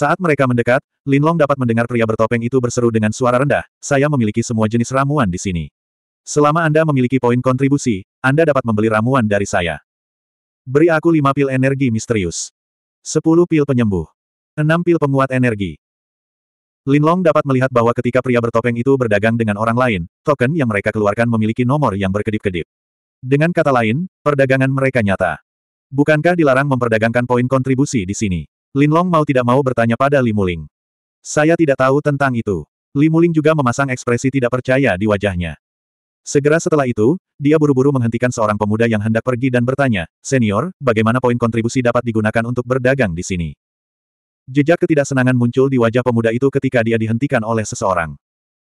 Saat mereka mendekat, Linlong dapat mendengar pria bertopeng itu berseru dengan suara rendah, saya memiliki semua jenis ramuan di sini. Selama Anda memiliki poin kontribusi, Anda dapat membeli ramuan dari saya. Beri aku lima pil energi misterius. sepuluh pil penyembuh. enam pil penguat energi. Linlong dapat melihat bahwa ketika pria bertopeng itu berdagang dengan orang lain, token yang mereka keluarkan memiliki nomor yang berkedip-kedip. Dengan kata lain, perdagangan mereka nyata. Bukankah dilarang memperdagangkan poin kontribusi di sini? Lin Long mau tidak mau bertanya pada Li Muling. Saya tidak tahu tentang itu. Li Muling juga memasang ekspresi tidak percaya di wajahnya. Segera setelah itu, dia buru-buru menghentikan seorang pemuda yang hendak pergi dan bertanya, Senior, bagaimana poin kontribusi dapat digunakan untuk berdagang di sini? Jejak ketidaksenangan muncul di wajah pemuda itu ketika dia dihentikan oleh seseorang.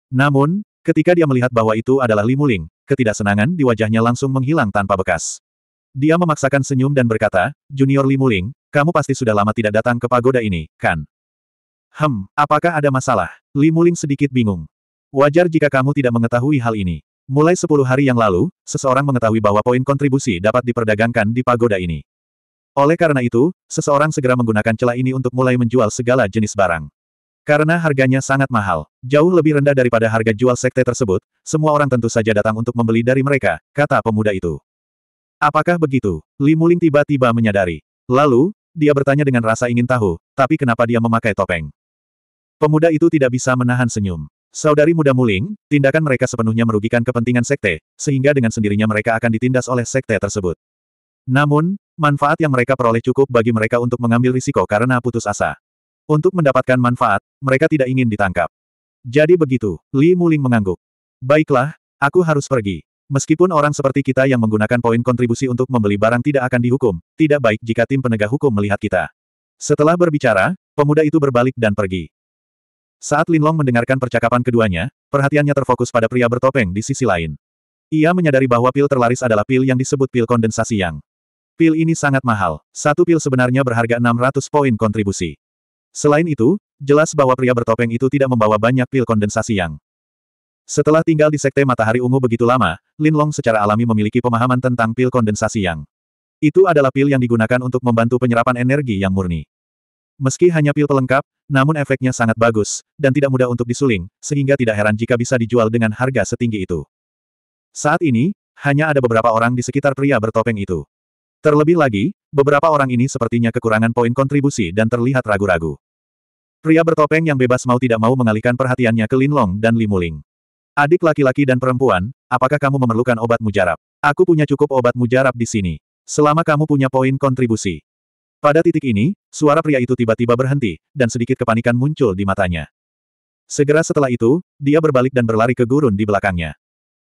Namun, ketika dia melihat bahwa itu adalah Li Muling, ketidaksenangan di wajahnya langsung menghilang tanpa bekas. Dia memaksakan senyum dan berkata, Junior Li Muling. Kamu pasti sudah lama tidak datang ke pagoda ini, kan? Hem, apakah ada masalah? Li Muling sedikit bingung. Wajar jika kamu tidak mengetahui hal ini. Mulai sepuluh hari yang lalu, seseorang mengetahui bahwa poin kontribusi dapat diperdagangkan di pagoda ini. Oleh karena itu, seseorang segera menggunakan celah ini untuk mulai menjual segala jenis barang. Karena harganya sangat mahal, jauh lebih rendah daripada harga jual sekte tersebut, semua orang tentu saja datang untuk membeli dari mereka, kata pemuda itu. Apakah begitu? Li Muling tiba-tiba menyadari. Lalu, dia bertanya dengan rasa ingin tahu, tapi kenapa dia memakai topeng? Pemuda itu tidak bisa menahan senyum. Saudari muda Muling, tindakan mereka sepenuhnya merugikan kepentingan sekte, sehingga dengan sendirinya mereka akan ditindas oleh sekte tersebut. Namun, manfaat yang mereka peroleh cukup bagi mereka untuk mengambil risiko karena putus asa. Untuk mendapatkan manfaat, mereka tidak ingin ditangkap. Jadi begitu, Li Muling mengangguk. Baiklah, aku harus pergi. Meskipun orang seperti kita yang menggunakan poin kontribusi untuk membeli barang tidak akan dihukum, tidak baik jika tim penegak hukum melihat kita. Setelah berbicara, pemuda itu berbalik dan pergi. Saat Linlong mendengarkan percakapan keduanya, perhatiannya terfokus pada pria bertopeng di sisi lain. Ia menyadari bahwa pil terlaris adalah pil yang disebut pil kondensasi yang. Pil ini sangat mahal. Satu pil sebenarnya berharga 600 poin kontribusi. Selain itu, jelas bahwa pria bertopeng itu tidak membawa banyak pil kondensasi yang. Setelah tinggal di Sekte Matahari Ungu begitu lama, Lin Long secara alami memiliki pemahaman tentang pil kondensasi yang. Itu adalah pil yang digunakan untuk membantu penyerapan energi yang murni. Meski hanya pil pelengkap, namun efeknya sangat bagus, dan tidak mudah untuk disuling, sehingga tidak heran jika bisa dijual dengan harga setinggi itu. Saat ini, hanya ada beberapa orang di sekitar pria bertopeng itu. Terlebih lagi, beberapa orang ini sepertinya kekurangan poin kontribusi dan terlihat ragu-ragu. Pria bertopeng yang bebas mau tidak mau mengalihkan perhatiannya ke Lin Long dan Li Muling. Adik laki-laki dan perempuan, apakah kamu memerlukan obat mujarab? Aku punya cukup obat mujarab di sini. Selama kamu punya poin kontribusi. Pada titik ini, suara pria itu tiba-tiba berhenti, dan sedikit kepanikan muncul di matanya. Segera setelah itu, dia berbalik dan berlari ke gurun di belakangnya.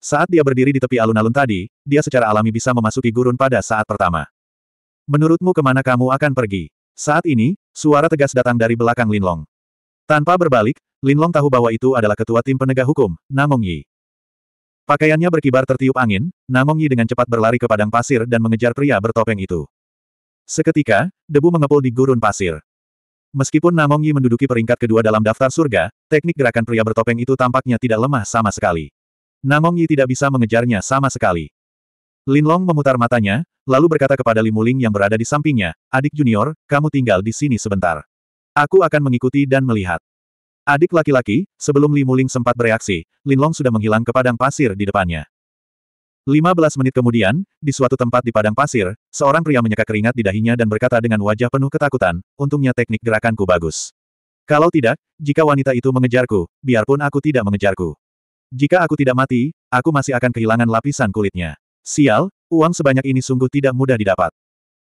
Saat dia berdiri di tepi alun-alun tadi, dia secara alami bisa memasuki gurun pada saat pertama. Menurutmu kemana kamu akan pergi? Saat ini, suara tegas datang dari belakang Linlong. Tanpa berbalik, Linlong tahu bahwa itu adalah ketua tim penegak hukum, Namong Yi. Pakaiannya berkibar tertiup angin, Namong Yi dengan cepat berlari ke padang pasir dan mengejar pria bertopeng itu. Seketika, debu mengepul di gurun pasir. Meskipun Namong Yi menduduki peringkat kedua dalam daftar surga, teknik gerakan pria bertopeng itu tampaknya tidak lemah sama sekali. Namong Yi tidak bisa mengejarnya sama sekali. Linlong memutar matanya, lalu berkata kepada Limuling yang berada di sampingnya, adik junior, kamu tinggal di sini sebentar. Aku akan mengikuti dan melihat. Adik laki-laki, sebelum Li Muling sempat bereaksi, Linlong sudah menghilang ke padang pasir di depannya. 15 menit kemudian, di suatu tempat di padang pasir, seorang pria menyeka keringat di dahinya dan berkata dengan wajah penuh ketakutan, untungnya teknik gerakanku bagus. Kalau tidak, jika wanita itu mengejarku, biarpun aku tidak mengejarku. Jika aku tidak mati, aku masih akan kehilangan lapisan kulitnya. Sial, uang sebanyak ini sungguh tidak mudah didapat.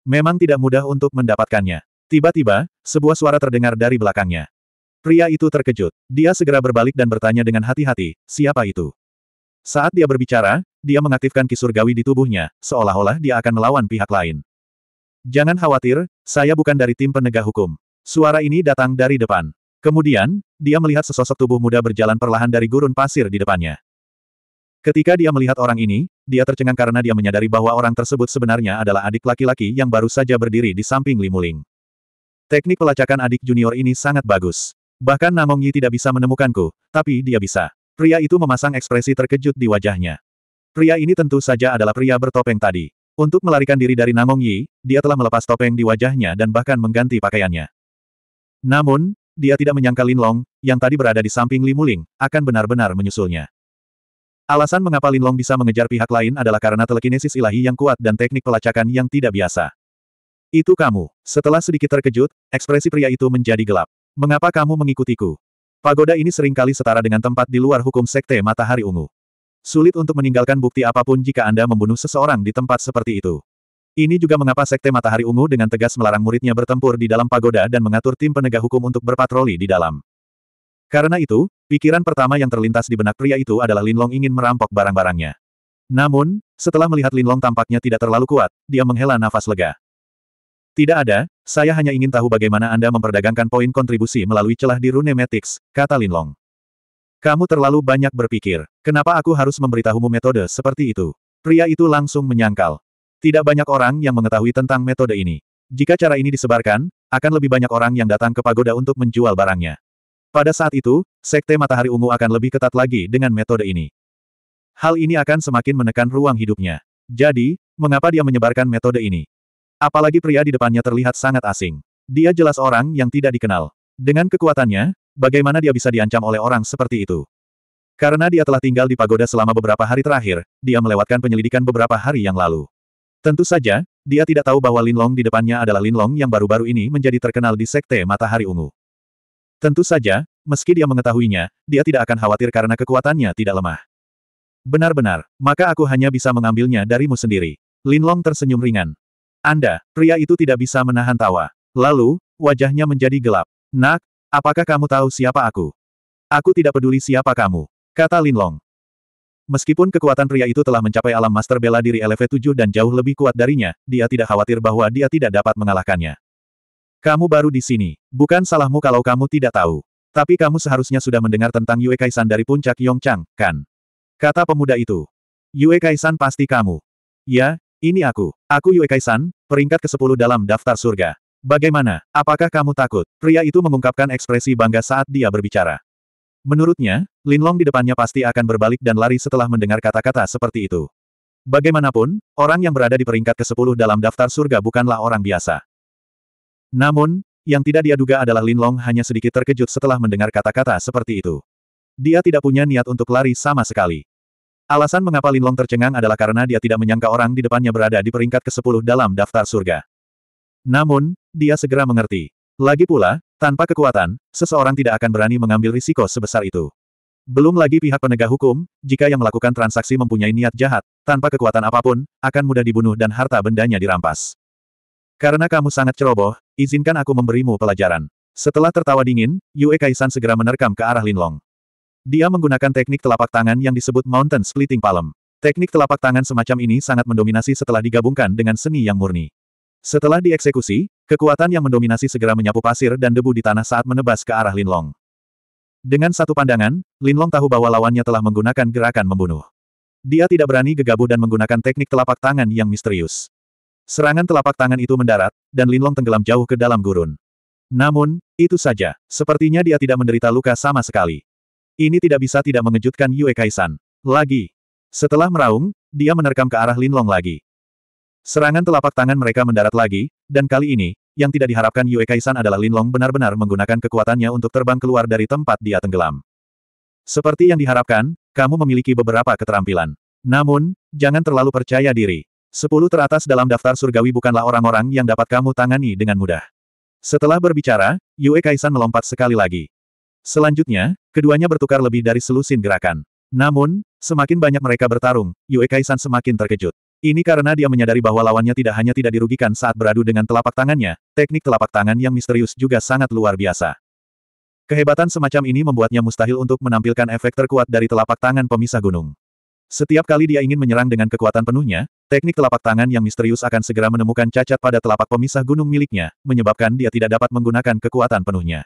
Memang tidak mudah untuk mendapatkannya. Tiba-tiba, sebuah suara terdengar dari belakangnya. Pria itu terkejut. Dia segera berbalik dan bertanya dengan hati-hati, siapa itu? Saat dia berbicara, dia mengaktifkan kisurgawi di tubuhnya, seolah-olah dia akan melawan pihak lain. Jangan khawatir, saya bukan dari tim penegak hukum. Suara ini datang dari depan. Kemudian, dia melihat sesosok tubuh muda berjalan perlahan dari gurun pasir di depannya. Ketika dia melihat orang ini, dia tercengang karena dia menyadari bahwa orang tersebut sebenarnya adalah adik laki-laki yang baru saja berdiri di samping Limuling. Teknik pelacakan adik junior ini sangat bagus. Bahkan Namong Yi tidak bisa menemukanku, tapi dia bisa. Pria itu memasang ekspresi terkejut di wajahnya. Pria ini tentu saja adalah pria bertopeng tadi. Untuk melarikan diri dari Namong Yi, dia telah melepas topeng di wajahnya dan bahkan mengganti pakaiannya. Namun, dia tidak menyangka Lin Long, yang tadi berada di samping Limuling, akan benar-benar menyusulnya. Alasan mengapa Lin Long bisa mengejar pihak lain adalah karena telekinesis ilahi yang kuat dan teknik pelacakan yang tidak biasa. Itu kamu. Setelah sedikit terkejut, ekspresi pria itu menjadi gelap. Mengapa kamu mengikutiku? Pagoda ini seringkali setara dengan tempat di luar hukum Sekte Matahari Ungu. Sulit untuk meninggalkan bukti apapun jika Anda membunuh seseorang di tempat seperti itu. Ini juga mengapa Sekte Matahari Ungu dengan tegas melarang muridnya bertempur di dalam pagoda dan mengatur tim penegak hukum untuk berpatroli di dalam. Karena itu, pikiran pertama yang terlintas di benak pria itu adalah Linlong ingin merampok barang-barangnya. Namun, setelah melihat Linlong tampaknya tidak terlalu kuat, dia menghela nafas lega. Tidak ada, saya hanya ingin tahu bagaimana Anda memperdagangkan poin kontribusi melalui celah di Runematics, kata Linlong. Kamu terlalu banyak berpikir, kenapa aku harus memberitahumu metode seperti itu? Pria itu langsung menyangkal. Tidak banyak orang yang mengetahui tentang metode ini. Jika cara ini disebarkan, akan lebih banyak orang yang datang ke pagoda untuk menjual barangnya. Pada saat itu, Sekte Matahari Ungu akan lebih ketat lagi dengan metode ini. Hal ini akan semakin menekan ruang hidupnya. Jadi, mengapa dia menyebarkan metode ini? Apalagi pria di depannya terlihat sangat asing. Dia jelas orang yang tidak dikenal. Dengan kekuatannya, bagaimana dia bisa diancam oleh orang seperti itu? Karena dia telah tinggal di pagoda selama beberapa hari terakhir, dia melewatkan penyelidikan beberapa hari yang lalu. Tentu saja, dia tidak tahu bahwa Lin Long di depannya adalah Lin Long yang baru-baru ini menjadi terkenal di Sekte Matahari Ungu. Tentu saja, meski dia mengetahuinya, dia tidak akan khawatir karena kekuatannya tidak lemah. Benar-benar, maka aku hanya bisa mengambilnya darimu sendiri. Lin Long tersenyum ringan. Anda, pria itu tidak bisa menahan tawa. Lalu, wajahnya menjadi gelap. Nak, apakah kamu tahu siapa aku? Aku tidak peduli siapa kamu, kata Lin Long. Meskipun kekuatan pria itu telah mencapai alam master bela diri LV7 dan jauh lebih kuat darinya, dia tidak khawatir bahwa dia tidak dapat mengalahkannya. Kamu baru di sini, bukan salahmu kalau kamu tidak tahu. Tapi kamu seharusnya sudah mendengar tentang Yue Kaisan dari puncak Yongchang, kan? Kata pemuda itu. Yue Kaisan pasti kamu. Ya, ini aku. Aku Yue Kaisan, peringkat ke-10 dalam daftar surga. Bagaimana? Apakah kamu takut? Pria itu mengungkapkan ekspresi bangga saat dia berbicara. Menurutnya, Linlong di depannya pasti akan berbalik dan lari setelah mendengar kata-kata seperti itu. Bagaimanapun, orang yang berada di peringkat ke-10 dalam daftar surga bukanlah orang biasa. Namun, yang tidak dia duga adalah Linlong hanya sedikit terkejut setelah mendengar kata-kata seperti itu. Dia tidak punya niat untuk lari sama sekali. Alasan mengapa Linlong tercengang adalah karena dia tidak menyangka orang di depannya berada di peringkat ke-10 dalam daftar surga. Namun, dia segera mengerti. Lagi pula, tanpa kekuatan, seseorang tidak akan berani mengambil risiko sebesar itu. Belum lagi pihak penegak hukum, jika yang melakukan transaksi mempunyai niat jahat, tanpa kekuatan apapun, akan mudah dibunuh dan harta bendanya dirampas. Karena kamu sangat ceroboh, izinkan aku memberimu pelajaran. Setelah tertawa dingin, Yue Kaisan segera menerkam ke arah Linlong. Dia menggunakan teknik telapak tangan yang disebut mountain splitting palm. Teknik telapak tangan semacam ini sangat mendominasi setelah digabungkan dengan seni yang murni. Setelah dieksekusi, kekuatan yang mendominasi segera menyapu pasir dan debu di tanah saat menebas ke arah Linlong. Dengan satu pandangan, Linlong tahu bahwa lawannya telah menggunakan gerakan membunuh. Dia tidak berani gegabah dan menggunakan teknik telapak tangan yang misterius. Serangan telapak tangan itu mendarat, dan Linlong tenggelam jauh ke dalam gurun. Namun, itu saja. Sepertinya dia tidak menderita luka sama sekali. Ini tidak bisa tidak mengejutkan Yue Kaisan. Lagi. Setelah meraung, dia menerkam ke arah Linlong lagi. Serangan telapak tangan mereka mendarat lagi, dan kali ini, yang tidak diharapkan Yue Kaisan adalah Linlong benar-benar menggunakan kekuatannya untuk terbang keluar dari tempat dia tenggelam. Seperti yang diharapkan, kamu memiliki beberapa keterampilan. Namun, jangan terlalu percaya diri. Sepuluh teratas dalam daftar surgawi bukanlah orang-orang yang dapat kamu tangani dengan mudah. Setelah berbicara, Yue Kaisan melompat sekali lagi. Selanjutnya, keduanya bertukar lebih dari selusin gerakan. Namun, semakin banyak mereka bertarung, Yue Kaisan semakin terkejut. Ini karena dia menyadari bahwa lawannya tidak hanya tidak dirugikan saat beradu dengan telapak tangannya, teknik telapak tangan yang misterius juga sangat luar biasa. Kehebatan semacam ini membuatnya mustahil untuk menampilkan efek terkuat dari telapak tangan pemisah gunung. Setiap kali dia ingin menyerang dengan kekuatan penuhnya, teknik telapak tangan yang misterius akan segera menemukan cacat pada telapak pemisah gunung miliknya, menyebabkan dia tidak dapat menggunakan kekuatan penuhnya.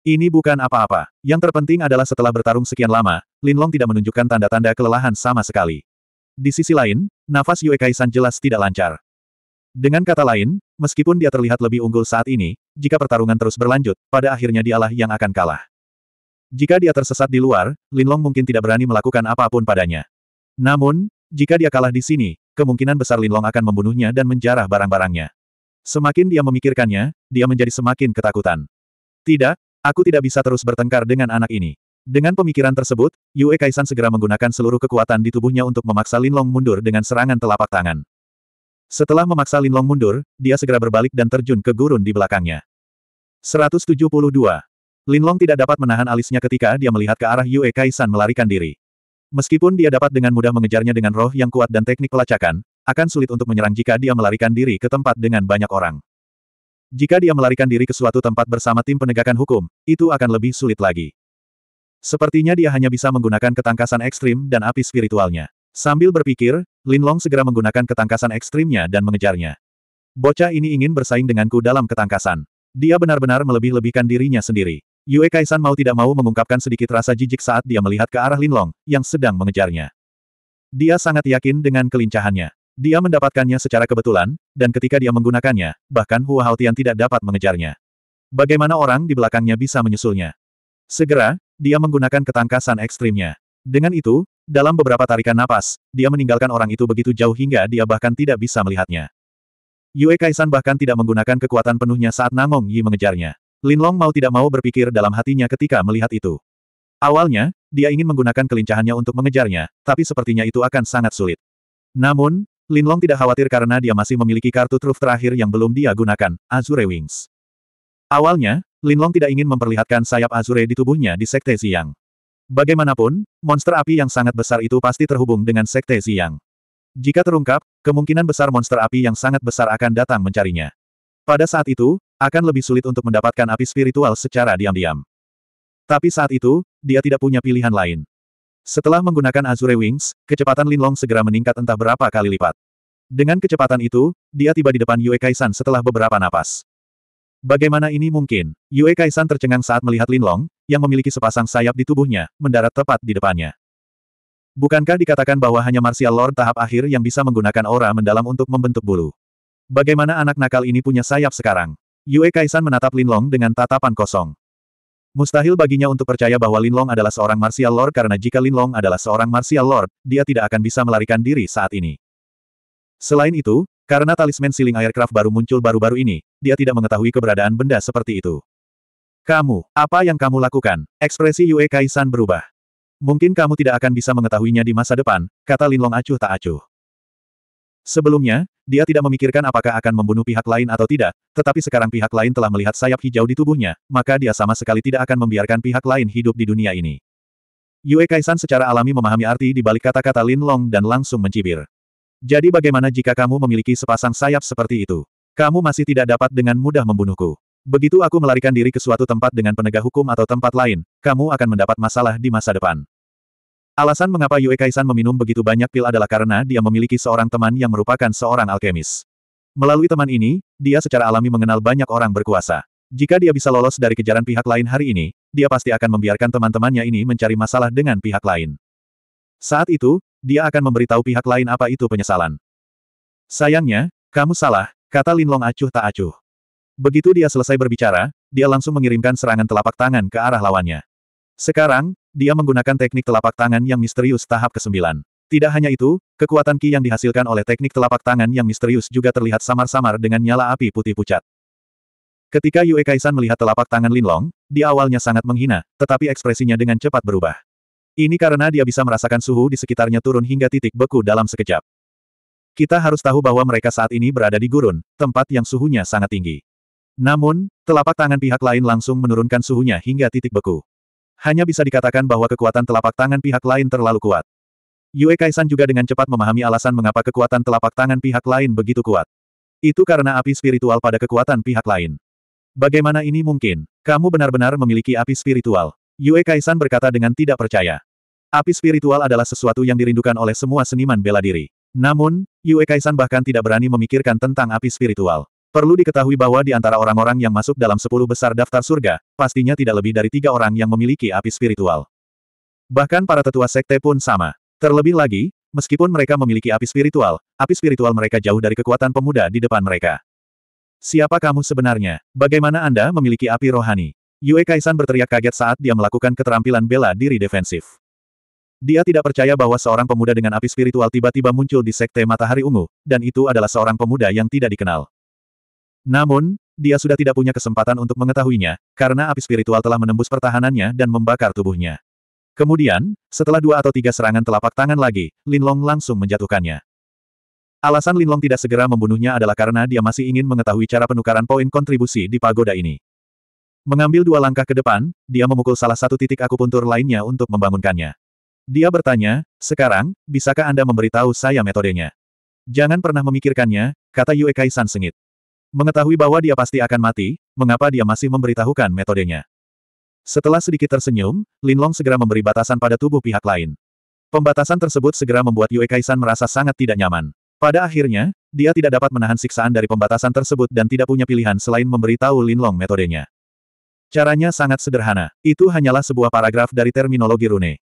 Ini bukan apa-apa. Yang terpenting adalah setelah bertarung sekian lama, Lin Long tidak menunjukkan tanda-tanda kelelahan sama sekali. Di sisi lain, nafas Yue Kaisan jelas tidak lancar. Dengan kata lain, meskipun dia terlihat lebih unggul saat ini, jika pertarungan terus berlanjut, pada akhirnya dialah yang akan kalah. Jika dia tersesat di luar, Lin Long mungkin tidak berani melakukan apapun padanya. Namun, jika dia kalah di sini, kemungkinan besar Lin Long akan membunuhnya dan menjarah barang-barangnya. Semakin dia memikirkannya, dia menjadi semakin ketakutan. Tidak, Aku tidak bisa terus bertengkar dengan anak ini. Dengan pemikiran tersebut, Yue Kaisan segera menggunakan seluruh kekuatan di tubuhnya untuk memaksa Lin Long mundur dengan serangan telapak tangan. Setelah memaksa Lin Long mundur, dia segera berbalik dan terjun ke gurun di belakangnya. 172. Long tidak dapat menahan alisnya ketika dia melihat ke arah Yue Kaisan melarikan diri. Meskipun dia dapat dengan mudah mengejarnya dengan roh yang kuat dan teknik pelacakan, akan sulit untuk menyerang jika dia melarikan diri ke tempat dengan banyak orang. Jika dia melarikan diri ke suatu tempat bersama tim penegakan hukum, itu akan lebih sulit lagi. Sepertinya dia hanya bisa menggunakan ketangkasan ekstrim dan api spiritualnya. Sambil berpikir, Lin Long segera menggunakan ketangkasan ekstrimnya dan mengejarnya. Bocah ini ingin bersaing denganku dalam ketangkasan. Dia benar-benar melebih-lebihkan dirinya sendiri. Yue Kaisan mau tidak mau mengungkapkan sedikit rasa jijik saat dia melihat ke arah Lin Long yang sedang mengejarnya. Dia sangat yakin dengan kelincahannya. Dia mendapatkannya secara kebetulan, dan ketika dia menggunakannya, bahkan Hua Haotian tidak dapat mengejarnya. Bagaimana orang di belakangnya bisa menyusulnya? Segera, dia menggunakan ketangkasan ekstrimnya. Dengan itu, dalam beberapa tarikan napas, dia meninggalkan orang itu begitu jauh hingga dia bahkan tidak bisa melihatnya. Yue Kaisan bahkan tidak menggunakan kekuatan penuhnya saat Nangong Yi mengejarnya. Lin Long mau tidak mau berpikir dalam hatinya ketika melihat itu. Awalnya, dia ingin menggunakan kelincahannya untuk mengejarnya, tapi sepertinya itu akan sangat sulit. Namun, Linlong tidak khawatir karena dia masih memiliki kartu truf terakhir yang belum dia gunakan, Azure Wings. Awalnya, Linlong tidak ingin memperlihatkan sayap Azure di tubuhnya di Sekte Ziyang. Bagaimanapun, monster api yang sangat besar itu pasti terhubung dengan Sekte Ziyang. Jika terungkap, kemungkinan besar monster api yang sangat besar akan datang mencarinya. Pada saat itu, akan lebih sulit untuk mendapatkan api spiritual secara diam-diam. Tapi saat itu, dia tidak punya pilihan lain. Setelah menggunakan Azure Wings, kecepatan Linlong segera meningkat entah berapa kali lipat. Dengan kecepatan itu, dia tiba di depan Yue Kaisan setelah beberapa napas. Bagaimana ini mungkin? Yue Kaisan tercengang saat melihat Linlong, yang memiliki sepasang sayap di tubuhnya, mendarat tepat di depannya. Bukankah dikatakan bahwa hanya Martial Lord tahap akhir yang bisa menggunakan aura mendalam untuk membentuk bulu? Bagaimana anak nakal ini punya sayap sekarang? Yue Kaisan menatap Linlong dengan tatapan kosong. Mustahil baginya untuk percaya bahwa Linlong adalah seorang martial lord karena jika Linlong adalah seorang martial lord, dia tidak akan bisa melarikan diri saat ini. Selain itu, karena talisman siling aircraft baru muncul baru-baru ini, dia tidak mengetahui keberadaan benda seperti itu. Kamu, apa yang kamu lakukan? Ekspresi Yue Kaisan berubah. Mungkin kamu tidak akan bisa mengetahuinya di masa depan, kata Linlong acuh tak acuh. Sebelumnya, dia tidak memikirkan apakah akan membunuh pihak lain atau tidak, tetapi sekarang pihak lain telah melihat sayap hijau di tubuhnya, maka dia sama sekali tidak akan membiarkan pihak lain hidup di dunia ini. Yue Kaisan secara alami memahami arti di balik kata-kata Lin Long dan langsung mencibir. Jadi bagaimana jika kamu memiliki sepasang sayap seperti itu? Kamu masih tidak dapat dengan mudah membunuhku. Begitu aku melarikan diri ke suatu tempat dengan penegak hukum atau tempat lain, kamu akan mendapat masalah di masa depan. Alasan mengapa Yue Kaisan meminum begitu banyak pil adalah karena dia memiliki seorang teman yang merupakan seorang alkemis. Melalui teman ini, dia secara alami mengenal banyak orang berkuasa. Jika dia bisa lolos dari kejaran pihak lain hari ini, dia pasti akan membiarkan teman-temannya ini mencari masalah dengan pihak lain. Saat itu, dia akan memberitahu pihak lain apa itu penyesalan. Sayangnya, kamu salah, kata Lin Long acuh tak acuh. Begitu dia selesai berbicara, dia langsung mengirimkan serangan telapak tangan ke arah lawannya. Sekarang, dia menggunakan teknik telapak tangan yang misterius tahap ke-9. Tidak hanya itu, kekuatan Ki yang dihasilkan oleh teknik telapak tangan yang misterius juga terlihat samar-samar dengan nyala api putih pucat. Ketika Yue Kaisan melihat telapak tangan Linlong, di awalnya sangat menghina, tetapi ekspresinya dengan cepat berubah. Ini karena dia bisa merasakan suhu di sekitarnya turun hingga titik beku dalam sekejap. Kita harus tahu bahwa mereka saat ini berada di gurun, tempat yang suhunya sangat tinggi. Namun, telapak tangan pihak lain langsung menurunkan suhunya hingga titik beku. Hanya bisa dikatakan bahwa kekuatan telapak tangan pihak lain terlalu kuat. Yue Kaisan juga dengan cepat memahami alasan mengapa kekuatan telapak tangan pihak lain begitu kuat. Itu karena api spiritual pada kekuatan pihak lain. Bagaimana ini mungkin? Kamu benar-benar memiliki api spiritual. Yue Kaisan berkata dengan tidak percaya. Api spiritual adalah sesuatu yang dirindukan oleh semua seniman bela diri. Namun, Yue Kaisan bahkan tidak berani memikirkan tentang api spiritual. Perlu diketahui bahwa di antara orang-orang yang masuk dalam sepuluh besar daftar surga, pastinya tidak lebih dari tiga orang yang memiliki api spiritual. Bahkan para tetua sekte pun sama. Terlebih lagi, meskipun mereka memiliki api spiritual, api spiritual mereka jauh dari kekuatan pemuda di depan mereka. Siapa kamu sebenarnya? Bagaimana Anda memiliki api rohani? Yue Kaisan berteriak kaget saat dia melakukan keterampilan bela diri defensif. Dia tidak percaya bahwa seorang pemuda dengan api spiritual tiba-tiba muncul di Sekte Matahari Ungu, dan itu adalah seorang pemuda yang tidak dikenal. Namun, dia sudah tidak punya kesempatan untuk mengetahuinya, karena api spiritual telah menembus pertahanannya dan membakar tubuhnya. Kemudian, setelah dua atau tiga serangan telapak tangan lagi, Linlong langsung menjatuhkannya. Alasan Linlong tidak segera membunuhnya adalah karena dia masih ingin mengetahui cara penukaran poin kontribusi di pagoda ini. Mengambil dua langkah ke depan, dia memukul salah satu titik akupuntur lainnya untuk membangunkannya. Dia bertanya, sekarang, bisakah Anda memberitahu saya metodenya? Jangan pernah memikirkannya, kata Yue Kaisan sengit. Mengetahui bahwa dia pasti akan mati, mengapa dia masih memberitahukan metodenya? Setelah sedikit tersenyum, Linlong segera memberi batasan pada tubuh pihak lain. Pembatasan tersebut segera membuat Yue Kaisan merasa sangat tidak nyaman. Pada akhirnya, dia tidak dapat menahan siksaan dari pembatasan tersebut dan tidak punya pilihan selain memberitahu Linlong metodenya. Caranya sangat sederhana, itu hanyalah sebuah paragraf dari terminologi rune.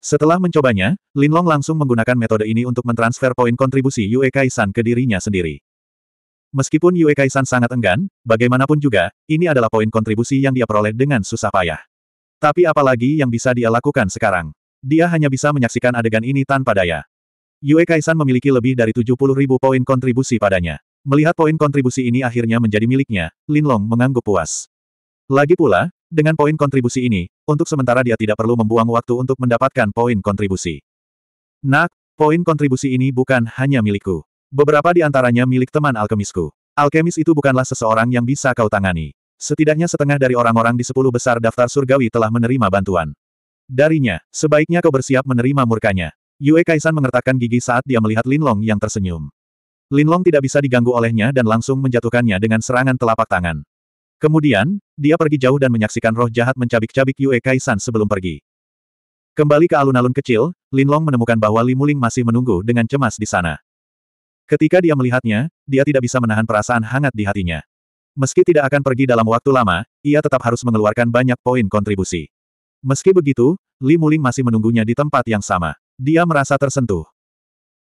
Setelah mencobanya, Linlong langsung menggunakan metode ini untuk mentransfer poin kontribusi Yue Kaisan ke dirinya sendiri. Meskipun Yue Kaisan sangat enggan, bagaimanapun juga, ini adalah poin kontribusi yang dia peroleh dengan susah payah. Tapi apalagi yang bisa dia lakukan sekarang? Dia hanya bisa menyaksikan adegan ini tanpa daya. Yue Kaisan memiliki lebih dari 70 ribu poin kontribusi padanya. Melihat poin kontribusi ini akhirnya menjadi miliknya, Linlong mengangguk puas. Lagi pula, dengan poin kontribusi ini, untuk sementara dia tidak perlu membuang waktu untuk mendapatkan poin kontribusi. Nak, poin kontribusi ini bukan hanya milikku. Beberapa di antaranya milik teman alkemisku. Alkemis itu bukanlah seseorang yang bisa kau tangani. Setidaknya setengah dari orang-orang di sepuluh besar daftar surgawi telah menerima bantuan. Darinya, sebaiknya kau bersiap menerima murkanya. Yue Kaisan mengertakkan gigi saat dia melihat Lin Long yang tersenyum. Lin Long tidak bisa diganggu olehnya dan langsung menjatuhkannya dengan serangan telapak tangan. Kemudian, dia pergi jauh dan menyaksikan roh jahat mencabik-cabik Yue Kaisan sebelum pergi. Kembali ke alun-alun kecil, Lin Long menemukan bahwa Li Limuling masih menunggu dengan cemas di sana. Ketika dia melihatnya, dia tidak bisa menahan perasaan hangat di hatinya. Meski tidak akan pergi dalam waktu lama, ia tetap harus mengeluarkan banyak poin kontribusi. Meski begitu, Li Muling masih menunggunya di tempat yang sama. Dia merasa tersentuh.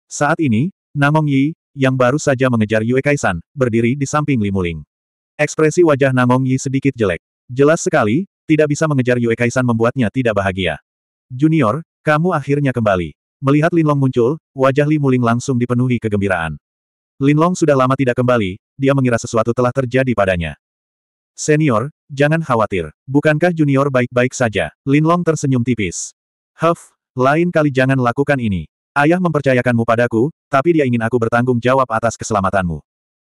Saat ini, Namong Yi, yang baru saja mengejar Yue Kaisan, berdiri di samping Li Muling. Ekspresi wajah Namong Yi sedikit jelek. Jelas sekali, tidak bisa mengejar Yue Kaisan membuatnya tidak bahagia. Junior, kamu akhirnya kembali. Melihat Linlong muncul, wajah Li Muling langsung dipenuhi kegembiraan. Linlong sudah lama tidak kembali, dia mengira sesuatu telah terjadi padanya. Senior, jangan khawatir. Bukankah junior baik-baik saja? Linlong tersenyum tipis. Huff, lain kali jangan lakukan ini. Ayah mempercayakanmu padaku, tapi dia ingin aku bertanggung jawab atas keselamatanmu.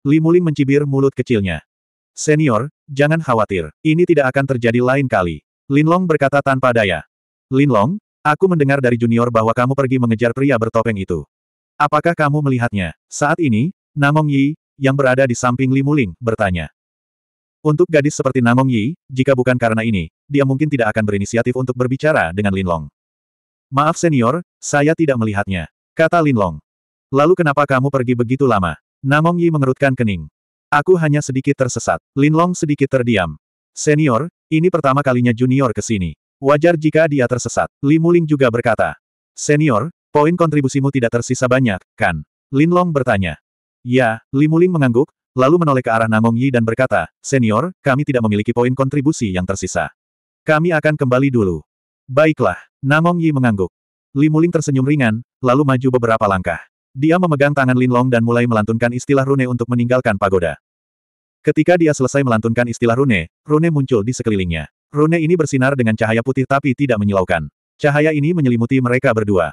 Li Muling mencibir mulut kecilnya. Senior, jangan khawatir. Ini tidak akan terjadi lain kali. Linlong berkata tanpa daya. Linlong, Aku mendengar dari junior bahwa kamu pergi mengejar pria bertopeng itu. Apakah kamu melihatnya? Saat ini, Namong Yi, yang berada di samping Limuling, bertanya. Untuk gadis seperti Namong Yi, jika bukan karena ini, dia mungkin tidak akan berinisiatif untuk berbicara dengan Lin Long. Maaf senior, saya tidak melihatnya, kata Lin Long. Lalu kenapa kamu pergi begitu lama? Namong Yi mengerutkan kening. Aku hanya sedikit tersesat. Lin Long sedikit terdiam. Senior, ini pertama kalinya junior ke sini. Wajar jika dia tersesat. Li Muling juga berkata. Senior, poin kontribusimu tidak tersisa banyak, kan? Lin Long bertanya. Ya, Li Muling mengangguk, lalu menoleh ke arah Namong Yi dan berkata, Senior, kami tidak memiliki poin kontribusi yang tersisa. Kami akan kembali dulu. Baiklah, Namong Yi mengangguk. Li Muling tersenyum ringan, lalu maju beberapa langkah. Dia memegang tangan Lin Long dan mulai melantunkan istilah rune untuk meninggalkan pagoda. Ketika dia selesai melantunkan istilah rune, rune muncul di sekelilingnya. Rune ini bersinar dengan cahaya putih tapi tidak menyilaukan. Cahaya ini menyelimuti mereka berdua.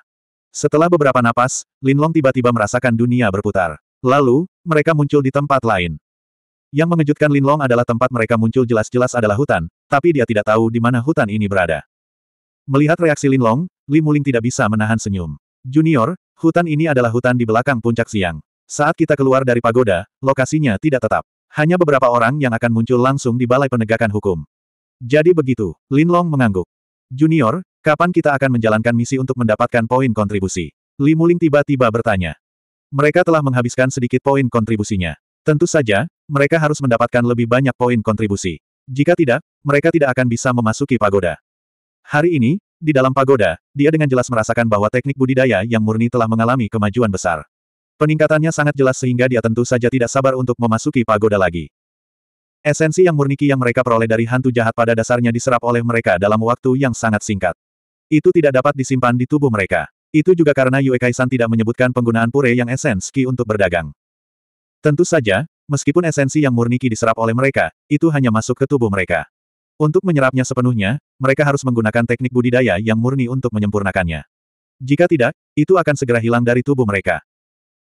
Setelah beberapa napas, Linlong tiba-tiba merasakan dunia berputar. Lalu, mereka muncul di tempat lain. Yang mengejutkan Linlong adalah tempat mereka muncul jelas-jelas adalah hutan, tapi dia tidak tahu di mana hutan ini berada. Melihat reaksi Linlong, Li Muling tidak bisa menahan senyum. Junior, hutan ini adalah hutan di belakang puncak siang. Saat kita keluar dari pagoda, lokasinya tidak tetap. Hanya beberapa orang yang akan muncul langsung di Balai Penegakan Hukum. Jadi begitu, Lin Long mengangguk. Junior, kapan kita akan menjalankan misi untuk mendapatkan poin kontribusi? Li Muling tiba-tiba bertanya. Mereka telah menghabiskan sedikit poin kontribusinya. Tentu saja, mereka harus mendapatkan lebih banyak poin kontribusi. Jika tidak, mereka tidak akan bisa memasuki pagoda. Hari ini, di dalam pagoda, dia dengan jelas merasakan bahwa teknik budidaya yang murni telah mengalami kemajuan besar. Peningkatannya sangat jelas sehingga dia tentu saja tidak sabar untuk memasuki pagoda lagi. Esensi yang murni yang mereka peroleh dari hantu jahat pada dasarnya diserap oleh mereka dalam waktu yang sangat singkat. Itu tidak dapat disimpan di tubuh mereka. Itu juga karena Yue Kaisan tidak menyebutkan penggunaan pure yang esensi untuk berdagang. Tentu saja, meskipun esensi yang murni diserap oleh mereka, itu hanya masuk ke tubuh mereka. Untuk menyerapnya sepenuhnya, mereka harus menggunakan teknik budidaya yang murni untuk menyempurnakannya. Jika tidak, itu akan segera hilang dari tubuh mereka.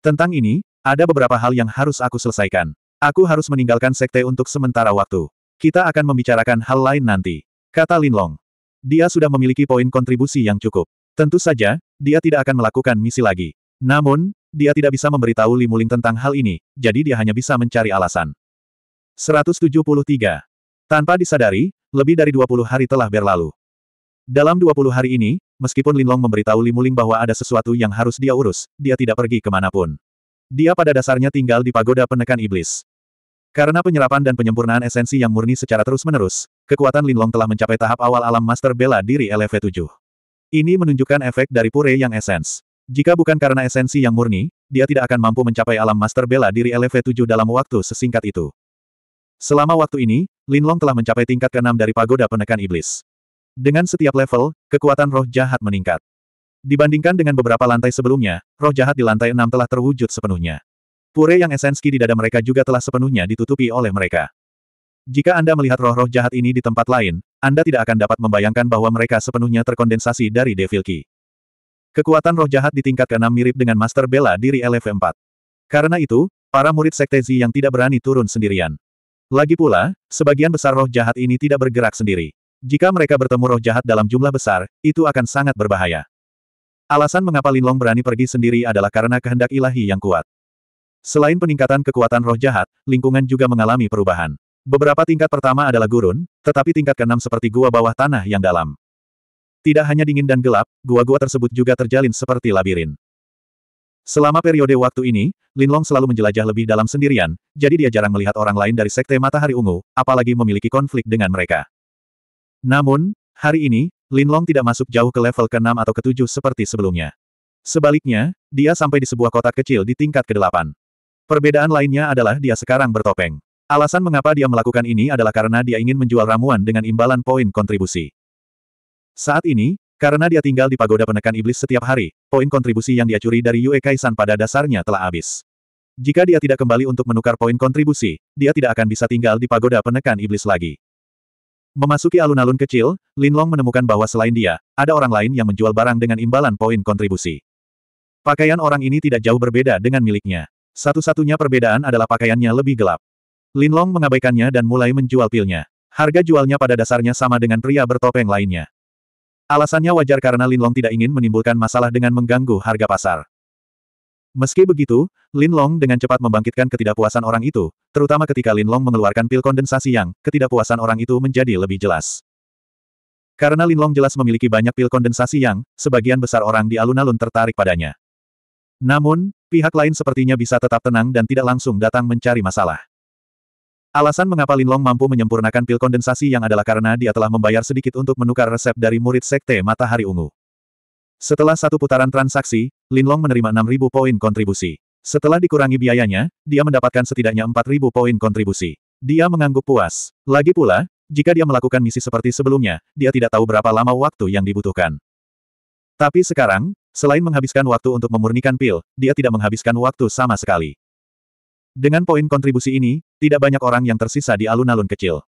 Tentang ini, ada beberapa hal yang harus aku selesaikan. Aku harus meninggalkan sekte untuk sementara waktu. Kita akan membicarakan hal lain nanti. Kata Linlong. Dia sudah memiliki poin kontribusi yang cukup. Tentu saja, dia tidak akan melakukan misi lagi. Namun, dia tidak bisa memberitahu Limuling tentang hal ini, jadi dia hanya bisa mencari alasan. 173. Tanpa disadari, lebih dari 20 hari telah berlalu. Dalam 20 hari ini, meskipun Linlong memberitahu Limuling bahwa ada sesuatu yang harus dia urus, dia tidak pergi kemanapun. Dia pada dasarnya tinggal di pagoda penekan iblis. Karena penyerapan dan penyempurnaan esensi yang murni secara terus-menerus, kekuatan Linlong telah mencapai tahap awal alam master bela diri LV7. Ini menunjukkan efek dari pure yang esens. Jika bukan karena esensi yang murni, dia tidak akan mampu mencapai alam master bela diri LV7 dalam waktu sesingkat itu. Selama waktu ini, Linlong telah mencapai tingkat keenam dari pagoda penekan iblis. Dengan setiap level, kekuatan roh jahat meningkat. Dibandingkan dengan beberapa lantai sebelumnya, roh jahat di lantai enam telah terwujud sepenuhnya. Pure yang esenski di dada mereka juga telah sepenuhnya ditutupi oleh mereka. Jika Anda melihat roh-roh jahat ini di tempat lain, Anda tidak akan dapat membayangkan bahwa mereka sepenuhnya terkondensasi dari Devil Key. Kekuatan roh jahat di tingkat ke-6 mirip dengan Master Bela diri LF4. Karena itu, para murid Sekte Z yang tidak berani turun sendirian. Lagi pula, sebagian besar roh jahat ini tidak bergerak sendiri. Jika mereka bertemu roh jahat dalam jumlah besar, itu akan sangat berbahaya. Alasan mengapa Linlong berani pergi sendiri adalah karena kehendak ilahi yang kuat. Selain peningkatan kekuatan roh jahat, lingkungan juga mengalami perubahan. Beberapa tingkat pertama adalah gurun, tetapi tingkat keenam seperti gua bawah tanah yang dalam. Tidak hanya dingin dan gelap, gua-gua tersebut juga terjalin seperti labirin. Selama periode waktu ini, Linlong selalu menjelajah lebih dalam sendirian, jadi dia jarang melihat orang lain dari Sekte Matahari Ungu, apalagi memiliki konflik dengan mereka. Namun, hari ini, Linlong tidak masuk jauh ke level ke-6 atau ke-7 seperti sebelumnya. Sebaliknya, dia sampai di sebuah kota kecil di tingkat ke-8. Perbedaan lainnya adalah dia sekarang bertopeng. Alasan mengapa dia melakukan ini adalah karena dia ingin menjual ramuan dengan imbalan poin kontribusi. Saat ini, karena dia tinggal di pagoda penekan iblis setiap hari, poin kontribusi yang dia curi dari Yue Kaisan pada dasarnya telah habis. Jika dia tidak kembali untuk menukar poin kontribusi, dia tidak akan bisa tinggal di pagoda penekan iblis lagi. Memasuki alun-alun kecil, Lin Long menemukan bahwa selain dia, ada orang lain yang menjual barang dengan imbalan poin kontribusi. Pakaian orang ini tidak jauh berbeda dengan miliknya. Satu-satunya perbedaan adalah pakaiannya lebih gelap. Linlong mengabaikannya dan mulai menjual pilnya. Harga jualnya pada dasarnya sama dengan pria bertopeng lainnya. Alasannya wajar karena Linlong tidak ingin menimbulkan masalah dengan mengganggu harga pasar. Meski begitu, Linlong dengan cepat membangkitkan ketidakpuasan orang itu, terutama ketika Linlong mengeluarkan pil kondensasi yang ketidakpuasan orang itu menjadi lebih jelas. Karena Linlong jelas memiliki banyak pil kondensasi yang, sebagian besar orang di alun-alun tertarik padanya. Namun, pihak lain sepertinya bisa tetap tenang dan tidak langsung datang mencari masalah. Alasan mengapa Linlong mampu menyempurnakan pil kondensasi yang adalah karena dia telah membayar sedikit untuk menukar resep dari murid Sekte Matahari Ungu. Setelah satu putaran transaksi, Linlong menerima 6.000 poin kontribusi. Setelah dikurangi biayanya, dia mendapatkan setidaknya 4.000 poin kontribusi. Dia mengangguk puas. Lagi pula, jika dia melakukan misi seperti sebelumnya, dia tidak tahu berapa lama waktu yang dibutuhkan. Tapi sekarang, Selain menghabiskan waktu untuk memurnikan pil, dia tidak menghabiskan waktu sama sekali. Dengan poin kontribusi ini, tidak banyak orang yang tersisa di alun-alun kecil.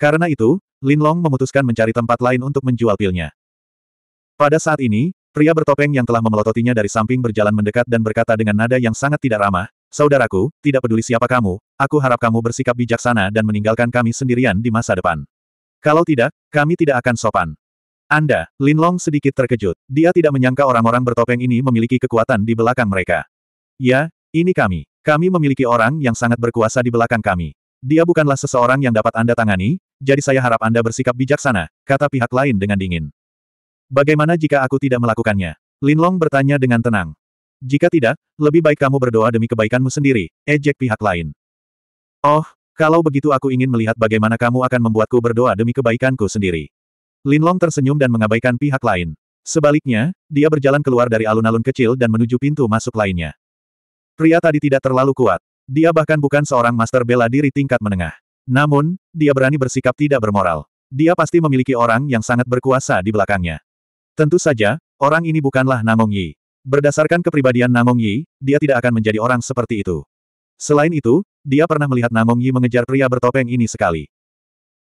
Karena itu, Lin Long memutuskan mencari tempat lain untuk menjual pilnya. Pada saat ini, pria bertopeng yang telah memelototinya dari samping berjalan mendekat dan berkata dengan nada yang sangat tidak ramah, Saudaraku, tidak peduli siapa kamu, aku harap kamu bersikap bijaksana dan meninggalkan kami sendirian di masa depan. Kalau tidak, kami tidak akan sopan. Anda, Lin Long sedikit terkejut. Dia tidak menyangka orang-orang bertopeng ini memiliki kekuatan di belakang mereka. Ya, ini kami. Kami memiliki orang yang sangat berkuasa di belakang kami. Dia bukanlah seseorang yang dapat Anda tangani, jadi saya harap Anda bersikap bijaksana, kata pihak lain dengan dingin. Bagaimana jika aku tidak melakukannya? Lin Long bertanya dengan tenang. Jika tidak, lebih baik kamu berdoa demi kebaikanmu sendiri, ejek pihak lain. Oh, kalau begitu aku ingin melihat bagaimana kamu akan membuatku berdoa demi kebaikanku sendiri. Linlong tersenyum dan mengabaikan pihak lain. Sebaliknya, dia berjalan keluar dari alun-alun kecil dan menuju pintu masuk lainnya. Pria tadi tidak terlalu kuat. Dia bahkan bukan seorang master bela diri tingkat menengah. Namun, dia berani bersikap tidak bermoral. Dia pasti memiliki orang yang sangat berkuasa di belakangnya. Tentu saja, orang ini bukanlah Namong Yi. Berdasarkan kepribadian Namong Yi, dia tidak akan menjadi orang seperti itu. Selain itu, dia pernah melihat Namong Yi mengejar pria bertopeng ini sekali.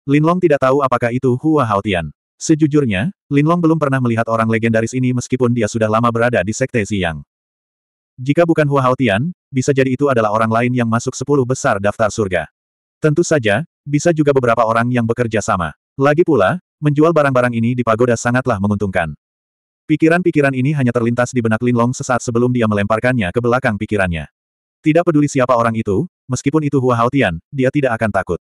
Linlong tidak tahu apakah itu Hua Haotian. Sejujurnya, Lin Long belum pernah melihat orang legendaris ini meskipun dia sudah lama berada di Sekte Siang. Jika bukan Hua Haotian, bisa jadi itu adalah orang lain yang masuk sepuluh besar daftar surga. Tentu saja, bisa juga beberapa orang yang bekerja sama. Lagi pula, menjual barang-barang ini di pagoda sangatlah menguntungkan. Pikiran-pikiran ini hanya terlintas di benak Lin Long sesaat sebelum dia melemparkannya ke belakang pikirannya. Tidak peduli siapa orang itu, meskipun itu Hua Haotian, dia tidak akan takut.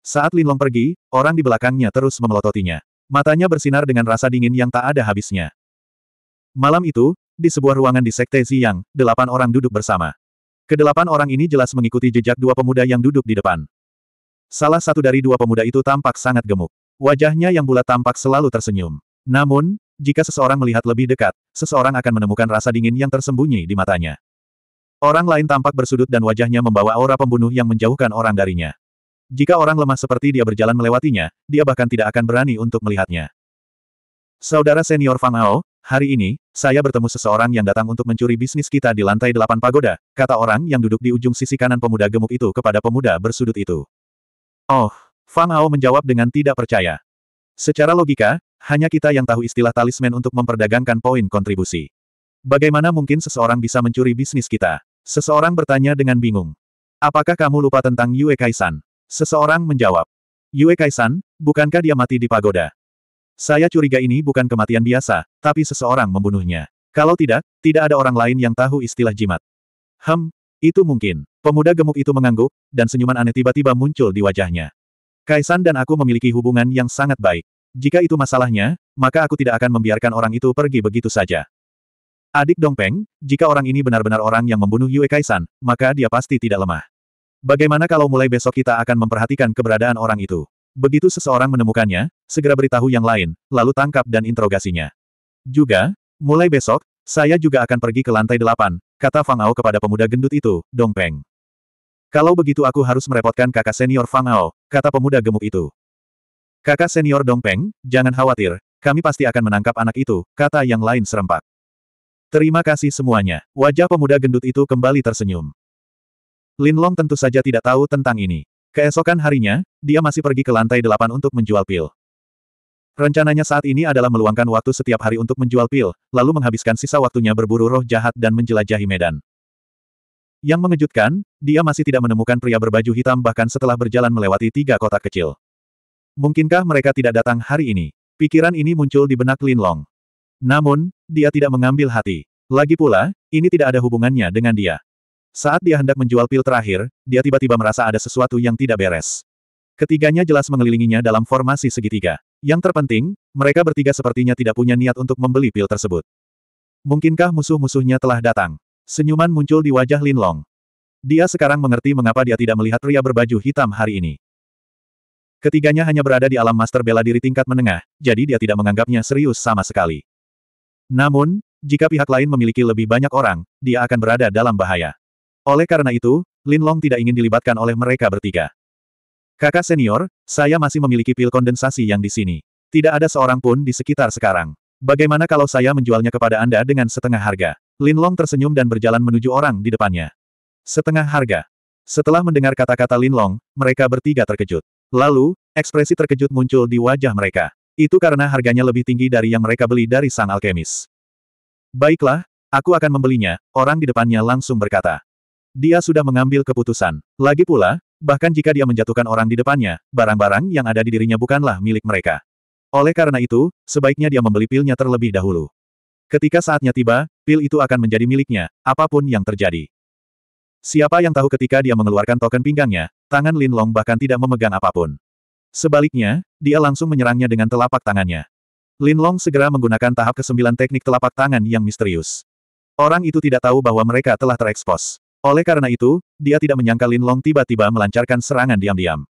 Saat Lin Long pergi, orang di belakangnya terus memelototinya. Matanya bersinar dengan rasa dingin yang tak ada habisnya. Malam itu, di sebuah ruangan di Sekte Ziyang, delapan orang duduk bersama. Kedelapan orang ini jelas mengikuti jejak dua pemuda yang duduk di depan. Salah satu dari dua pemuda itu tampak sangat gemuk. Wajahnya yang bulat tampak selalu tersenyum. Namun, jika seseorang melihat lebih dekat, seseorang akan menemukan rasa dingin yang tersembunyi di matanya. Orang lain tampak bersudut dan wajahnya membawa aura pembunuh yang menjauhkan orang darinya. Jika orang lemah seperti dia berjalan melewatinya, dia bahkan tidak akan berani untuk melihatnya. Saudara senior Fang Ao, hari ini, saya bertemu seseorang yang datang untuk mencuri bisnis kita di lantai delapan pagoda, kata orang yang duduk di ujung sisi kanan pemuda gemuk itu kepada pemuda bersudut itu. Oh, Fang Ao menjawab dengan tidak percaya. Secara logika, hanya kita yang tahu istilah talisman untuk memperdagangkan poin kontribusi. Bagaimana mungkin seseorang bisa mencuri bisnis kita? Seseorang bertanya dengan bingung. Apakah kamu lupa tentang Yue Kaisan? Seseorang menjawab. Yue Kaisan, bukankah dia mati di pagoda? Saya curiga ini bukan kematian biasa, tapi seseorang membunuhnya. Kalau tidak, tidak ada orang lain yang tahu istilah jimat. Hem, itu mungkin. Pemuda gemuk itu mengangguk, dan senyuman aneh tiba-tiba muncul di wajahnya. Kaisan dan aku memiliki hubungan yang sangat baik. Jika itu masalahnya, maka aku tidak akan membiarkan orang itu pergi begitu saja. Adik Dongpeng, jika orang ini benar-benar orang yang membunuh Yue Kaisan, maka dia pasti tidak lemah. Bagaimana kalau mulai besok kita akan memperhatikan keberadaan orang itu? Begitu seseorang menemukannya, segera beritahu yang lain, lalu tangkap dan interogasinya. Juga, mulai besok, saya juga akan pergi ke lantai delapan, kata Fang Ao kepada pemuda gendut itu, Dong Peng. Kalau begitu aku harus merepotkan kakak senior Fang Ao, kata pemuda gemuk itu. Kakak senior Dong Peng, jangan khawatir, kami pasti akan menangkap anak itu, kata yang lain serempak. Terima kasih semuanya. Wajah pemuda gendut itu kembali tersenyum. Lin Long tentu saja tidak tahu tentang ini. Keesokan harinya, dia masih pergi ke lantai delapan untuk menjual pil. Rencananya saat ini adalah meluangkan waktu setiap hari untuk menjual pil, lalu menghabiskan sisa waktunya berburu roh jahat dan menjelajahi medan. Yang mengejutkan, dia masih tidak menemukan pria berbaju hitam bahkan setelah berjalan melewati tiga kota kecil. Mungkinkah mereka tidak datang hari ini? Pikiran ini muncul di benak Lin Long. Namun, dia tidak mengambil hati. Lagi pula, ini tidak ada hubungannya dengan dia. Saat dia hendak menjual pil terakhir, dia tiba-tiba merasa ada sesuatu yang tidak beres. Ketiganya jelas mengelilinginya dalam formasi segitiga. Yang terpenting, mereka bertiga sepertinya tidak punya niat untuk membeli pil tersebut. Mungkinkah musuh-musuhnya telah datang? Senyuman muncul di wajah Lin Long. Dia sekarang mengerti mengapa dia tidak melihat pria berbaju hitam hari ini. Ketiganya hanya berada di alam master bela diri tingkat menengah, jadi dia tidak menganggapnya serius sama sekali. Namun, jika pihak lain memiliki lebih banyak orang, dia akan berada dalam bahaya. Oleh karena itu, Lin Long tidak ingin dilibatkan oleh mereka bertiga. Kakak senior, saya masih memiliki pil kondensasi yang di sini. Tidak ada seorang pun di sekitar sekarang. Bagaimana kalau saya menjualnya kepada Anda dengan setengah harga? Lin Long tersenyum dan berjalan menuju orang di depannya. Setengah harga. Setelah mendengar kata-kata Lin Long, mereka bertiga terkejut. Lalu, ekspresi terkejut muncul di wajah mereka. Itu karena harganya lebih tinggi dari yang mereka beli dari sang alkemis. Baiklah, aku akan membelinya, orang di depannya langsung berkata. Dia sudah mengambil keputusan. Lagi pula, bahkan jika dia menjatuhkan orang di depannya, barang-barang yang ada di dirinya bukanlah milik mereka. Oleh karena itu, sebaiknya dia membeli pilnya terlebih dahulu. Ketika saatnya tiba, pil itu akan menjadi miliknya, apapun yang terjadi. Siapa yang tahu ketika dia mengeluarkan token pinggangnya, tangan Lin Long bahkan tidak memegang apapun. Sebaliknya, dia langsung menyerangnya dengan telapak tangannya. Lin Long segera menggunakan tahap kesembilan teknik telapak tangan yang misterius. Orang itu tidak tahu bahwa mereka telah terekspos. Oleh karena itu, dia tidak menyangka Lin Long tiba-tiba melancarkan serangan diam-diam.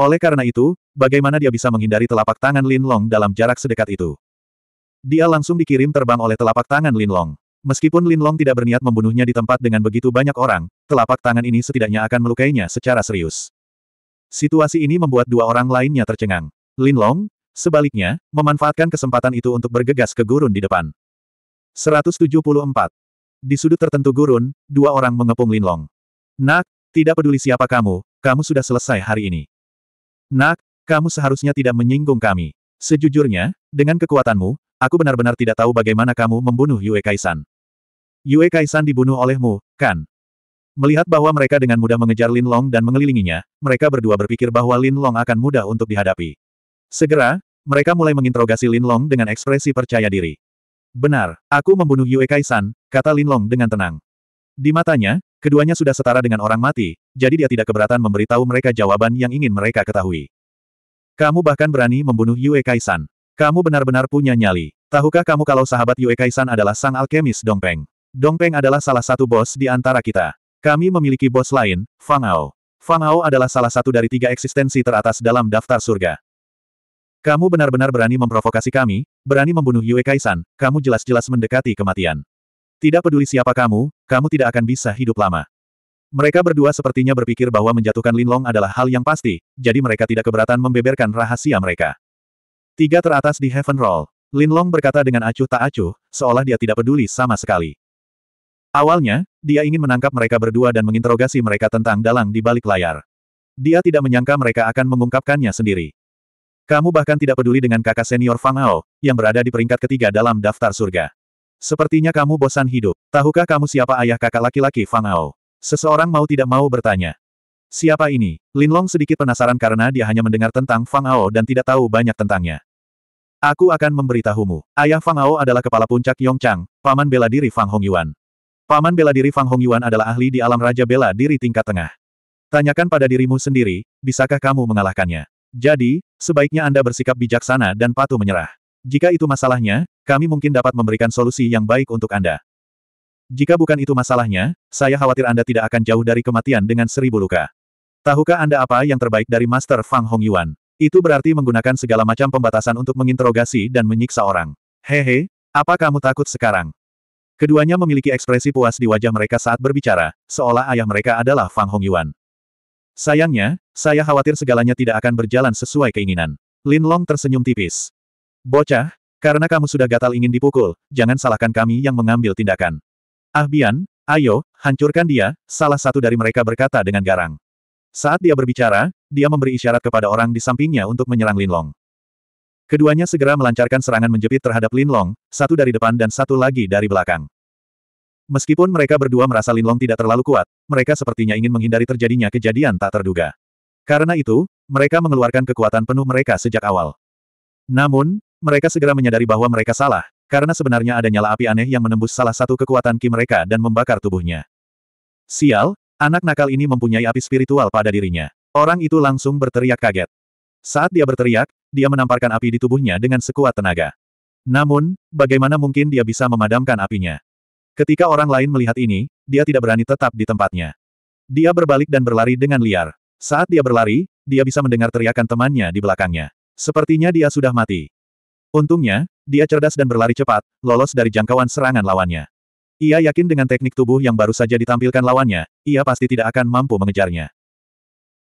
Oleh karena itu, bagaimana dia bisa menghindari telapak tangan Lin Long dalam jarak sedekat itu? Dia langsung dikirim terbang oleh telapak tangan Lin Long. Meskipun Lin Long tidak berniat membunuhnya di tempat dengan begitu banyak orang, telapak tangan ini setidaknya akan melukainya secara serius. Situasi ini membuat dua orang lainnya tercengang. Lin Long, sebaliknya, memanfaatkan kesempatan itu untuk bergegas ke gurun di depan. 174. Di sudut tertentu gurun, dua orang mengepung Linlong. Nak, tidak peduli siapa kamu, kamu sudah selesai hari ini. Nak, kamu seharusnya tidak menyinggung kami. Sejujurnya, dengan kekuatanmu, aku benar-benar tidak tahu bagaimana kamu membunuh Yue Kaisan. Yue Kaisan dibunuh olehmu, kan? Melihat bahwa mereka dengan mudah mengejar Lin Long dan mengelilinginya, mereka berdua berpikir bahwa Lin Long akan mudah untuk dihadapi. Segera, mereka mulai menginterogasi Lin Long dengan ekspresi percaya diri. Benar, aku membunuh Yue Kaisan, kata Linlong dengan tenang. Di matanya, keduanya sudah setara dengan orang mati, jadi dia tidak keberatan memberitahu mereka jawaban yang ingin mereka ketahui. Kamu bahkan berani membunuh Yue Kaisan. Kamu benar-benar punya nyali. Tahukah kamu kalau sahabat Yue Kaisan adalah sang alkemis Dongpeng? Dongpeng adalah salah satu bos di antara kita. Kami memiliki bos lain, Fang Ao. Fang Ao adalah salah satu dari tiga eksistensi teratas dalam daftar surga. Kamu benar-benar berani memprovokasi kami, berani membunuh Yue Kaisan, kamu jelas-jelas mendekati kematian. Tidak peduli siapa kamu, kamu tidak akan bisa hidup lama. Mereka berdua sepertinya berpikir bahwa menjatuhkan Linlong adalah hal yang pasti, jadi mereka tidak keberatan membeberkan rahasia mereka. Tiga teratas di Heaven Roll. Linlong berkata dengan acuh tak acuh, seolah dia tidak peduli sama sekali. Awalnya, dia ingin menangkap mereka berdua dan menginterogasi mereka tentang dalang di balik layar. Dia tidak menyangka mereka akan mengungkapkannya sendiri. Kamu bahkan tidak peduli dengan kakak senior Fang Ao, yang berada di peringkat ketiga dalam daftar surga. Sepertinya kamu bosan hidup. Tahukah kamu siapa ayah kakak laki-laki Fang Ao? Seseorang mau tidak mau bertanya. Siapa ini? Lin Long sedikit penasaran karena dia hanya mendengar tentang Fang Ao dan tidak tahu banyak tentangnya. Aku akan memberitahumu. Ayah Fang Ao adalah kepala puncak Yong Chang. paman bela diri Fang Hongyuan. Paman bela diri Fang Hongyuan adalah ahli di alam raja bela diri tingkat tengah. Tanyakan pada dirimu sendiri, bisakah kamu mengalahkannya? Jadi, sebaiknya Anda bersikap bijaksana dan patuh menyerah. Jika itu masalahnya, kami mungkin dapat memberikan solusi yang baik untuk Anda. Jika bukan itu masalahnya, saya khawatir Anda tidak akan jauh dari kematian dengan seribu luka. Tahukah Anda apa yang terbaik dari Master Fang Hong Yuan? Itu berarti menggunakan segala macam pembatasan untuk menginterogasi dan menyiksa orang. Hehe, apa kamu takut sekarang? Keduanya memiliki ekspresi puas di wajah mereka saat berbicara, seolah ayah mereka adalah Fang Hongyuan. Sayangnya, saya khawatir segalanya tidak akan berjalan sesuai keinginan. Lin Long tersenyum tipis. Bocah, karena kamu sudah gatal ingin dipukul, jangan salahkan kami yang mengambil tindakan. Ah Bian, ayo, hancurkan dia, salah satu dari mereka berkata dengan garang. Saat dia berbicara, dia memberi isyarat kepada orang di sampingnya untuk menyerang Lin Long. Keduanya segera melancarkan serangan menjepit terhadap Lin Long, satu dari depan dan satu lagi dari belakang. Meskipun mereka berdua merasa Linlong tidak terlalu kuat, mereka sepertinya ingin menghindari terjadinya kejadian tak terduga. Karena itu, mereka mengeluarkan kekuatan penuh mereka sejak awal. Namun, mereka segera menyadari bahwa mereka salah, karena sebenarnya ada nyala api aneh yang menembus salah satu kekuatan Ki mereka dan membakar tubuhnya. Sial, anak nakal ini mempunyai api spiritual pada dirinya. Orang itu langsung berteriak kaget. Saat dia berteriak, dia menamparkan api di tubuhnya dengan sekuat tenaga. Namun, bagaimana mungkin dia bisa memadamkan apinya? Ketika orang lain melihat ini, dia tidak berani tetap di tempatnya. Dia berbalik dan berlari dengan liar. Saat dia berlari, dia bisa mendengar teriakan temannya di belakangnya. Sepertinya dia sudah mati. Untungnya, dia cerdas dan berlari cepat, lolos dari jangkauan serangan lawannya. Ia yakin dengan teknik tubuh yang baru saja ditampilkan lawannya, ia pasti tidak akan mampu mengejarnya.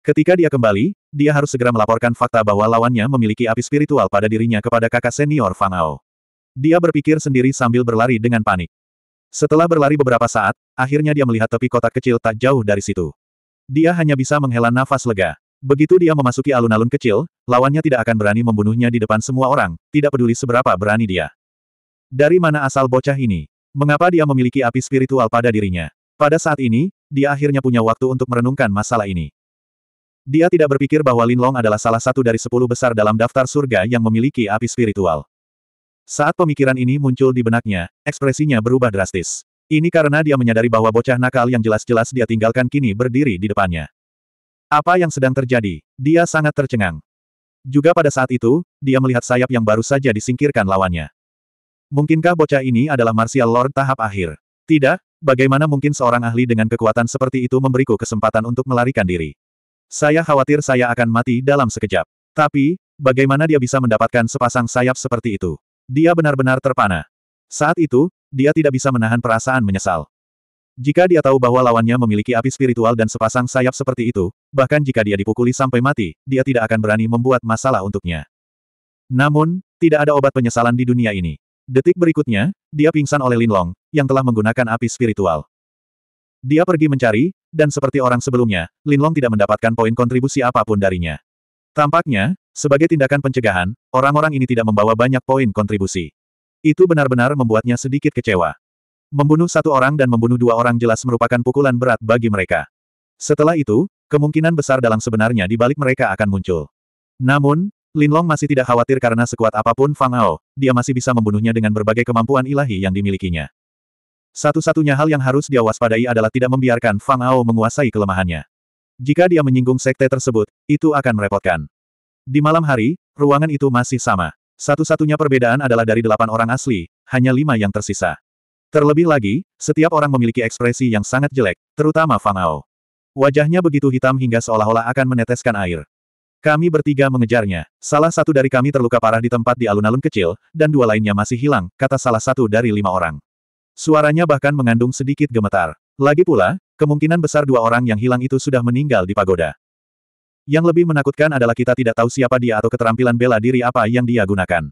Ketika dia kembali, dia harus segera melaporkan fakta bahwa lawannya memiliki api spiritual pada dirinya kepada kakak senior Fang Ao. Dia berpikir sendiri sambil berlari dengan panik. Setelah berlari beberapa saat, akhirnya dia melihat tepi kotak kecil tak jauh dari situ. Dia hanya bisa menghela nafas lega. Begitu dia memasuki alun-alun kecil, lawannya tidak akan berani membunuhnya di depan semua orang, tidak peduli seberapa berani dia. Dari mana asal bocah ini? Mengapa dia memiliki api spiritual pada dirinya? Pada saat ini, dia akhirnya punya waktu untuk merenungkan masalah ini. Dia tidak berpikir bahwa Linlong adalah salah satu dari sepuluh besar dalam daftar surga yang memiliki api spiritual. Saat pemikiran ini muncul di benaknya, ekspresinya berubah drastis. Ini karena dia menyadari bahwa bocah nakal yang jelas-jelas dia tinggalkan kini berdiri di depannya. Apa yang sedang terjadi? Dia sangat tercengang. Juga pada saat itu, dia melihat sayap yang baru saja disingkirkan lawannya. Mungkinkah bocah ini adalah Martial Lord tahap akhir? Tidak, bagaimana mungkin seorang ahli dengan kekuatan seperti itu memberiku kesempatan untuk melarikan diri? Saya khawatir saya akan mati dalam sekejap. Tapi, bagaimana dia bisa mendapatkan sepasang sayap seperti itu? Dia benar-benar terpana. Saat itu, dia tidak bisa menahan perasaan menyesal. Jika dia tahu bahwa lawannya memiliki api spiritual dan sepasang sayap seperti itu, bahkan jika dia dipukuli sampai mati, dia tidak akan berani membuat masalah untuknya. Namun, tidak ada obat penyesalan di dunia ini. Detik berikutnya, dia pingsan oleh Linlong, yang telah menggunakan api spiritual. Dia pergi mencari, dan seperti orang sebelumnya, Linlong tidak mendapatkan poin kontribusi apapun darinya. Tampaknya, sebagai tindakan pencegahan, orang-orang ini tidak membawa banyak poin kontribusi. Itu benar-benar membuatnya sedikit kecewa. Membunuh satu orang dan membunuh dua orang jelas merupakan pukulan berat bagi mereka. Setelah itu, kemungkinan besar dalang sebenarnya di balik mereka akan muncul. Namun, Lin Long masih tidak khawatir karena sekuat apapun Fang Ao, dia masih bisa membunuhnya dengan berbagai kemampuan ilahi yang dimilikinya. Satu-satunya hal yang harus dia waspadai adalah tidak membiarkan Fang Ao menguasai kelemahannya. Jika dia menyinggung sekte tersebut, itu akan merepotkan. Di malam hari, ruangan itu masih sama. Satu-satunya perbedaan adalah dari delapan orang asli, hanya lima yang tersisa. Terlebih lagi, setiap orang memiliki ekspresi yang sangat jelek, terutama Fang Ao. Wajahnya begitu hitam hingga seolah-olah akan meneteskan air. Kami bertiga mengejarnya. Salah satu dari kami terluka parah di tempat di alun-alun kecil, dan dua lainnya masih hilang, kata salah satu dari lima orang. Suaranya bahkan mengandung sedikit gemetar. Lagi pula, kemungkinan besar dua orang yang hilang itu sudah meninggal di pagoda. Yang lebih menakutkan adalah kita tidak tahu siapa dia atau keterampilan bela diri apa yang dia gunakan.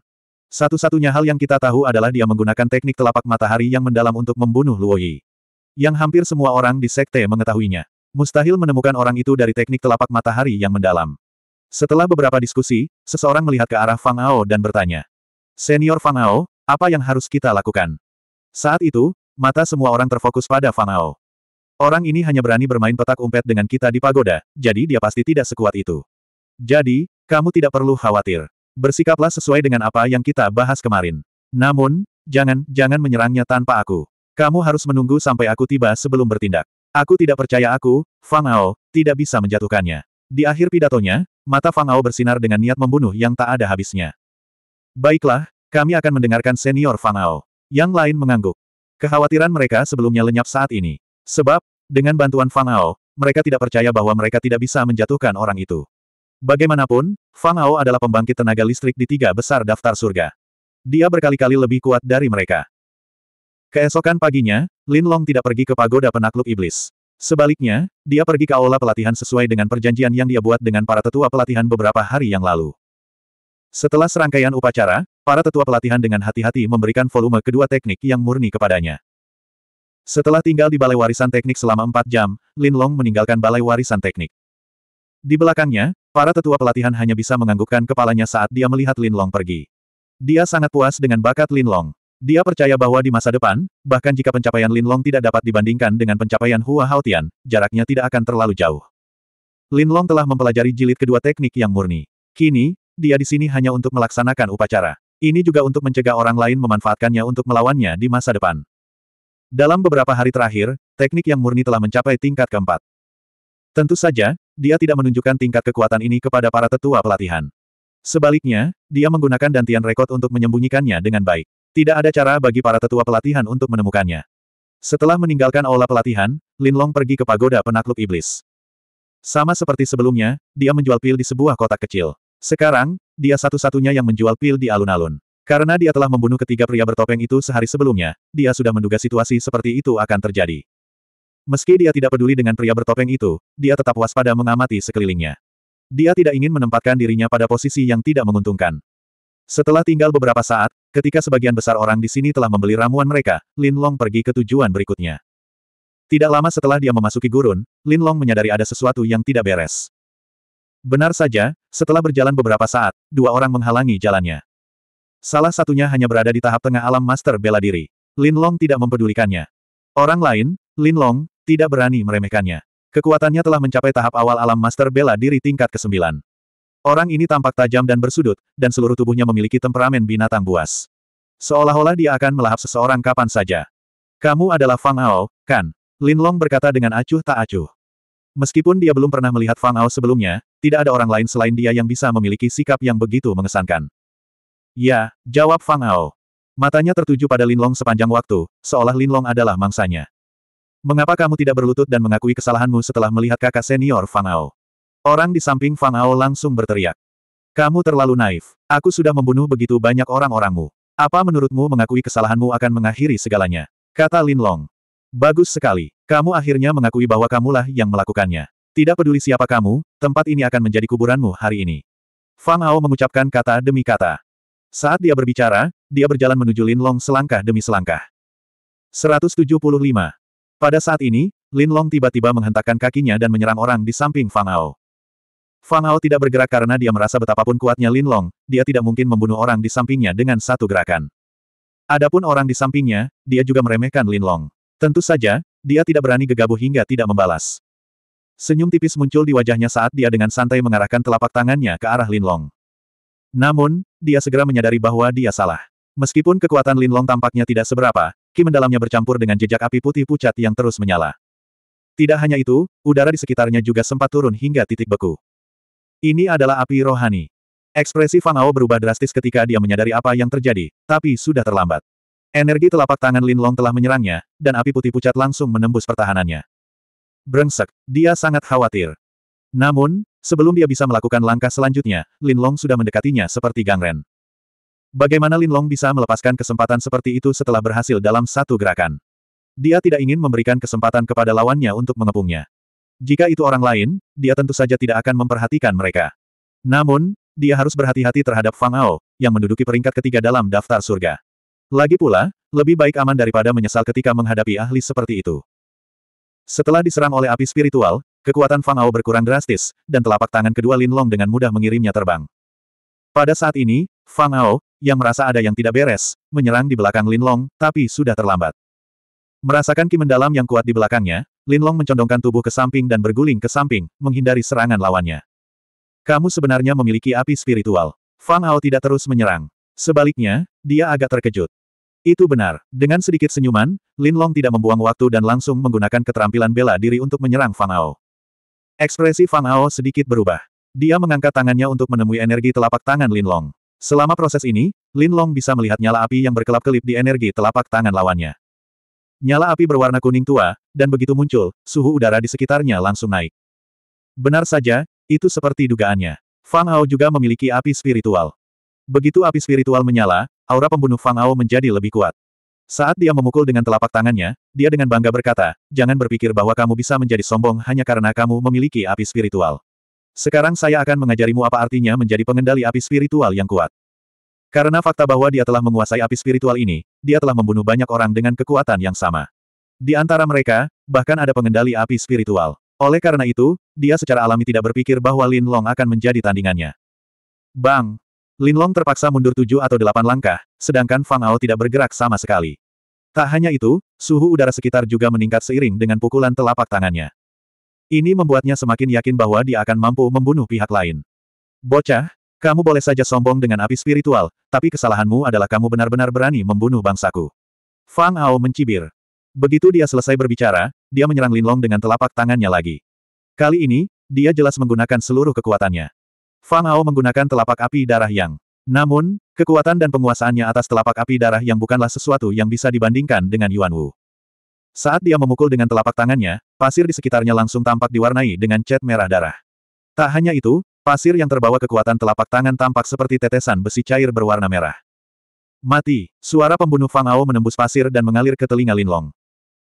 Satu-satunya hal yang kita tahu adalah dia menggunakan teknik telapak matahari yang mendalam untuk membunuh Luo Yi. Yang hampir semua orang di sekte mengetahuinya. Mustahil menemukan orang itu dari teknik telapak matahari yang mendalam. Setelah beberapa diskusi, seseorang melihat ke arah Fang Ao dan bertanya. Senior Fang Ao, apa yang harus kita lakukan? Saat itu, Mata semua orang terfokus pada Fang Ao. Orang ini hanya berani bermain petak umpet dengan kita di pagoda, jadi dia pasti tidak sekuat itu. Jadi, kamu tidak perlu khawatir. Bersikaplah sesuai dengan apa yang kita bahas kemarin. Namun, jangan, jangan menyerangnya tanpa aku. Kamu harus menunggu sampai aku tiba sebelum bertindak. Aku tidak percaya aku, Fang Ao, tidak bisa menjatuhkannya. Di akhir pidatonya, mata Fang Ao bersinar dengan niat membunuh yang tak ada habisnya. Baiklah, kami akan mendengarkan senior Fang Ao. Yang lain mengangguk. Kekhawatiran mereka sebelumnya lenyap saat ini. Sebab, dengan bantuan Fang Ao, mereka tidak percaya bahwa mereka tidak bisa menjatuhkan orang itu. Bagaimanapun, Fang Ao adalah pembangkit tenaga listrik di tiga besar daftar surga. Dia berkali-kali lebih kuat dari mereka. Keesokan paginya, Lin Long tidak pergi ke pagoda penakluk iblis. Sebaliknya, dia pergi ke aula pelatihan sesuai dengan perjanjian yang dia buat dengan para tetua pelatihan beberapa hari yang lalu. Setelah serangkaian upacara, Para tetua pelatihan dengan hati-hati memberikan volume kedua teknik yang murni kepadanya. Setelah tinggal di Balai Warisan Teknik selama empat jam, Lin Long meninggalkan Balai Warisan Teknik. Di belakangnya, para tetua pelatihan hanya bisa menganggukkan kepalanya saat dia melihat Lin Long pergi. Dia sangat puas dengan bakat Lin Long. Dia percaya bahwa di masa depan, bahkan jika pencapaian Lin Long tidak dapat dibandingkan dengan pencapaian Hua Haotian, jaraknya tidak akan terlalu jauh. Lin Long telah mempelajari jilid kedua teknik yang murni. Kini, dia di sini hanya untuk melaksanakan upacara. Ini juga untuk mencegah orang lain memanfaatkannya untuk melawannya di masa depan. Dalam beberapa hari terakhir, teknik yang murni telah mencapai tingkat keempat. Tentu saja, dia tidak menunjukkan tingkat kekuatan ini kepada para tetua pelatihan. Sebaliknya, dia menggunakan dantian rekod untuk menyembunyikannya dengan baik. Tidak ada cara bagi para tetua pelatihan untuk menemukannya. Setelah meninggalkan aula pelatihan, Lin Long pergi ke pagoda penakluk iblis. Sama seperti sebelumnya, dia menjual pil di sebuah kotak kecil. Sekarang, dia satu-satunya yang menjual pil di alun-alun. Karena dia telah membunuh ketiga pria bertopeng itu sehari sebelumnya, dia sudah menduga situasi seperti itu akan terjadi. Meski dia tidak peduli dengan pria bertopeng itu, dia tetap waspada mengamati sekelilingnya. Dia tidak ingin menempatkan dirinya pada posisi yang tidak menguntungkan. Setelah tinggal beberapa saat, ketika sebagian besar orang di sini telah membeli ramuan mereka, Lin Long pergi ke tujuan berikutnya. Tidak lama setelah dia memasuki gurun, Lin Long menyadari ada sesuatu yang tidak beres. Benar saja, setelah berjalan beberapa saat, dua orang menghalangi jalannya. Salah satunya hanya berada di tahap tengah alam master bela diri. Lin Long tidak mempedulikannya. Orang lain, Lin Long, tidak berani meremehkannya. Kekuatannya telah mencapai tahap awal alam master bela diri tingkat ke-9. Orang ini tampak tajam dan bersudut, dan seluruh tubuhnya memiliki temperamen binatang buas. Seolah-olah dia akan melahap seseorang kapan saja. Kamu adalah Fang Ao, kan? Lin Long berkata dengan acuh tak acuh. Meskipun dia belum pernah melihat Fang Ao sebelumnya, tidak ada orang lain selain dia yang bisa memiliki sikap yang begitu mengesankan. Ya, jawab Fang Ao. Matanya tertuju pada Lin Long sepanjang waktu, seolah Lin Long adalah mangsanya. Mengapa kamu tidak berlutut dan mengakui kesalahanmu setelah melihat kakak senior Fang Ao? Orang di samping Fang Ao langsung berteriak. Kamu terlalu naif. Aku sudah membunuh begitu banyak orang-orangmu. Apa menurutmu mengakui kesalahanmu akan mengakhiri segalanya? Kata Lin Long. Bagus sekali. Kamu akhirnya mengakui bahwa kamulah yang melakukannya. Tidak peduli siapa kamu, tempat ini akan menjadi kuburanmu hari ini. Fang Ao mengucapkan kata demi kata. Saat dia berbicara, dia berjalan menuju Lin Long selangkah demi selangkah. 175. Pada saat ini, Lin Long tiba-tiba menghentakkan kakinya dan menyerang orang di samping Fang Ao. Fang Ao tidak bergerak karena dia merasa betapapun kuatnya Lin Long, dia tidak mungkin membunuh orang di sampingnya dengan satu gerakan. Adapun orang di sampingnya, dia juga meremehkan Lin Long. Tentu saja, dia tidak berani gegabah hingga tidak membalas. Senyum tipis muncul di wajahnya saat dia dengan santai mengarahkan telapak tangannya ke arah Linlong. Namun, dia segera menyadari bahwa dia salah. Meskipun kekuatan Linlong tampaknya tidak seberapa, ki mendalamnya bercampur dengan jejak api putih pucat yang terus menyala. Tidak hanya itu, udara di sekitarnya juga sempat turun hingga titik beku. Ini adalah api rohani. Ekspresi Fang Ao berubah drastis ketika dia menyadari apa yang terjadi, tapi sudah terlambat. Energi telapak tangan Linlong telah menyerangnya, dan api putih pucat langsung menembus pertahanannya. Brengsek, dia sangat khawatir. Namun, sebelum dia bisa melakukan langkah selanjutnya, Linlong sudah mendekatinya seperti gangren. Bagaimana Linlong bisa melepaskan kesempatan seperti itu setelah berhasil dalam satu gerakan? Dia tidak ingin memberikan kesempatan kepada lawannya untuk mengepungnya. Jika itu orang lain, dia tentu saja tidak akan memperhatikan mereka. Namun, dia harus berhati-hati terhadap Fang Ao, yang menduduki peringkat ketiga dalam daftar surga. Lagi pula, lebih baik aman daripada menyesal ketika menghadapi ahli seperti itu. Setelah diserang oleh api spiritual, kekuatan Fang Ao berkurang drastis, dan telapak tangan kedua Lin Long dengan mudah mengirimnya terbang. Pada saat ini, Fang Ao, yang merasa ada yang tidak beres, menyerang di belakang Lin Long, tapi sudah terlambat. Merasakan ki mendalam yang kuat di belakangnya, Lin Long mencondongkan tubuh ke samping dan berguling ke samping, menghindari serangan lawannya. Kamu sebenarnya memiliki api spiritual. Fang Ao tidak terus menyerang. Sebaliknya, dia agak terkejut. Itu benar. Dengan sedikit senyuman, Lin Long tidak membuang waktu dan langsung menggunakan keterampilan bela diri untuk menyerang Fang Ao. Ekspresi Fang Ao sedikit berubah. Dia mengangkat tangannya untuk menemui energi telapak tangan Lin Long. Selama proses ini, Lin Long bisa melihat nyala api yang berkelap-kelip di energi telapak tangan lawannya. Nyala api berwarna kuning tua, dan begitu muncul, suhu udara di sekitarnya langsung naik. Benar saja, itu seperti dugaannya. Fang Ao juga memiliki api spiritual. Begitu api spiritual menyala, aura pembunuh Fang Ao menjadi lebih kuat. Saat dia memukul dengan telapak tangannya, dia dengan bangga berkata, jangan berpikir bahwa kamu bisa menjadi sombong hanya karena kamu memiliki api spiritual. Sekarang saya akan mengajarimu apa artinya menjadi pengendali api spiritual yang kuat. Karena fakta bahwa dia telah menguasai api spiritual ini, dia telah membunuh banyak orang dengan kekuatan yang sama. Di antara mereka, bahkan ada pengendali api spiritual. Oleh karena itu, dia secara alami tidak berpikir bahwa Lin Long akan menjadi tandingannya. Bang! Linlong terpaksa mundur tujuh atau delapan langkah, sedangkan Fang Ao tidak bergerak sama sekali. Tak hanya itu, suhu udara sekitar juga meningkat seiring dengan pukulan telapak tangannya. Ini membuatnya semakin yakin bahwa dia akan mampu membunuh pihak lain. Bocah, kamu boleh saja sombong dengan api spiritual, tapi kesalahanmu adalah kamu benar-benar berani membunuh bangsaku. Fang Ao mencibir. Begitu dia selesai berbicara, dia menyerang Linlong dengan telapak tangannya lagi. Kali ini, dia jelas menggunakan seluruh kekuatannya. Fang Ao menggunakan telapak api darah yang. Namun, kekuatan dan penguasaannya atas telapak api darah yang bukanlah sesuatu yang bisa dibandingkan dengan Yuan Wu. Saat dia memukul dengan telapak tangannya, pasir di sekitarnya langsung tampak diwarnai dengan cat merah darah. Tak hanya itu, pasir yang terbawa kekuatan telapak tangan tampak seperti tetesan besi cair berwarna merah. Mati, suara pembunuh Fang Ao menembus pasir dan mengalir ke telinga Linlong.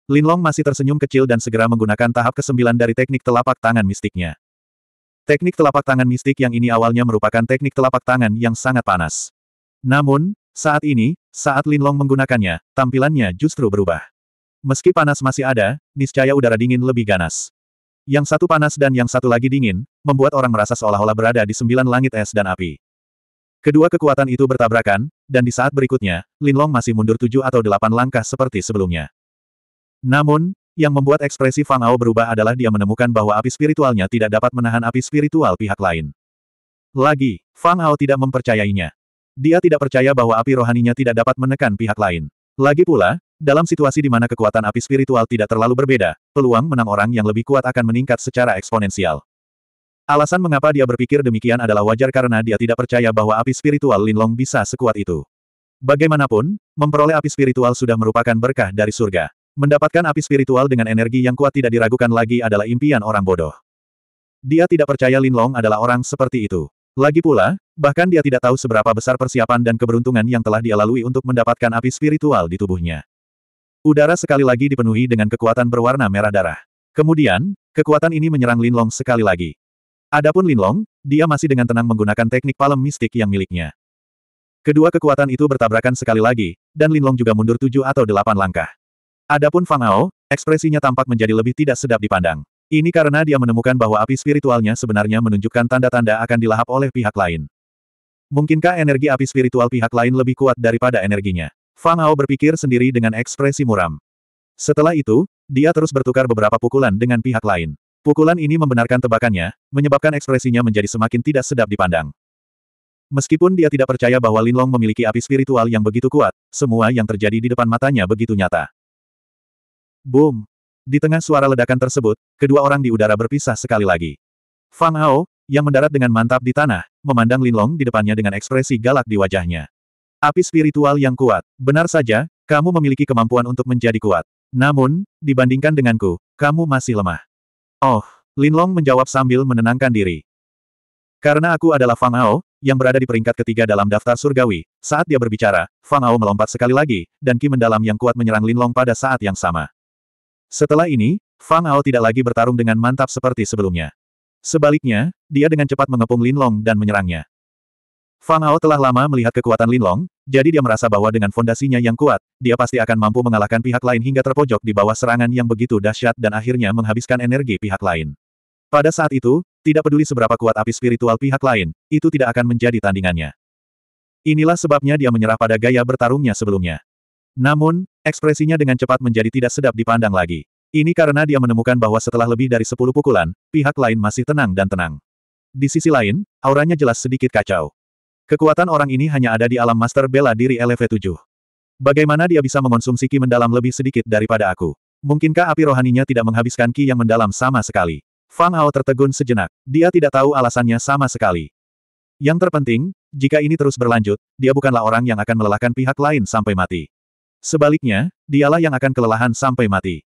Linlong masih tersenyum kecil dan segera menggunakan tahap kesembilan dari teknik telapak tangan mistiknya. Teknik telapak tangan mistik yang ini awalnya merupakan teknik telapak tangan yang sangat panas. Namun, saat ini, saat Linlong menggunakannya, tampilannya justru berubah. Meski panas masih ada, niscaya udara dingin lebih ganas. Yang satu panas dan yang satu lagi dingin, membuat orang merasa seolah-olah berada di sembilan langit es dan api. Kedua kekuatan itu bertabrakan, dan di saat berikutnya, Linlong masih mundur tujuh atau delapan langkah seperti sebelumnya. Namun, yang membuat ekspresi Fang Ao berubah adalah dia menemukan bahwa api spiritualnya tidak dapat menahan api spiritual pihak lain. Lagi, Fang Ao tidak mempercayainya. Dia tidak percaya bahwa api rohaninya tidak dapat menekan pihak lain. Lagi pula, dalam situasi di mana kekuatan api spiritual tidak terlalu berbeda, peluang menang orang yang lebih kuat akan meningkat secara eksponensial. Alasan mengapa dia berpikir demikian adalah wajar karena dia tidak percaya bahwa api spiritual Linlong bisa sekuat itu. Bagaimanapun, memperoleh api spiritual sudah merupakan berkah dari surga. Mendapatkan api spiritual dengan energi yang kuat tidak diragukan lagi adalah impian orang bodoh. Dia tidak percaya Lin Long adalah orang seperti itu. Lagi pula, bahkan dia tidak tahu seberapa besar persiapan dan keberuntungan yang telah dia lalui untuk mendapatkan api spiritual di tubuhnya. Udara sekali lagi dipenuhi dengan kekuatan berwarna merah darah. Kemudian, kekuatan ini menyerang Lin Long sekali lagi. Adapun Lin Long, dia masih dengan tenang menggunakan teknik palem mistik yang miliknya. Kedua kekuatan itu bertabrakan sekali lagi, dan Lin Long juga mundur tujuh atau delapan langkah. Adapun Fang Ao, ekspresinya tampak menjadi lebih tidak sedap dipandang. Ini karena dia menemukan bahwa api spiritualnya sebenarnya menunjukkan tanda-tanda akan dilahap oleh pihak lain. Mungkinkah energi api spiritual pihak lain lebih kuat daripada energinya? Fang Ao berpikir sendiri dengan ekspresi muram. Setelah itu, dia terus bertukar beberapa pukulan dengan pihak lain. Pukulan ini membenarkan tebakannya, menyebabkan ekspresinya menjadi semakin tidak sedap dipandang. Meskipun dia tidak percaya bahwa Linlong memiliki api spiritual yang begitu kuat, semua yang terjadi di depan matanya begitu nyata. Boom! Di tengah suara ledakan tersebut, kedua orang di udara berpisah sekali lagi. Fang Hao, yang mendarat dengan mantap di tanah, memandang Linlong di depannya dengan ekspresi galak di wajahnya. Api spiritual yang kuat. Benar saja, kamu memiliki kemampuan untuk menjadi kuat. Namun, dibandingkan denganku, kamu masih lemah. Oh, Linlong menjawab sambil menenangkan diri. Karena aku adalah Fang Hao, yang berada di peringkat ketiga dalam daftar surgawi, saat dia berbicara, Fang Hao melompat sekali lagi, dan ki mendalam yang kuat menyerang Linlong pada saat yang sama. Setelah ini, Fang Ao tidak lagi bertarung dengan mantap seperti sebelumnya. Sebaliknya, dia dengan cepat mengepung Lin Long dan menyerangnya. Fang Ao telah lama melihat kekuatan Lin Long, jadi dia merasa bahwa dengan fondasinya yang kuat, dia pasti akan mampu mengalahkan pihak lain hingga terpojok di bawah serangan yang begitu dahsyat dan akhirnya menghabiskan energi pihak lain. Pada saat itu, tidak peduli seberapa kuat api spiritual pihak lain, itu tidak akan menjadi tandingannya. Inilah sebabnya dia menyerah pada gaya bertarungnya sebelumnya. Namun, ekspresinya dengan cepat menjadi tidak sedap dipandang lagi. Ini karena dia menemukan bahwa setelah lebih dari sepuluh pukulan, pihak lain masih tenang dan tenang. Di sisi lain, auranya jelas sedikit kacau. Kekuatan orang ini hanya ada di alam master bela diri LV7. Bagaimana dia bisa mengonsumsi ki mendalam lebih sedikit daripada aku? Mungkinkah api rohaninya tidak menghabiskan ki yang mendalam sama sekali? Fang Hao tertegun sejenak. Dia tidak tahu alasannya sama sekali. Yang terpenting, jika ini terus berlanjut, dia bukanlah orang yang akan melelahkan pihak lain sampai mati. Sebaliknya, dialah yang akan kelelahan sampai mati.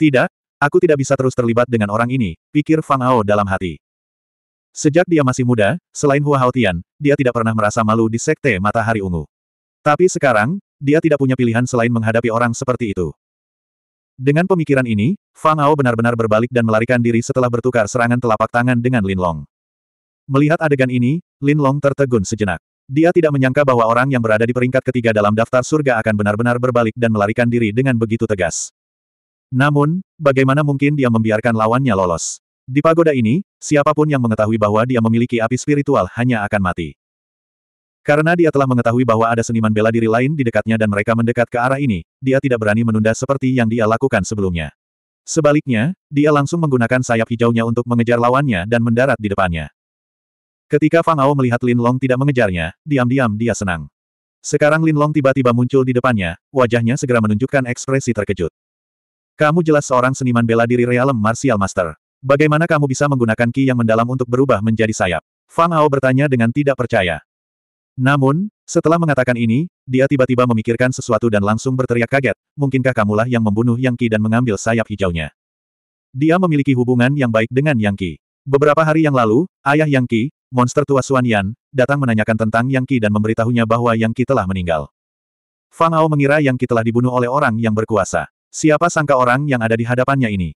Tidak, aku tidak bisa terus terlibat dengan orang ini, pikir Fang Ao dalam hati. Sejak dia masih muda, selain Hua Haotian, dia tidak pernah merasa malu di Sekte Matahari Ungu. Tapi sekarang, dia tidak punya pilihan selain menghadapi orang seperti itu. Dengan pemikiran ini, Fang Ao benar-benar berbalik dan melarikan diri setelah bertukar serangan telapak tangan dengan Lin Long. Melihat adegan ini, Lin Long tertegun sejenak. Dia tidak menyangka bahwa orang yang berada di peringkat ketiga dalam daftar surga akan benar-benar berbalik dan melarikan diri dengan begitu tegas. Namun, bagaimana mungkin dia membiarkan lawannya lolos? Di pagoda ini, siapapun yang mengetahui bahwa dia memiliki api spiritual hanya akan mati. Karena dia telah mengetahui bahwa ada seniman bela diri lain di dekatnya dan mereka mendekat ke arah ini, dia tidak berani menunda seperti yang dia lakukan sebelumnya. Sebaliknya, dia langsung menggunakan sayap hijaunya untuk mengejar lawannya dan mendarat di depannya. Ketika Fang Ao melihat Lin Long tidak mengejarnya, diam-diam dia senang. Sekarang Lin Long tiba-tiba muncul di depannya, wajahnya segera menunjukkan ekspresi terkejut. Kamu jelas seorang seniman bela diri realem martial master. Bagaimana kamu bisa menggunakan ki yang mendalam untuk berubah menjadi sayap? Fang Ao bertanya dengan tidak percaya. Namun, setelah mengatakan ini, dia tiba-tiba memikirkan sesuatu dan langsung berteriak kaget, mungkinkah kamulah yang membunuh Yang Ki dan mengambil sayap hijaunya? Dia memiliki hubungan yang baik dengan Yang Ki. Beberapa hari yang lalu, ayah Yang Ki monster tua Suanyan Yan, datang menanyakan tentang Yang Qi dan memberitahunya bahwa Yang Qi telah meninggal. Fang Ao mengira Yang Qi telah dibunuh oleh orang yang berkuasa. Siapa sangka orang yang ada di hadapannya ini?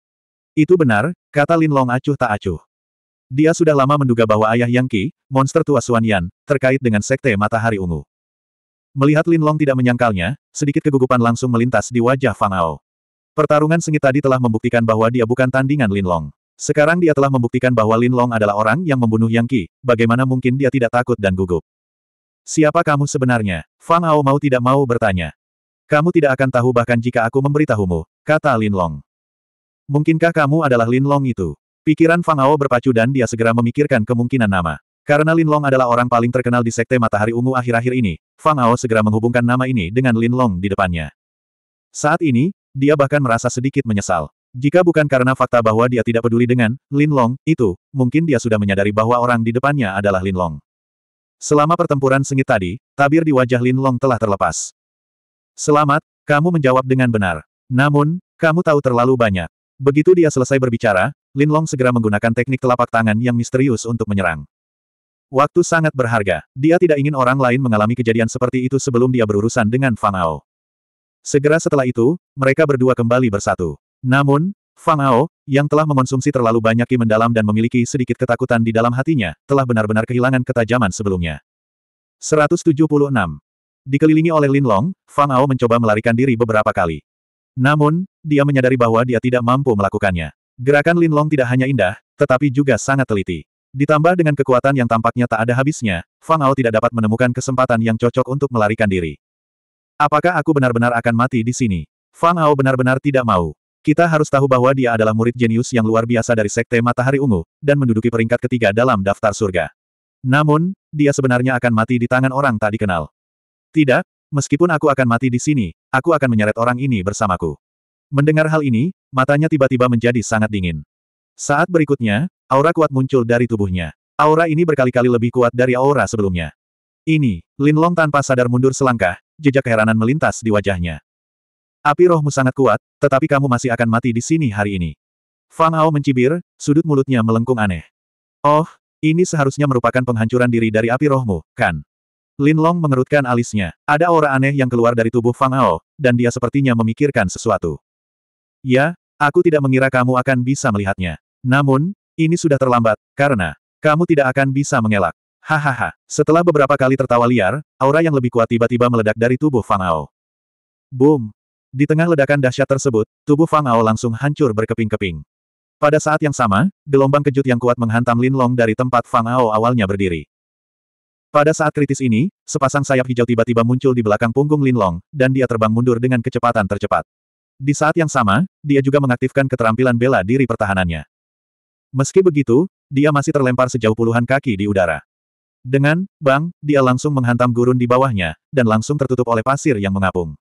Itu benar, kata Lin Long acuh tak acuh. Dia sudah lama menduga bahwa ayah Yang Qi, monster tua Suanyan, Yan, terkait dengan sekte matahari ungu. Melihat Lin Long tidak menyangkalnya, sedikit kegugupan langsung melintas di wajah Fang Ao. Pertarungan sengit tadi telah membuktikan bahwa dia bukan tandingan Lin Long. Sekarang dia telah membuktikan bahwa Lin Long adalah orang yang membunuh Yang Qi, bagaimana mungkin dia tidak takut dan gugup. Siapa kamu sebenarnya? Fang Ao mau tidak mau bertanya. Kamu tidak akan tahu bahkan jika aku memberitahumu, kata Lin Long. Mungkinkah kamu adalah Lin Long itu? Pikiran Fang Ao berpacu dan dia segera memikirkan kemungkinan nama. Karena Lin Long adalah orang paling terkenal di Sekte Matahari Ungu akhir-akhir ini, Fang Ao segera menghubungkan nama ini dengan Lin Long di depannya. Saat ini, dia bahkan merasa sedikit menyesal. Jika bukan karena fakta bahwa dia tidak peduli dengan Lin Long, itu, mungkin dia sudah menyadari bahwa orang di depannya adalah Lin Long. Selama pertempuran sengit tadi, tabir di wajah Lin Long telah terlepas. Selamat, kamu menjawab dengan benar. Namun, kamu tahu terlalu banyak. Begitu dia selesai berbicara, Lin Long segera menggunakan teknik telapak tangan yang misterius untuk menyerang. Waktu sangat berharga. Dia tidak ingin orang lain mengalami kejadian seperti itu sebelum dia berurusan dengan Fang Ao. Segera setelah itu, mereka berdua kembali bersatu. Namun, Fang Ao, yang telah mengonsumsi terlalu banyak ki mendalam dan memiliki sedikit ketakutan di dalam hatinya, telah benar-benar kehilangan ketajaman sebelumnya. 176. Dikelilingi oleh Lin Long, Fang Ao mencoba melarikan diri beberapa kali. Namun, dia menyadari bahwa dia tidak mampu melakukannya. Gerakan Lin Long tidak hanya indah, tetapi juga sangat teliti. Ditambah dengan kekuatan yang tampaknya tak ada habisnya, Fang Ao tidak dapat menemukan kesempatan yang cocok untuk melarikan diri. Apakah aku benar-benar akan mati di sini? Fang Ao benar-benar tidak mau. Kita harus tahu bahwa dia adalah murid jenius yang luar biasa dari Sekte Matahari Ungu, dan menduduki peringkat ketiga dalam daftar surga. Namun, dia sebenarnya akan mati di tangan orang tak dikenal. Tidak, meskipun aku akan mati di sini, aku akan menyeret orang ini bersamaku. Mendengar hal ini, matanya tiba-tiba menjadi sangat dingin. Saat berikutnya, aura kuat muncul dari tubuhnya. Aura ini berkali-kali lebih kuat dari aura sebelumnya. Ini, Lin Long tanpa sadar mundur selangkah, jejak keheranan melintas di wajahnya. Api rohmu sangat kuat, tetapi kamu masih akan mati di sini hari ini. Fang Ao mencibir, sudut mulutnya melengkung aneh. Oh, ini seharusnya merupakan penghancuran diri dari api rohmu, kan? Lin Long mengerutkan alisnya. Ada aura aneh yang keluar dari tubuh Fang Ao, dan dia sepertinya memikirkan sesuatu. Ya, aku tidak mengira kamu akan bisa melihatnya. Namun, ini sudah terlambat, karena kamu tidak akan bisa mengelak. Hahaha. Setelah beberapa kali tertawa liar, aura yang lebih kuat tiba-tiba meledak dari tubuh Fang Ao. Boom. Di tengah ledakan dahsyat tersebut, tubuh Fang Ao langsung hancur berkeping-keping. Pada saat yang sama, gelombang kejut yang kuat menghantam Lin Long dari tempat Fang Ao awalnya berdiri. Pada saat kritis ini, sepasang sayap hijau tiba-tiba muncul di belakang punggung Lin Long, dan dia terbang mundur dengan kecepatan tercepat. Di saat yang sama, dia juga mengaktifkan keterampilan bela diri pertahanannya. Meski begitu, dia masih terlempar sejauh puluhan kaki di udara. Dengan, bang, dia langsung menghantam gurun di bawahnya, dan langsung tertutup oleh pasir yang mengapung.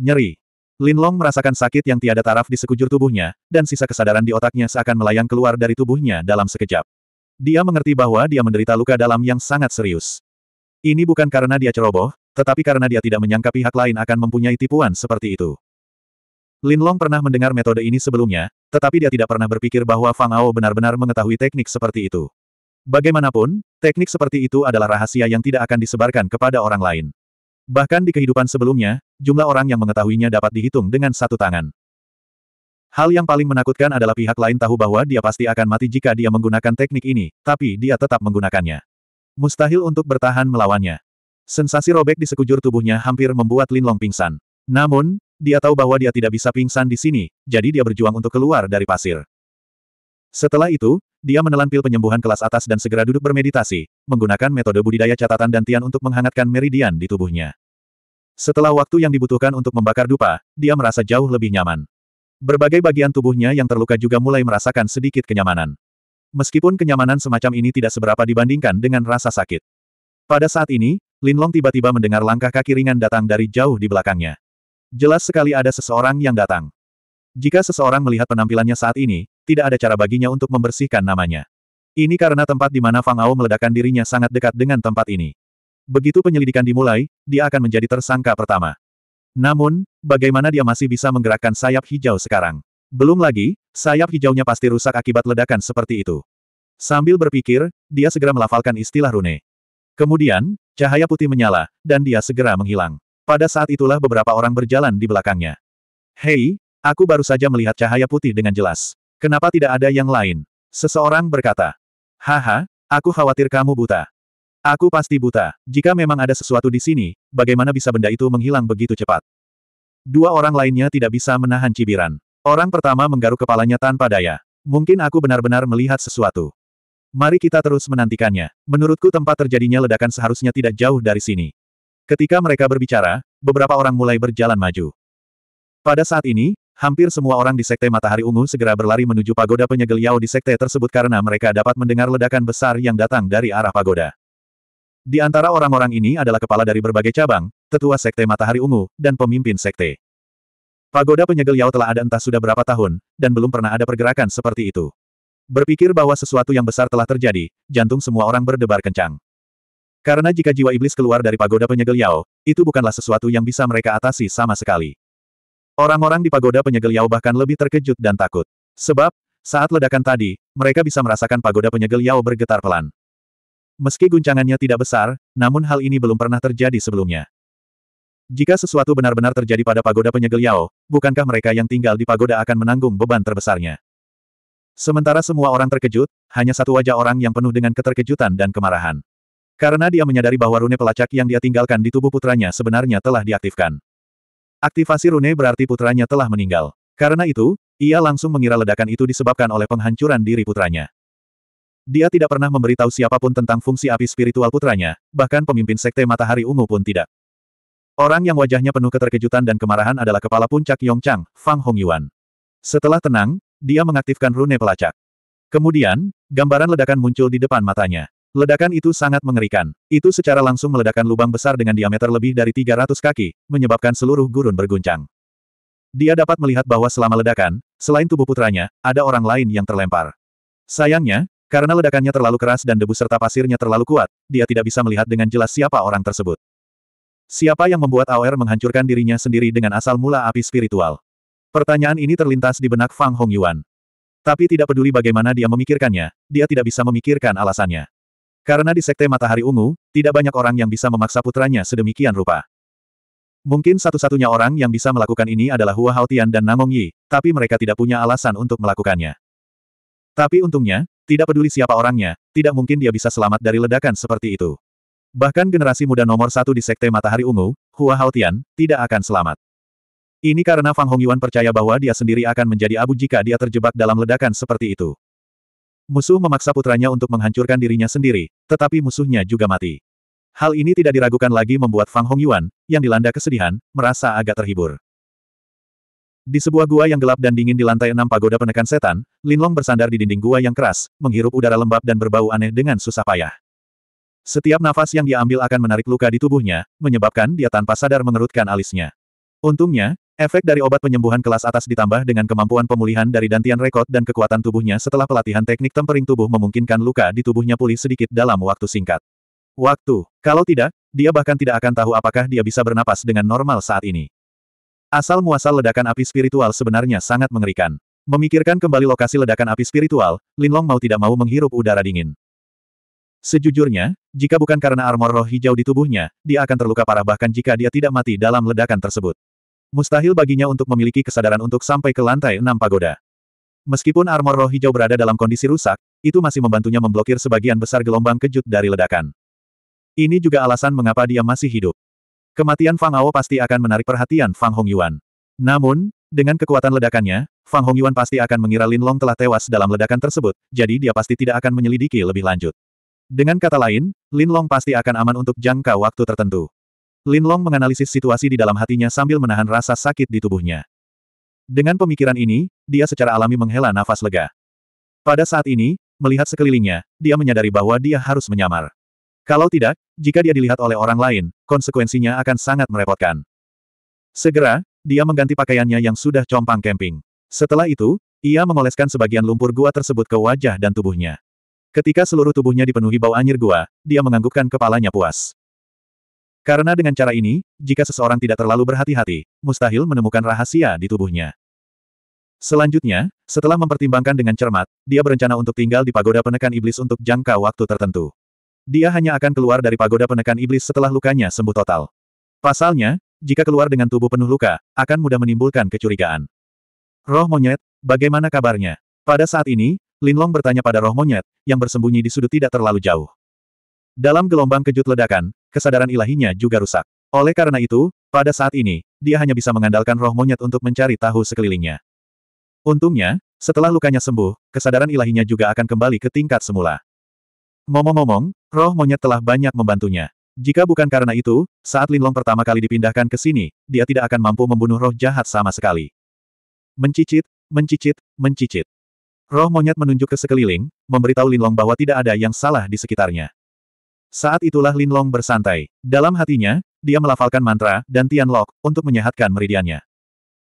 Nyeri. Linlong merasakan sakit yang tiada taraf di sekujur tubuhnya, dan sisa kesadaran di otaknya seakan melayang keluar dari tubuhnya dalam sekejap. Dia mengerti bahwa dia menderita luka dalam yang sangat serius. Ini bukan karena dia ceroboh, tetapi karena dia tidak menyangka pihak lain akan mempunyai tipuan seperti itu. Linlong pernah mendengar metode ini sebelumnya, tetapi dia tidak pernah berpikir bahwa Fang Ao benar-benar mengetahui teknik seperti itu. Bagaimanapun, teknik seperti itu adalah rahasia yang tidak akan disebarkan kepada orang lain. Bahkan di kehidupan sebelumnya, jumlah orang yang mengetahuinya dapat dihitung dengan satu tangan. Hal yang paling menakutkan adalah pihak lain tahu bahwa dia pasti akan mati jika dia menggunakan teknik ini, tapi dia tetap menggunakannya. Mustahil untuk bertahan melawannya. Sensasi robek di sekujur tubuhnya hampir membuat Lin Long pingsan. Namun, dia tahu bahwa dia tidak bisa pingsan di sini, jadi dia berjuang untuk keluar dari pasir. Setelah itu, dia menelan pil penyembuhan kelas atas dan segera duduk bermeditasi, menggunakan metode budidaya catatan dan tian untuk menghangatkan meridian di tubuhnya. Setelah waktu yang dibutuhkan untuk membakar dupa, dia merasa jauh lebih nyaman. Berbagai bagian tubuhnya yang terluka juga mulai merasakan sedikit kenyamanan. Meskipun kenyamanan semacam ini tidak seberapa dibandingkan dengan rasa sakit. Pada saat ini, Lin Long tiba-tiba mendengar langkah kaki ringan datang dari jauh di belakangnya. Jelas sekali ada seseorang yang datang. Jika seseorang melihat penampilannya saat ini, tidak ada cara baginya untuk membersihkan namanya. Ini karena tempat di mana Fang Ao meledakkan dirinya sangat dekat dengan tempat ini. Begitu penyelidikan dimulai, dia akan menjadi tersangka pertama. Namun, bagaimana dia masih bisa menggerakkan sayap hijau sekarang? Belum lagi, sayap hijaunya pasti rusak akibat ledakan seperti itu. Sambil berpikir, dia segera melafalkan istilah rune. Kemudian, cahaya putih menyala, dan dia segera menghilang. Pada saat itulah beberapa orang berjalan di belakangnya. Hei, aku baru saja melihat cahaya putih dengan jelas. Kenapa tidak ada yang lain? Seseorang berkata. Haha, aku khawatir kamu buta. Aku pasti buta. Jika memang ada sesuatu di sini, bagaimana bisa benda itu menghilang begitu cepat? Dua orang lainnya tidak bisa menahan cibiran. Orang pertama menggaruk kepalanya tanpa daya. Mungkin aku benar-benar melihat sesuatu. Mari kita terus menantikannya. Menurutku tempat terjadinya ledakan seharusnya tidak jauh dari sini. Ketika mereka berbicara, beberapa orang mulai berjalan maju. Pada saat ini, hampir semua orang di Sekte Matahari Ungu segera berlari menuju pagoda penyegel Yao di Sekte tersebut karena mereka dapat mendengar ledakan besar yang datang dari arah pagoda. Di antara orang-orang ini adalah kepala dari berbagai cabang, tetua Sekte Matahari Ungu, dan pemimpin Sekte. Pagoda penyegel Yao telah ada entah sudah berapa tahun, dan belum pernah ada pergerakan seperti itu. Berpikir bahwa sesuatu yang besar telah terjadi, jantung semua orang berdebar kencang. Karena jika jiwa iblis keluar dari pagoda penyegel Yao, itu bukanlah sesuatu yang bisa mereka atasi sama sekali. Orang-orang di pagoda penyegel Yao bahkan lebih terkejut dan takut. Sebab, saat ledakan tadi, mereka bisa merasakan pagoda penyegel Yao bergetar pelan. Meski guncangannya tidak besar, namun hal ini belum pernah terjadi sebelumnya. Jika sesuatu benar-benar terjadi pada pagoda penyegel Yao, bukankah mereka yang tinggal di pagoda akan menanggung beban terbesarnya? Sementara semua orang terkejut, hanya satu wajah orang yang penuh dengan keterkejutan dan kemarahan. Karena dia menyadari bahwa rune pelacak yang dia tinggalkan di tubuh putranya sebenarnya telah diaktifkan. Aktivasi rune berarti putranya telah meninggal. Karena itu, ia langsung mengira ledakan itu disebabkan oleh penghancuran diri putranya. Dia tidak pernah memberitahu siapapun tentang fungsi api spiritual putranya, bahkan pemimpin sekte matahari ungu pun tidak. Orang yang wajahnya penuh keterkejutan dan kemarahan adalah kepala puncak Yongchang, Fang Hongyuan. Setelah tenang, dia mengaktifkan rune pelacak. Kemudian, gambaran ledakan muncul di depan matanya. Ledakan itu sangat mengerikan. Itu secara langsung meledakkan lubang besar dengan diameter lebih dari 300 kaki, menyebabkan seluruh gurun berguncang. Dia dapat melihat bahwa selama ledakan, selain tubuh putranya, ada orang lain yang terlempar. Sayangnya, karena ledakannya terlalu keras dan debu serta pasirnya terlalu kuat, dia tidak bisa melihat dengan jelas siapa orang tersebut. Siapa yang membuat Aoer menghancurkan dirinya sendiri dengan asal mula api spiritual? Pertanyaan ini terlintas di benak Fang Hongyuan. Tapi tidak peduli bagaimana dia memikirkannya, dia tidak bisa memikirkan alasannya. Karena di Sekte Matahari Ungu, tidak banyak orang yang bisa memaksa putranya sedemikian rupa. Mungkin satu-satunya orang yang bisa melakukan ini adalah Hua Haotian dan Namong Yi, tapi mereka tidak punya alasan untuk melakukannya. Tapi untungnya, tidak peduli siapa orangnya, tidak mungkin dia bisa selamat dari ledakan seperti itu. Bahkan generasi muda nomor satu di Sekte Matahari Ungu, Hua Haotian, tidak akan selamat. Ini karena Fang Hongyuan percaya bahwa dia sendiri akan menjadi abu jika dia terjebak dalam ledakan seperti itu. Musuh memaksa putranya untuk menghancurkan dirinya sendiri, tetapi musuhnya juga mati. Hal ini tidak diragukan lagi membuat Fang Hongyuan, yang dilanda kesedihan, merasa agak terhibur. Di sebuah gua yang gelap dan dingin di lantai enam pagoda penekan setan, Linlong bersandar di dinding gua yang keras, menghirup udara lembab dan berbau aneh dengan susah payah. Setiap nafas yang dia ambil akan menarik luka di tubuhnya, menyebabkan dia tanpa sadar mengerutkan alisnya. Untungnya, efek dari obat penyembuhan kelas atas ditambah dengan kemampuan pemulihan dari dantian rekod dan kekuatan tubuhnya setelah pelatihan teknik tempering tubuh memungkinkan luka di tubuhnya pulih sedikit dalam waktu singkat. Waktu, kalau tidak, dia bahkan tidak akan tahu apakah dia bisa bernapas dengan normal saat ini. Asal-muasal ledakan api spiritual sebenarnya sangat mengerikan. Memikirkan kembali lokasi ledakan api spiritual, Linlong mau tidak mau menghirup udara dingin. Sejujurnya, jika bukan karena armor roh hijau di tubuhnya, dia akan terluka parah bahkan jika dia tidak mati dalam ledakan tersebut. Mustahil baginya untuk memiliki kesadaran untuk sampai ke lantai enam pagoda. Meskipun armor roh hijau berada dalam kondisi rusak, itu masih membantunya memblokir sebagian besar gelombang kejut dari ledakan. Ini juga alasan mengapa dia masih hidup. Kematian Fang Ao pasti akan menarik perhatian Fang Hongyuan. Namun, dengan kekuatan ledakannya, Fang Hongyuan pasti akan mengira Lin Long telah tewas dalam ledakan tersebut, jadi dia pasti tidak akan menyelidiki lebih lanjut. Dengan kata lain, Lin Long pasti akan aman untuk jangka waktu tertentu. Lin Long menganalisis situasi di dalam hatinya sambil menahan rasa sakit di tubuhnya. Dengan pemikiran ini, dia secara alami menghela nafas lega. Pada saat ini, melihat sekelilingnya, dia menyadari bahwa dia harus menyamar. Kalau tidak, jika dia dilihat oleh orang lain, konsekuensinya akan sangat merepotkan. Segera, dia mengganti pakaiannya yang sudah compang camping. Setelah itu, ia mengoleskan sebagian lumpur gua tersebut ke wajah dan tubuhnya. Ketika seluruh tubuhnya dipenuhi bau anjir gua, dia menganggukkan kepalanya puas. Karena dengan cara ini, jika seseorang tidak terlalu berhati-hati, mustahil menemukan rahasia di tubuhnya. Selanjutnya, setelah mempertimbangkan dengan cermat, dia berencana untuk tinggal di pagoda penekan iblis untuk jangka waktu tertentu. Dia hanya akan keluar dari pagoda penekan iblis setelah lukanya sembuh total. Pasalnya, jika keluar dengan tubuh penuh luka, akan mudah menimbulkan kecurigaan. Roh monyet, bagaimana kabarnya? Pada saat ini, Linlong bertanya pada roh monyet, yang bersembunyi di sudut tidak terlalu jauh. Dalam gelombang kejut ledakan, kesadaran ilahinya juga rusak. Oleh karena itu, pada saat ini, dia hanya bisa mengandalkan roh monyet untuk mencari tahu sekelilingnya. Untungnya, setelah lukanya sembuh, kesadaran ilahinya juga akan kembali ke tingkat semula. Momong-momong. Roh monyet telah banyak membantunya. Jika bukan karena itu, saat Linlong pertama kali dipindahkan ke sini, dia tidak akan mampu membunuh roh jahat sama sekali. Mencicit, mencicit, mencicit. Roh monyet menunjuk ke sekeliling, memberitahu Linlong bahwa tidak ada yang salah di sekitarnya. Saat itulah Linlong bersantai. Dalam hatinya, dia melafalkan mantra dan Tian Tianlok untuk menyehatkan meridiannya.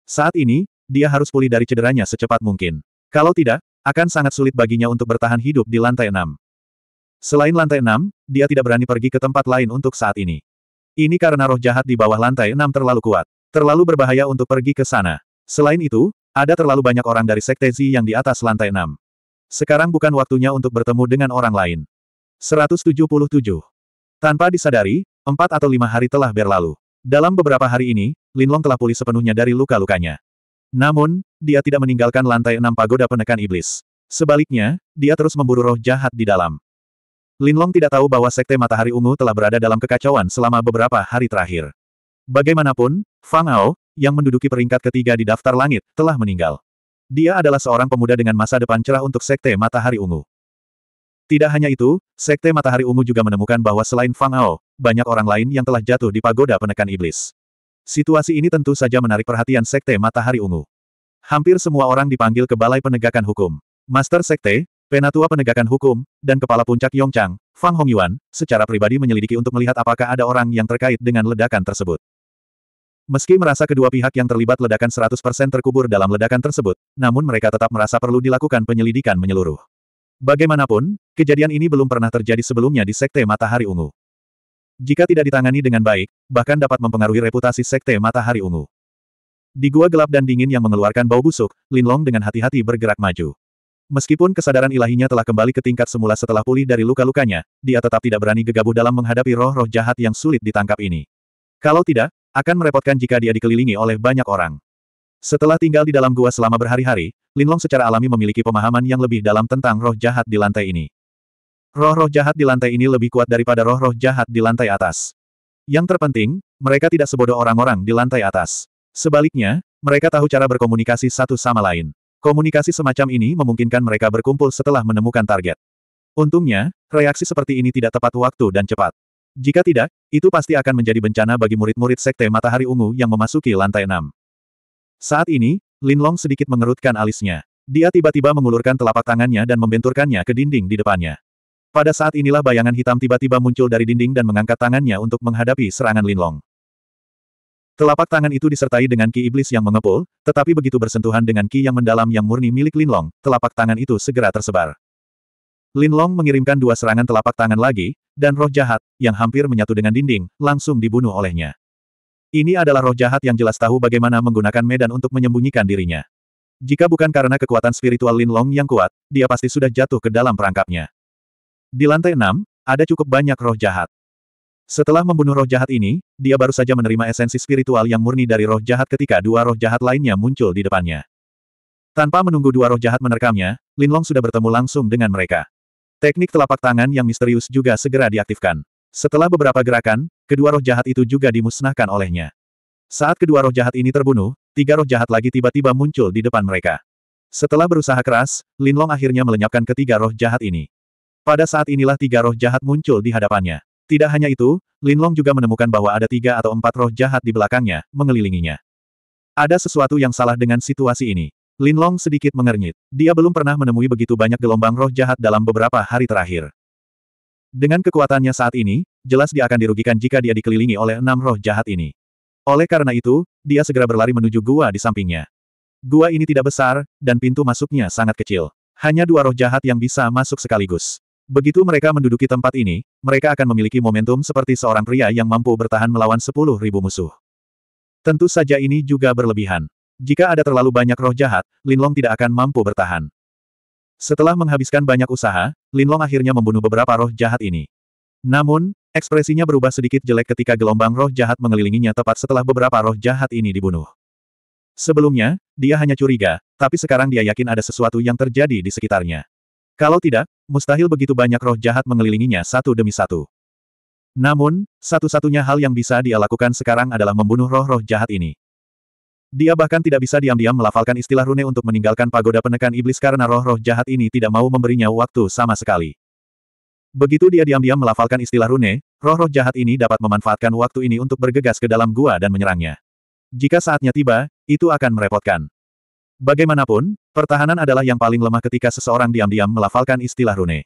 Saat ini, dia harus pulih dari cederanya secepat mungkin. Kalau tidak, akan sangat sulit baginya untuk bertahan hidup di lantai enam. Selain lantai enam, dia tidak berani pergi ke tempat lain untuk saat ini. Ini karena roh jahat di bawah lantai enam terlalu kuat. Terlalu berbahaya untuk pergi ke sana. Selain itu, ada terlalu banyak orang dari Sekte Zi yang di atas lantai enam. Sekarang bukan waktunya untuk bertemu dengan orang lain. 177. Tanpa disadari, empat atau lima hari telah berlalu. Dalam beberapa hari ini, Linlong telah pulih sepenuhnya dari luka-lukanya. Namun, dia tidak meninggalkan lantai enam pagoda penekan iblis. Sebaliknya, dia terus memburu roh jahat di dalam. Linlong tidak tahu bahwa Sekte Matahari Ungu telah berada dalam kekacauan selama beberapa hari terakhir. Bagaimanapun, Fang Ao, yang menduduki peringkat ketiga di daftar langit, telah meninggal. Dia adalah seorang pemuda dengan masa depan cerah untuk Sekte Matahari Ungu. Tidak hanya itu, Sekte Matahari Ungu juga menemukan bahwa selain Fang Ao, banyak orang lain yang telah jatuh di pagoda penekan iblis. Situasi ini tentu saja menarik perhatian Sekte Matahari Ungu. Hampir semua orang dipanggil ke Balai Penegakan Hukum. Master Sekte, Penatua Penegakan Hukum, dan Kepala Puncak Yongchang, Fang Hongyuan, secara pribadi menyelidiki untuk melihat apakah ada orang yang terkait dengan ledakan tersebut. Meski merasa kedua pihak yang terlibat ledakan 100% terkubur dalam ledakan tersebut, namun mereka tetap merasa perlu dilakukan penyelidikan menyeluruh. Bagaimanapun, kejadian ini belum pernah terjadi sebelumnya di Sekte Matahari Ungu. Jika tidak ditangani dengan baik, bahkan dapat mempengaruhi reputasi Sekte Matahari Ungu. Di gua gelap dan dingin yang mengeluarkan bau busuk, Linlong dengan hati-hati bergerak maju. Meskipun kesadaran ilahinya telah kembali ke tingkat semula setelah pulih dari luka-lukanya, dia tetap tidak berani gegabah dalam menghadapi roh-roh jahat yang sulit ditangkap ini. Kalau tidak, akan merepotkan jika dia dikelilingi oleh banyak orang. Setelah tinggal di dalam gua selama berhari-hari, Linlong secara alami memiliki pemahaman yang lebih dalam tentang roh jahat di lantai ini. Roh-roh jahat di lantai ini lebih kuat daripada roh-roh jahat di lantai atas. Yang terpenting, mereka tidak sebodoh orang-orang di lantai atas. Sebaliknya, mereka tahu cara berkomunikasi satu sama lain. Komunikasi semacam ini memungkinkan mereka berkumpul setelah menemukan target. Untungnya, reaksi seperti ini tidak tepat waktu dan cepat. Jika tidak, itu pasti akan menjadi bencana bagi murid-murid Sekte Matahari Ungu yang memasuki lantai 6. Saat ini, Lin Long sedikit mengerutkan alisnya. Dia tiba-tiba mengulurkan telapak tangannya dan membenturkannya ke dinding di depannya. Pada saat inilah bayangan hitam tiba-tiba muncul dari dinding dan mengangkat tangannya untuk menghadapi serangan Lin Long. Telapak tangan itu disertai dengan ki iblis yang mengepul, tetapi begitu bersentuhan dengan ki yang mendalam yang murni milik Linlong, telapak tangan itu segera tersebar. Linlong mengirimkan dua serangan telapak tangan lagi, dan roh jahat, yang hampir menyatu dengan dinding, langsung dibunuh olehnya. Ini adalah roh jahat yang jelas tahu bagaimana menggunakan medan untuk menyembunyikan dirinya. Jika bukan karena kekuatan spiritual Lin Long yang kuat, dia pasti sudah jatuh ke dalam perangkapnya. Di lantai enam ada cukup banyak roh jahat. Setelah membunuh roh jahat ini, dia baru saja menerima esensi spiritual yang murni dari roh jahat ketika dua roh jahat lainnya muncul di depannya. Tanpa menunggu dua roh jahat menerkamnya, Lin Long sudah bertemu langsung dengan mereka. Teknik telapak tangan yang misterius juga segera diaktifkan. Setelah beberapa gerakan, kedua roh jahat itu juga dimusnahkan olehnya. Saat kedua roh jahat ini terbunuh, tiga roh jahat lagi tiba-tiba muncul di depan mereka. Setelah berusaha keras, Lin Long akhirnya melenyapkan ketiga roh jahat ini. Pada saat inilah tiga roh jahat muncul di hadapannya. Tidak hanya itu, Linlong juga menemukan bahwa ada tiga atau empat roh jahat di belakangnya, mengelilinginya. Ada sesuatu yang salah dengan situasi ini. Linlong sedikit mengernyit. Dia belum pernah menemui begitu banyak gelombang roh jahat dalam beberapa hari terakhir. Dengan kekuatannya saat ini, jelas dia akan dirugikan jika dia dikelilingi oleh enam roh jahat ini. Oleh karena itu, dia segera berlari menuju gua di sampingnya. Gua ini tidak besar, dan pintu masuknya sangat kecil. Hanya dua roh jahat yang bisa masuk sekaligus. Begitu mereka menduduki tempat ini, mereka akan memiliki momentum seperti seorang pria yang mampu bertahan melawan sepuluh ribu musuh. Tentu saja ini juga berlebihan. Jika ada terlalu banyak roh jahat, Linlong tidak akan mampu bertahan. Setelah menghabiskan banyak usaha, Linlong akhirnya membunuh beberapa roh jahat ini. Namun, ekspresinya berubah sedikit jelek ketika gelombang roh jahat mengelilinginya tepat setelah beberapa roh jahat ini dibunuh. Sebelumnya, dia hanya curiga, tapi sekarang dia yakin ada sesuatu yang terjadi di sekitarnya. Kalau tidak, mustahil begitu banyak roh jahat mengelilinginya satu demi satu. Namun, satu-satunya hal yang bisa dia lakukan sekarang adalah membunuh roh-roh jahat ini. Dia bahkan tidak bisa diam-diam melafalkan istilah rune untuk meninggalkan pagoda penekan iblis karena roh-roh jahat ini tidak mau memberinya waktu sama sekali. Begitu dia diam-diam melafalkan istilah rune, roh-roh jahat ini dapat memanfaatkan waktu ini untuk bergegas ke dalam gua dan menyerangnya. Jika saatnya tiba, itu akan merepotkan. Bagaimanapun, pertahanan adalah yang paling lemah ketika seseorang diam-diam melafalkan istilah rune.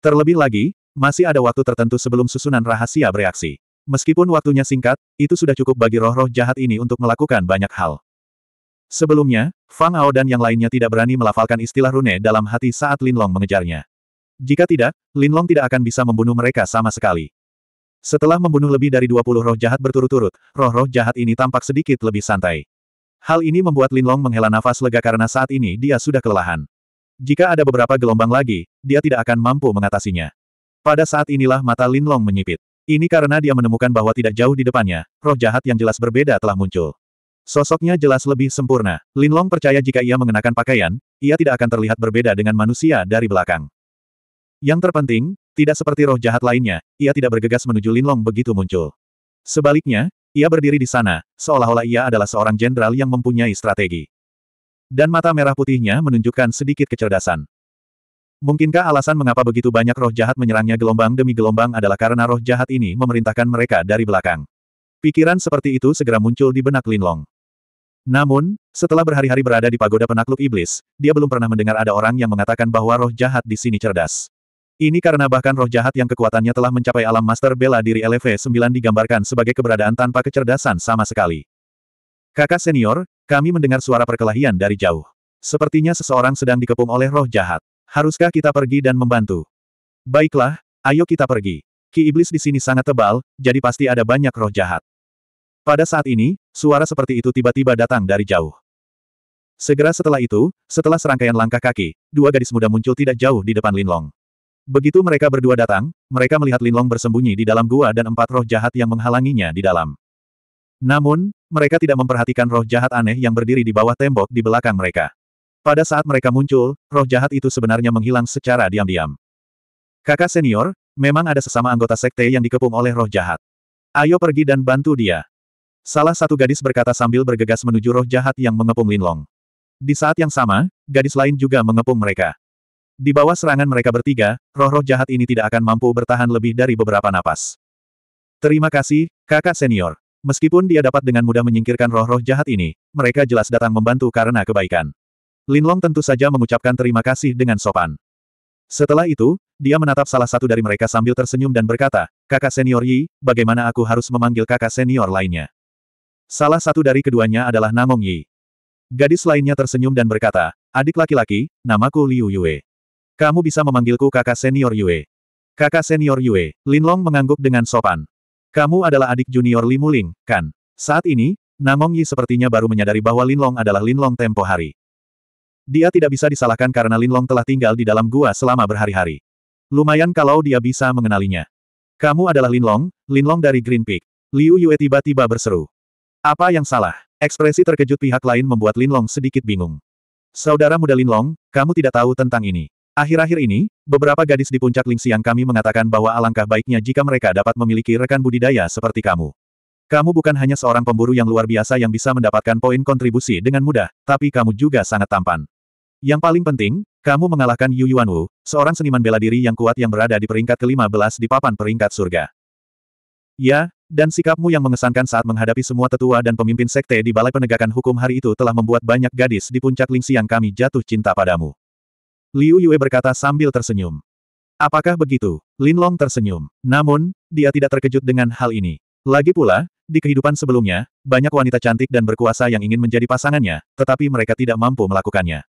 Terlebih lagi, masih ada waktu tertentu sebelum susunan rahasia bereaksi. Meskipun waktunya singkat, itu sudah cukup bagi roh-roh jahat ini untuk melakukan banyak hal. Sebelumnya, Fang Ao dan yang lainnya tidak berani melafalkan istilah rune dalam hati saat Lin Long mengejarnya. Jika tidak, Lin Long tidak akan bisa membunuh mereka sama sekali. Setelah membunuh lebih dari 20 roh jahat berturut-turut, roh-roh jahat ini tampak sedikit lebih santai. Hal ini membuat Linlong menghela nafas lega karena saat ini dia sudah kelelahan. Jika ada beberapa gelombang lagi, dia tidak akan mampu mengatasinya. Pada saat inilah mata Linlong menyipit. Ini karena dia menemukan bahwa tidak jauh di depannya, roh jahat yang jelas berbeda telah muncul. Sosoknya jelas lebih sempurna. Linlong percaya jika ia mengenakan pakaian, ia tidak akan terlihat berbeda dengan manusia dari belakang. Yang terpenting, tidak seperti roh jahat lainnya, ia tidak bergegas menuju Linlong begitu muncul. Sebaliknya, ia berdiri di sana, seolah-olah ia adalah seorang jenderal yang mempunyai strategi. Dan mata merah putihnya menunjukkan sedikit kecerdasan. Mungkinkah alasan mengapa begitu banyak roh jahat menyerangnya gelombang demi gelombang adalah karena roh jahat ini memerintahkan mereka dari belakang? Pikiran seperti itu segera muncul di benak Linlong. Namun, setelah berhari-hari berada di pagoda penakluk iblis, dia belum pernah mendengar ada orang yang mengatakan bahwa roh jahat di sini cerdas. Ini karena bahkan roh jahat yang kekuatannya telah mencapai alam master bela diri LV9 digambarkan sebagai keberadaan tanpa kecerdasan sama sekali. Kakak senior, kami mendengar suara perkelahian dari jauh. Sepertinya seseorang sedang dikepung oleh roh jahat. Haruskah kita pergi dan membantu? Baiklah, ayo kita pergi. Ki iblis di sini sangat tebal, jadi pasti ada banyak roh jahat. Pada saat ini, suara seperti itu tiba-tiba datang dari jauh. Segera setelah itu, setelah serangkaian langkah kaki, dua gadis muda muncul tidak jauh di depan Linlong. Begitu mereka berdua datang, mereka melihat Linlong bersembunyi di dalam gua dan empat roh jahat yang menghalanginya di dalam. Namun, mereka tidak memperhatikan roh jahat aneh yang berdiri di bawah tembok di belakang mereka. Pada saat mereka muncul, roh jahat itu sebenarnya menghilang secara diam-diam. Kakak senior, memang ada sesama anggota sekte yang dikepung oleh roh jahat. Ayo pergi dan bantu dia. Salah satu gadis berkata sambil bergegas menuju roh jahat yang mengepung Linlong. Di saat yang sama, gadis lain juga mengepung mereka. Di bawah serangan mereka bertiga, roh-roh jahat ini tidak akan mampu bertahan lebih dari beberapa napas. Terima kasih, kakak senior. Meskipun dia dapat dengan mudah menyingkirkan roh-roh jahat ini, mereka jelas datang membantu karena kebaikan. Linlong tentu saja mengucapkan terima kasih dengan sopan. Setelah itu, dia menatap salah satu dari mereka sambil tersenyum dan berkata, kakak senior Yi, bagaimana aku harus memanggil kakak senior lainnya? Salah satu dari keduanya adalah Namong Yi. Gadis lainnya tersenyum dan berkata, adik laki-laki, namaku Liu Yue. Kamu bisa memanggilku kakak senior Yue. Kakak senior Yue, Linlong mengangguk dengan sopan. Kamu adalah adik junior Li Muling, kan? Saat ini, Namong Yi sepertinya baru menyadari bahwa Linlong adalah Linlong tempo hari. Dia tidak bisa disalahkan karena Linlong telah tinggal di dalam gua selama berhari-hari. Lumayan kalau dia bisa mengenalinya. Kamu adalah Linlong, Linlong dari Green Peak. Liu Yue tiba-tiba berseru. Apa yang salah? Ekspresi terkejut pihak lain membuat Linlong sedikit bingung. Saudara muda Linlong, kamu tidak tahu tentang ini. Akhir-akhir ini, beberapa gadis di puncak Lingxiang kami mengatakan bahwa alangkah baiknya jika mereka dapat memiliki rekan budidaya seperti kamu. Kamu bukan hanya seorang pemburu yang luar biasa yang bisa mendapatkan poin kontribusi dengan mudah, tapi kamu juga sangat tampan. Yang paling penting, kamu mengalahkan Yu Yuanwu, seorang seniman bela diri yang kuat yang berada di peringkat ke-15 di papan peringkat surga. Ya, dan sikapmu yang mengesankan saat menghadapi semua tetua dan pemimpin sekte di Balai Penegakan Hukum hari itu telah membuat banyak gadis di puncak Lingxiang kami jatuh cinta padamu. Liu Yue berkata sambil tersenyum. Apakah begitu? Lin Long tersenyum. Namun, dia tidak terkejut dengan hal ini. Lagi pula, di kehidupan sebelumnya, banyak wanita cantik dan berkuasa yang ingin menjadi pasangannya, tetapi mereka tidak mampu melakukannya.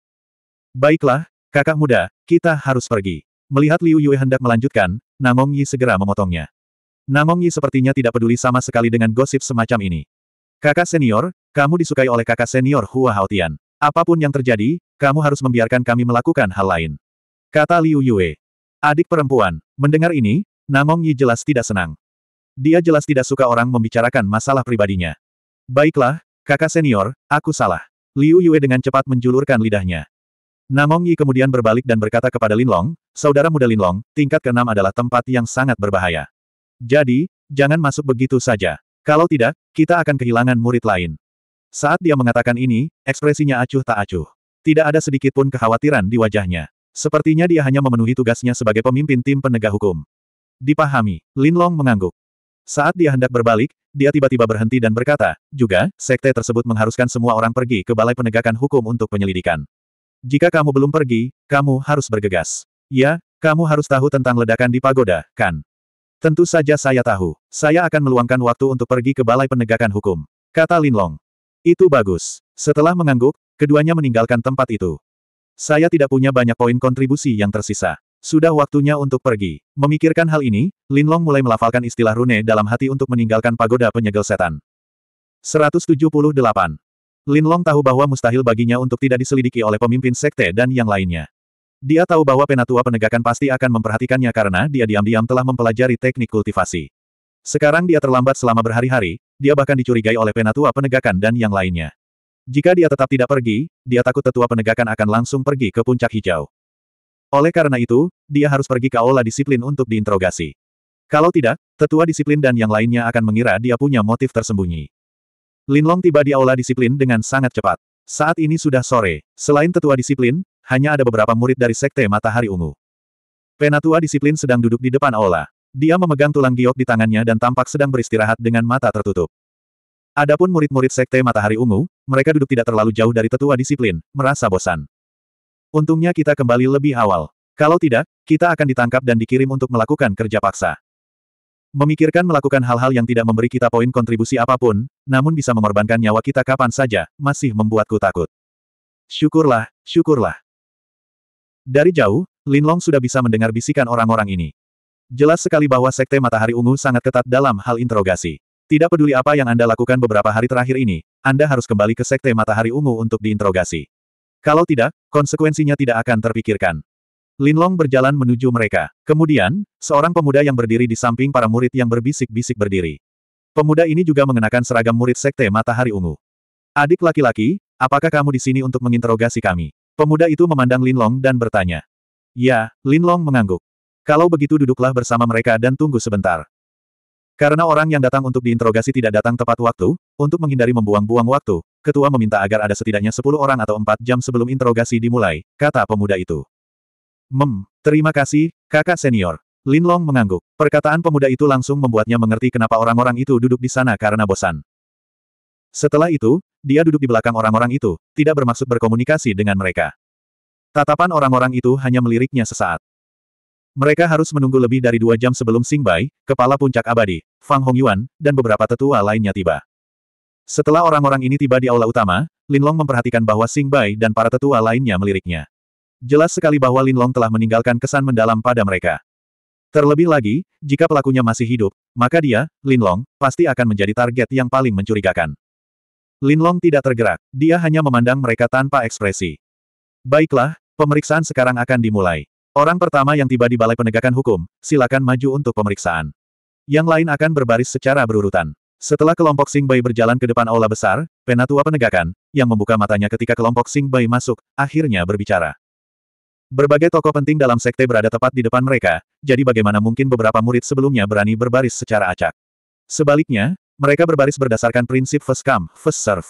Baiklah, kakak muda, kita harus pergi. Melihat Liu Yue hendak melanjutkan, Namong Yi segera memotongnya. Namong Yi sepertinya tidak peduli sama sekali dengan gosip semacam ini. Kakak senior, kamu disukai oleh kakak senior Hua Haotian. Apapun yang terjadi, kamu harus membiarkan kami melakukan hal lain. Kata Liu Yue. Adik perempuan, mendengar ini, Namong Yi jelas tidak senang. Dia jelas tidak suka orang membicarakan masalah pribadinya. Baiklah, kakak senior, aku salah. Liu Yue dengan cepat menjulurkan lidahnya. Namong Yi kemudian berbalik dan berkata kepada Linlong, saudara muda Linlong, tingkat keenam adalah tempat yang sangat berbahaya. Jadi, jangan masuk begitu saja. Kalau tidak, kita akan kehilangan murid lain. Saat dia mengatakan ini, ekspresinya acuh tak acuh. Tidak ada sedikit pun kekhawatiran di wajahnya. Sepertinya dia hanya memenuhi tugasnya sebagai pemimpin tim penegak hukum. Dipahami, Lin Long mengangguk. Saat dia hendak berbalik, dia tiba-tiba berhenti dan berkata, juga, sekte tersebut mengharuskan semua orang pergi ke Balai Penegakan Hukum untuk penyelidikan. Jika kamu belum pergi, kamu harus bergegas. Ya, kamu harus tahu tentang ledakan di pagoda, kan? Tentu saja saya tahu. Saya akan meluangkan waktu untuk pergi ke Balai Penegakan Hukum. Kata Lin Long. Itu bagus. Setelah mengangguk, Keduanya meninggalkan tempat itu. Saya tidak punya banyak poin kontribusi yang tersisa. Sudah waktunya untuk pergi. Memikirkan hal ini, Linlong mulai melafalkan istilah rune dalam hati untuk meninggalkan pagoda penyegel setan. 178. Linlong tahu bahwa mustahil baginya untuk tidak diselidiki oleh pemimpin sekte dan yang lainnya. Dia tahu bahwa penatua penegakan pasti akan memperhatikannya karena dia diam-diam telah mempelajari teknik kultivasi. Sekarang dia terlambat selama berhari-hari, dia bahkan dicurigai oleh penatua penegakan dan yang lainnya. Jika dia tetap tidak pergi, dia takut tetua penegakan akan langsung pergi ke puncak hijau. Oleh karena itu, dia harus pergi ke aula disiplin untuk diinterogasi. Kalau tidak, tetua disiplin dan yang lainnya akan mengira dia punya motif tersembunyi. Linlong tiba di aula disiplin dengan sangat cepat. Saat ini sudah sore. Selain tetua disiplin, hanya ada beberapa murid dari Sekte Matahari Ungu. Penatua disiplin sedang duduk di depan aula. Dia memegang tulang giok di tangannya dan tampak sedang beristirahat dengan mata tertutup. Adapun murid-murid Sekte Matahari Ungu, mereka duduk tidak terlalu jauh dari tetua disiplin, merasa bosan. Untungnya kita kembali lebih awal. Kalau tidak, kita akan ditangkap dan dikirim untuk melakukan kerja paksa. Memikirkan melakukan hal-hal yang tidak memberi kita poin kontribusi apapun, namun bisa mengorbankan nyawa kita kapan saja, masih membuatku takut. Syukurlah, syukurlah. Dari jauh, Lin Long sudah bisa mendengar bisikan orang-orang ini. Jelas sekali bahwa Sekte Matahari Ungu sangat ketat dalam hal interogasi. Tidak peduli apa yang Anda lakukan beberapa hari terakhir ini, Anda harus kembali ke Sekte Matahari Ungu untuk diinterogasi. Kalau tidak, konsekuensinya tidak akan terpikirkan. Linlong berjalan menuju mereka. Kemudian, seorang pemuda yang berdiri di samping para murid yang berbisik-bisik berdiri. Pemuda ini juga mengenakan seragam murid Sekte Matahari Ungu. Adik laki-laki, apakah kamu di sini untuk menginterogasi kami? Pemuda itu memandang Linlong dan bertanya. Ya, Linlong mengangguk. Kalau begitu duduklah bersama mereka dan tunggu sebentar. Karena orang yang datang untuk diinterogasi tidak datang tepat waktu, untuk menghindari membuang-buang waktu, ketua meminta agar ada setidaknya 10 orang atau 4 jam sebelum interogasi dimulai, kata pemuda itu. Mem, terima kasih, kakak senior. Lin Long mengangguk. Perkataan pemuda itu langsung membuatnya mengerti kenapa orang-orang itu duduk di sana karena bosan. Setelah itu, dia duduk di belakang orang-orang itu, tidak bermaksud berkomunikasi dengan mereka. Tatapan orang-orang itu hanya meliriknya sesaat. Mereka harus menunggu lebih dari dua jam sebelum Sing Bai, kepala puncak abadi, Fang Hongyuan, dan beberapa tetua lainnya tiba. Setelah orang-orang ini tiba di aula utama, Lin Long memperhatikan bahwa Sing Bai dan para tetua lainnya meliriknya. Jelas sekali bahwa Lin Long telah meninggalkan kesan mendalam pada mereka. Terlebih lagi, jika pelakunya masih hidup, maka dia, Lin Long, pasti akan menjadi target yang paling mencurigakan. Lin Long tidak tergerak, dia hanya memandang mereka tanpa ekspresi. Baiklah, pemeriksaan sekarang akan dimulai. Orang pertama yang tiba di Balai Penegakan Hukum, silakan maju untuk pemeriksaan. Yang lain akan berbaris secara berurutan. Setelah kelompok Sing Bai berjalan ke depan aula besar, penatua penegakan, yang membuka matanya ketika kelompok Sing Bai masuk, akhirnya berbicara. Berbagai tokoh penting dalam sekte berada tepat di depan mereka, jadi bagaimana mungkin beberapa murid sebelumnya berani berbaris secara acak. Sebaliknya, mereka berbaris berdasarkan prinsip first come, first serve.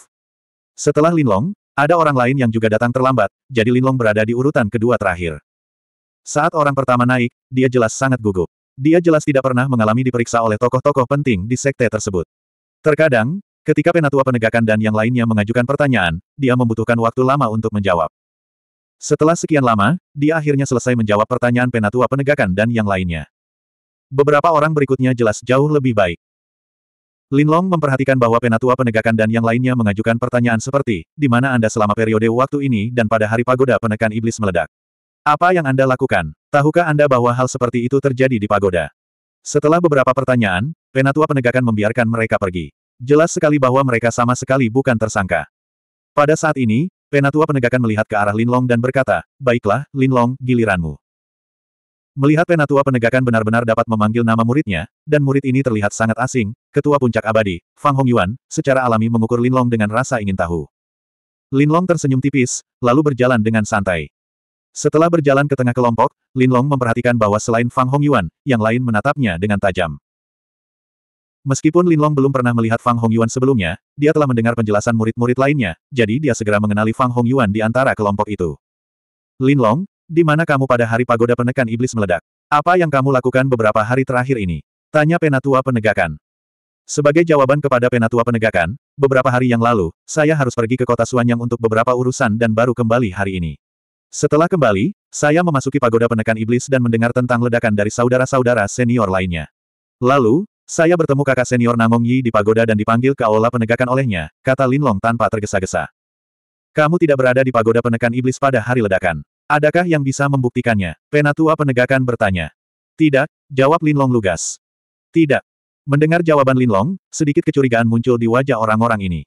Setelah Linlong, ada orang lain yang juga datang terlambat, jadi Linlong berada di urutan kedua terakhir. Saat orang pertama naik, dia jelas sangat gugup. Dia jelas tidak pernah mengalami diperiksa oleh tokoh-tokoh penting di sekte tersebut. Terkadang, ketika penatua penegakan dan yang lainnya mengajukan pertanyaan, dia membutuhkan waktu lama untuk menjawab. Setelah sekian lama, dia akhirnya selesai menjawab pertanyaan penatua penegakan dan yang lainnya. Beberapa orang berikutnya jelas jauh lebih baik. Lin Long memperhatikan bahwa penatua penegakan dan yang lainnya mengajukan pertanyaan seperti, di mana Anda selama periode waktu ini dan pada hari pagoda penekan iblis meledak. Apa yang Anda lakukan? Tahukah Anda bahwa hal seperti itu terjadi di pagoda? Setelah beberapa pertanyaan, penatua penegakan membiarkan mereka pergi. Jelas sekali bahwa mereka sama sekali bukan tersangka. Pada saat ini, penatua penegakan melihat ke arah Linlong dan berkata, Baiklah, Linlong, giliranmu. Melihat penatua penegakan benar-benar dapat memanggil nama muridnya, dan murid ini terlihat sangat asing, ketua puncak abadi, Fang Hongyuan, secara alami mengukur Linlong dengan rasa ingin tahu. Linlong tersenyum tipis, lalu berjalan dengan santai. Setelah berjalan ke tengah kelompok, Lin Long memperhatikan bahwa selain Fang Hongyuan, yang lain menatapnya dengan tajam. Meskipun Lin Long belum pernah melihat Fang Hongyuan sebelumnya, dia telah mendengar penjelasan murid-murid lainnya, jadi dia segera mengenali Fang Hongyuan di antara kelompok itu. Lin Long, di mana kamu pada hari pagoda penekan iblis meledak? Apa yang kamu lakukan beberapa hari terakhir ini? Tanya penatua penegakan. Sebagai jawaban kepada penatua penegakan, beberapa hari yang lalu, saya harus pergi ke kota Suanyang untuk beberapa urusan dan baru kembali hari ini. Setelah kembali, saya memasuki pagoda penekan iblis dan mendengar tentang ledakan dari saudara-saudara senior lainnya. Lalu, saya bertemu kakak senior Namong Yi di pagoda dan dipanggil ke aula penegakan olehnya, kata Lin Long tanpa tergesa-gesa. Kamu tidak berada di pagoda penekan iblis pada hari ledakan. Adakah yang bisa membuktikannya? Penatua penegakan bertanya. Tidak, jawab Lin Long lugas. Tidak. Mendengar jawaban Lin Long, sedikit kecurigaan muncul di wajah orang-orang ini.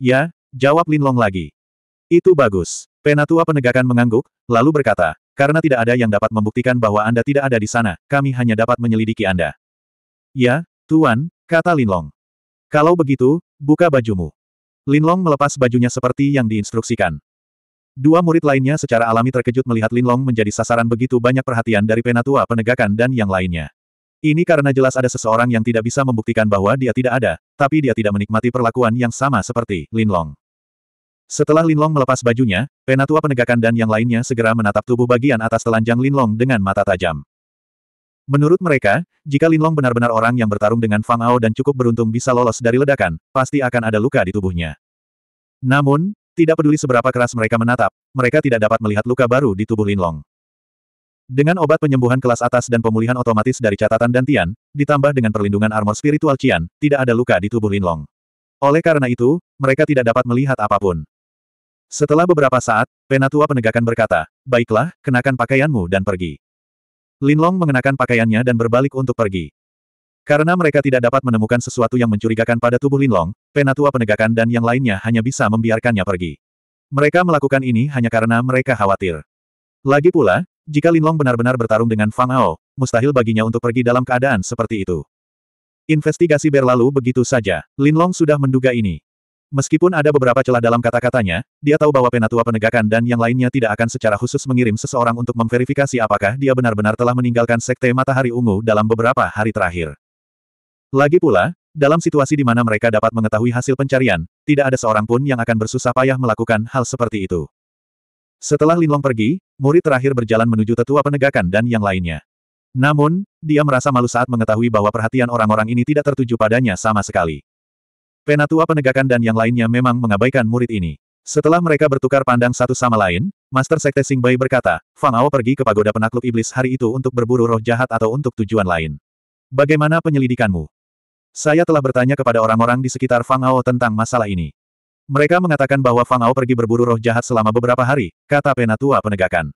Ya, jawab Lin Long lagi. Itu bagus. Penatua penegakan mengangguk, lalu berkata, karena tidak ada yang dapat membuktikan bahwa Anda tidak ada di sana, kami hanya dapat menyelidiki Anda. Ya, Tuan, kata Linlong. Kalau begitu, buka bajumu. Linlong melepas bajunya seperti yang diinstruksikan. Dua murid lainnya secara alami terkejut melihat Linlong menjadi sasaran begitu banyak perhatian dari penatua penegakan dan yang lainnya. Ini karena jelas ada seseorang yang tidak bisa membuktikan bahwa dia tidak ada, tapi dia tidak menikmati perlakuan yang sama seperti Linlong. Setelah Linlong melepas bajunya, penatua penegakan dan yang lainnya segera menatap tubuh bagian atas telanjang Linlong dengan mata tajam. Menurut mereka, jika Linlong benar-benar orang yang bertarung dengan Fang Ao dan cukup beruntung bisa lolos dari ledakan, pasti akan ada luka di tubuhnya. Namun, tidak peduli seberapa keras mereka menatap, mereka tidak dapat melihat luka baru di tubuh Linlong. Dengan obat penyembuhan kelas atas dan pemulihan otomatis dari catatan dan Tian, ditambah dengan perlindungan armor spiritual Qian, tidak ada luka di tubuh Linlong. Oleh karena itu, mereka tidak dapat melihat apapun. Setelah beberapa saat, penatua penegakan berkata, Baiklah, kenakan pakaianmu dan pergi. Linlong mengenakan pakaiannya dan berbalik untuk pergi. Karena mereka tidak dapat menemukan sesuatu yang mencurigakan pada tubuh Linlong, penatua penegakan dan yang lainnya hanya bisa membiarkannya pergi. Mereka melakukan ini hanya karena mereka khawatir. Lagi pula, jika Linlong benar-benar bertarung dengan Fang Ao, mustahil baginya untuk pergi dalam keadaan seperti itu. Investigasi berlalu begitu saja. Linlong sudah menduga ini. Meskipun ada beberapa celah dalam kata-katanya, dia tahu bahwa penatua penegakan dan yang lainnya tidak akan secara khusus mengirim seseorang untuk memverifikasi apakah dia benar-benar telah meninggalkan Sekte Matahari Ungu dalam beberapa hari terakhir. Lagi pula, dalam situasi di mana mereka dapat mengetahui hasil pencarian, tidak ada seorang pun yang akan bersusah payah melakukan hal seperti itu. Setelah Linlong pergi, murid terakhir berjalan menuju tetua penegakan dan yang lainnya. Namun, dia merasa malu saat mengetahui bahwa perhatian orang-orang ini tidak tertuju padanya sama sekali. Penatua penegakan dan yang lainnya memang mengabaikan murid ini. Setelah mereka bertukar pandang satu sama lain, Master Sekte Bai berkata, Fang Ao pergi ke pagoda penakluk iblis hari itu untuk berburu roh jahat atau untuk tujuan lain. Bagaimana penyelidikanmu? Saya telah bertanya kepada orang-orang di sekitar Fang Ao tentang masalah ini. Mereka mengatakan bahwa Fang Ao pergi berburu roh jahat selama beberapa hari, kata penatua penegakan.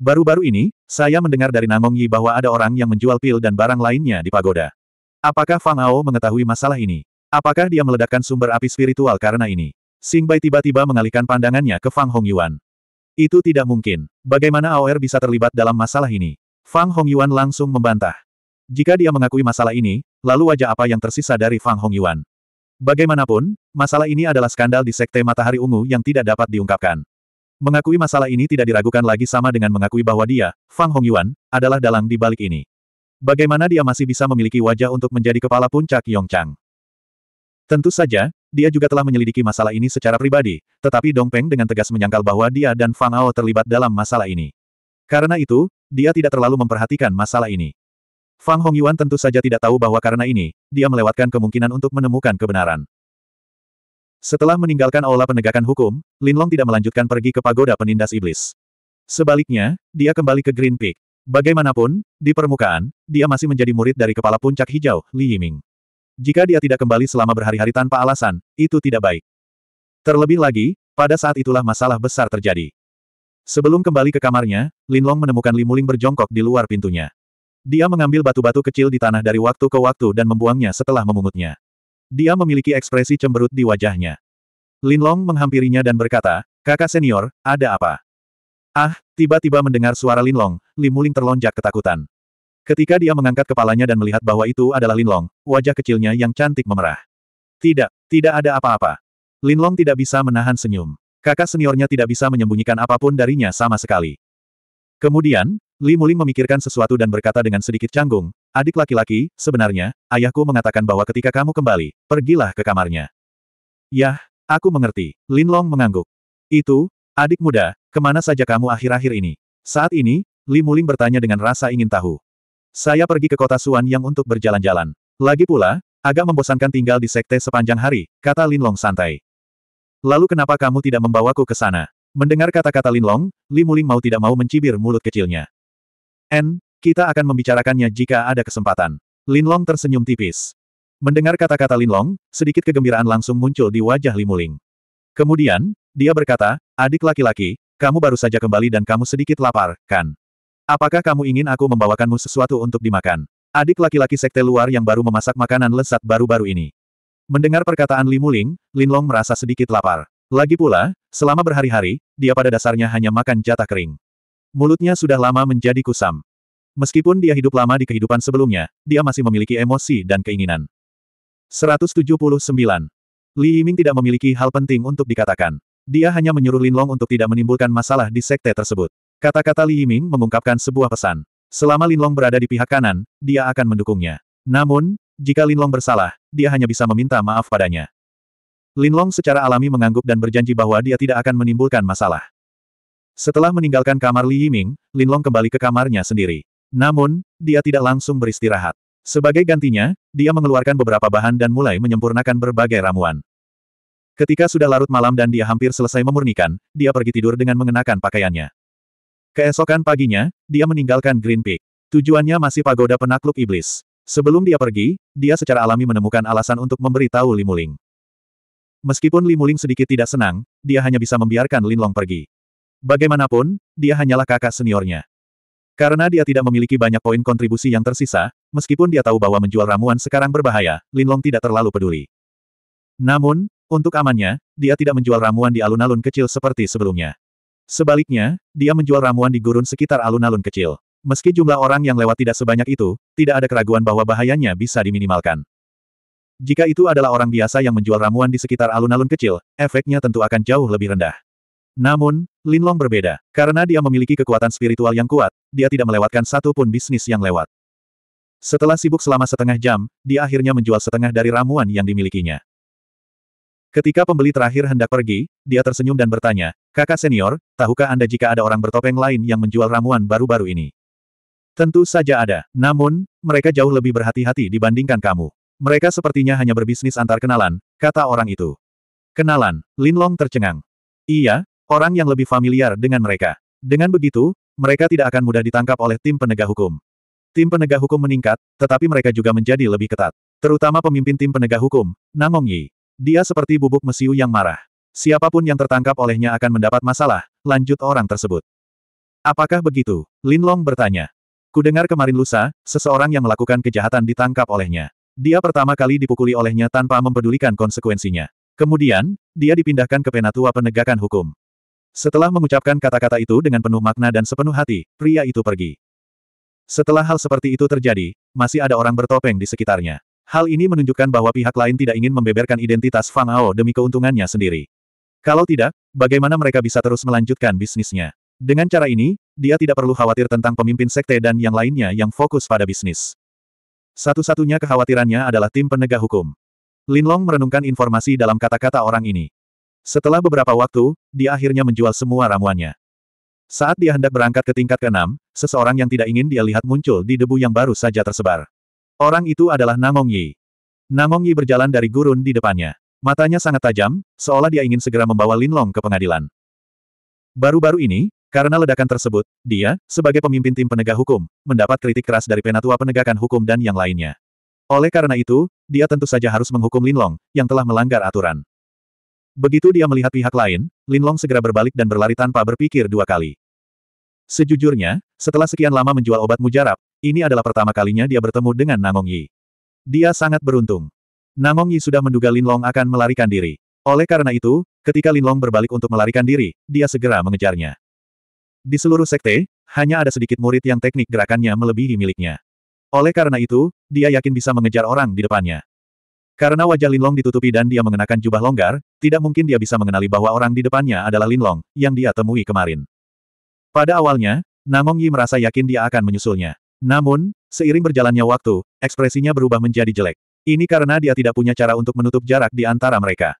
Baru-baru ini, saya mendengar dari Namong Yi bahwa ada orang yang menjual pil dan barang lainnya di pagoda. Apakah Fang Ao mengetahui masalah ini? Apakah dia meledakkan sumber api spiritual karena ini? Sing Bai tiba-tiba mengalihkan pandangannya ke Fang Hongyuan. Itu tidak mungkin. Bagaimana AOR bisa terlibat dalam masalah ini? Fang Hongyuan langsung membantah. Jika dia mengakui masalah ini, lalu wajah apa yang tersisa dari Fang Hongyuan? Bagaimanapun, masalah ini adalah skandal di Sekte Matahari Ungu yang tidak dapat diungkapkan. Mengakui masalah ini tidak diragukan lagi sama dengan mengakui bahwa dia, Fang Hongyuan, adalah dalang di balik ini. Bagaimana dia masih bisa memiliki wajah untuk menjadi kepala puncak Yongchang? Tentu saja, dia juga telah menyelidiki masalah ini secara pribadi, tetapi Dong Peng dengan tegas menyangkal bahwa dia dan Fang Ao terlibat dalam masalah ini. Karena itu, dia tidak terlalu memperhatikan masalah ini. Fang Hongyuan tentu saja tidak tahu bahwa karena ini, dia melewatkan kemungkinan untuk menemukan kebenaran. Setelah meninggalkan aula penegakan hukum, Lin Long tidak melanjutkan pergi ke pagoda penindas iblis. Sebaliknya, dia kembali ke Green Peak. Bagaimanapun, di permukaan, dia masih menjadi murid dari kepala puncak hijau, Li Yiming. Jika dia tidak kembali selama berhari-hari tanpa alasan, itu tidak baik. Terlebih lagi, pada saat itulah masalah besar terjadi. Sebelum kembali ke kamarnya, Linlong menemukan Limuling berjongkok di luar pintunya. Dia mengambil batu-batu kecil di tanah dari waktu ke waktu dan membuangnya setelah memungutnya. Dia memiliki ekspresi cemberut di wajahnya. Linlong menghampirinya dan berkata, kakak senior, ada apa? Ah, tiba-tiba mendengar suara Linlong, Limuling terlonjak ketakutan. Ketika dia mengangkat kepalanya dan melihat bahwa itu adalah Linlong, wajah kecilnya yang cantik memerah. Tidak, tidak ada apa-apa. Linlong tidak bisa menahan senyum. Kakak seniornya tidak bisa menyembunyikan apapun darinya sama sekali. Kemudian, Li Muling memikirkan sesuatu dan berkata dengan sedikit canggung, adik laki-laki, sebenarnya, ayahku mengatakan bahwa ketika kamu kembali, pergilah ke kamarnya. Yah, aku mengerti, Lin Long mengangguk. Itu, adik muda, kemana saja kamu akhir-akhir ini? Saat ini, Li Muling bertanya dengan rasa ingin tahu. Saya pergi ke kota Su'an yang untuk berjalan-jalan. Lagi pula, agak membosankan tinggal di sekte sepanjang hari, kata Lin Long santai. Lalu kenapa kamu tidak membawaku ke sana? Mendengar kata-kata Linlong, Li Muling mau tidak mau mencibir mulut kecilnya. N, kita akan membicarakannya jika ada kesempatan. Lin Long tersenyum tipis. Mendengar kata-kata Lin Long, sedikit kegembiraan langsung muncul di wajah Li Muling. Kemudian, dia berkata, adik laki-laki, kamu baru saja kembali dan kamu sedikit lapar, kan? Apakah kamu ingin aku membawakanmu sesuatu untuk dimakan? Adik laki-laki sekte luar yang baru memasak makanan lesat baru-baru ini. Mendengar perkataan Li Muling, Lin Long merasa sedikit lapar. Lagi pula, selama berhari-hari, dia pada dasarnya hanya makan jatah kering. Mulutnya sudah lama menjadi kusam. Meskipun dia hidup lama di kehidupan sebelumnya, dia masih memiliki emosi dan keinginan. 179. Li Yiming tidak memiliki hal penting untuk dikatakan. Dia hanya menyuruh Lin Long untuk tidak menimbulkan masalah di sekte tersebut. Kata-kata Li Yiming mengungkapkan sebuah pesan. Selama Linlong berada di pihak kanan, dia akan mendukungnya. Namun, jika Linlong bersalah, dia hanya bisa meminta maaf padanya. Linlong secara alami mengangguk dan berjanji bahwa dia tidak akan menimbulkan masalah. Setelah meninggalkan kamar Li Yiming, Linlong kembali ke kamarnya sendiri. Namun, dia tidak langsung beristirahat. Sebagai gantinya, dia mengeluarkan beberapa bahan dan mulai menyempurnakan berbagai ramuan. Ketika sudah larut malam dan dia hampir selesai memurnikan, dia pergi tidur dengan mengenakan pakaiannya. Keesokan paginya, dia meninggalkan Green Peak. Tujuannya masih pagoda penakluk iblis. Sebelum dia pergi, dia secara alami menemukan alasan untuk memberitahu Limuling. Meskipun Limuling sedikit tidak senang, dia hanya bisa membiarkan Linlong pergi. Bagaimanapun, dia hanyalah kakak seniornya. Karena dia tidak memiliki banyak poin kontribusi yang tersisa, meskipun dia tahu bahwa menjual ramuan sekarang berbahaya, Linlong tidak terlalu peduli. Namun, untuk amannya, dia tidak menjual ramuan di alun-alun kecil seperti sebelumnya. Sebaliknya, dia menjual ramuan di gurun sekitar alun-alun kecil. Meski jumlah orang yang lewat tidak sebanyak itu, tidak ada keraguan bahwa bahayanya bisa diminimalkan. Jika itu adalah orang biasa yang menjual ramuan di sekitar alun-alun kecil, efeknya tentu akan jauh lebih rendah. Namun, Linlong berbeda. Karena dia memiliki kekuatan spiritual yang kuat, dia tidak melewatkan satu pun bisnis yang lewat. Setelah sibuk selama setengah jam, dia akhirnya menjual setengah dari ramuan yang dimilikinya. Ketika pembeli terakhir hendak pergi, dia tersenyum dan bertanya, kakak senior, tahukah Anda jika ada orang bertopeng lain yang menjual ramuan baru-baru ini? Tentu saja ada, namun, mereka jauh lebih berhati-hati dibandingkan kamu. Mereka sepertinya hanya berbisnis antar kenalan, kata orang itu. Kenalan, Linlong tercengang. Iya, orang yang lebih familiar dengan mereka. Dengan begitu, mereka tidak akan mudah ditangkap oleh tim penegak hukum. Tim penegak hukum meningkat, tetapi mereka juga menjadi lebih ketat. Terutama pemimpin tim penegak hukum, Namong Yi. Dia seperti bubuk mesiu yang marah. Siapapun yang tertangkap olehnya akan mendapat masalah, lanjut orang tersebut. Apakah begitu? Lin Long bertanya. Kudengar kemarin lusa, seseorang yang melakukan kejahatan ditangkap olehnya. Dia pertama kali dipukuli olehnya tanpa mempedulikan konsekuensinya. Kemudian, dia dipindahkan ke penatua penegakan hukum. Setelah mengucapkan kata-kata itu dengan penuh makna dan sepenuh hati, pria itu pergi. Setelah hal seperti itu terjadi, masih ada orang bertopeng di sekitarnya. Hal ini menunjukkan bahwa pihak lain tidak ingin membeberkan identitas Fang Ao demi keuntungannya sendiri. Kalau tidak, bagaimana mereka bisa terus melanjutkan bisnisnya? Dengan cara ini, dia tidak perlu khawatir tentang pemimpin sekte dan yang lainnya yang fokus pada bisnis. Satu-satunya kekhawatirannya adalah tim penegak hukum. Lin Long merenungkan informasi dalam kata-kata orang ini. Setelah beberapa waktu, dia akhirnya menjual semua ramuannya. Saat dia hendak berangkat ke tingkat keenam, seseorang yang tidak ingin dia lihat muncul di debu yang baru saja tersebar. Orang itu adalah Namong Yi. Namong Yi berjalan dari gurun di depannya. Matanya sangat tajam, seolah dia ingin segera membawa Linlong ke pengadilan. Baru-baru ini, karena ledakan tersebut, dia, sebagai pemimpin tim penegak hukum, mendapat kritik keras dari penatua penegakan hukum dan yang lainnya. Oleh karena itu, dia tentu saja harus menghukum Linlong, yang telah melanggar aturan. Begitu dia melihat pihak lain, Linlong segera berbalik dan berlari tanpa berpikir dua kali. Sejujurnya, setelah sekian lama menjual obat mujarab, ini adalah pertama kalinya dia bertemu dengan Nangong Yi. Dia sangat beruntung. Nangong Yi sudah menduga Linlong akan melarikan diri. Oleh karena itu, ketika Linlong berbalik untuk melarikan diri, dia segera mengejarnya. Di seluruh sekte, hanya ada sedikit murid yang teknik gerakannya melebihi miliknya. Oleh karena itu, dia yakin bisa mengejar orang di depannya. Karena wajah Linlong ditutupi dan dia mengenakan jubah longgar, tidak mungkin dia bisa mengenali bahwa orang di depannya adalah Linlong, yang dia temui kemarin. Pada awalnya, Namong Yi merasa yakin dia akan menyusulnya. Namun, seiring berjalannya waktu, ekspresinya berubah menjadi jelek. Ini karena dia tidak punya cara untuk menutup jarak di antara mereka.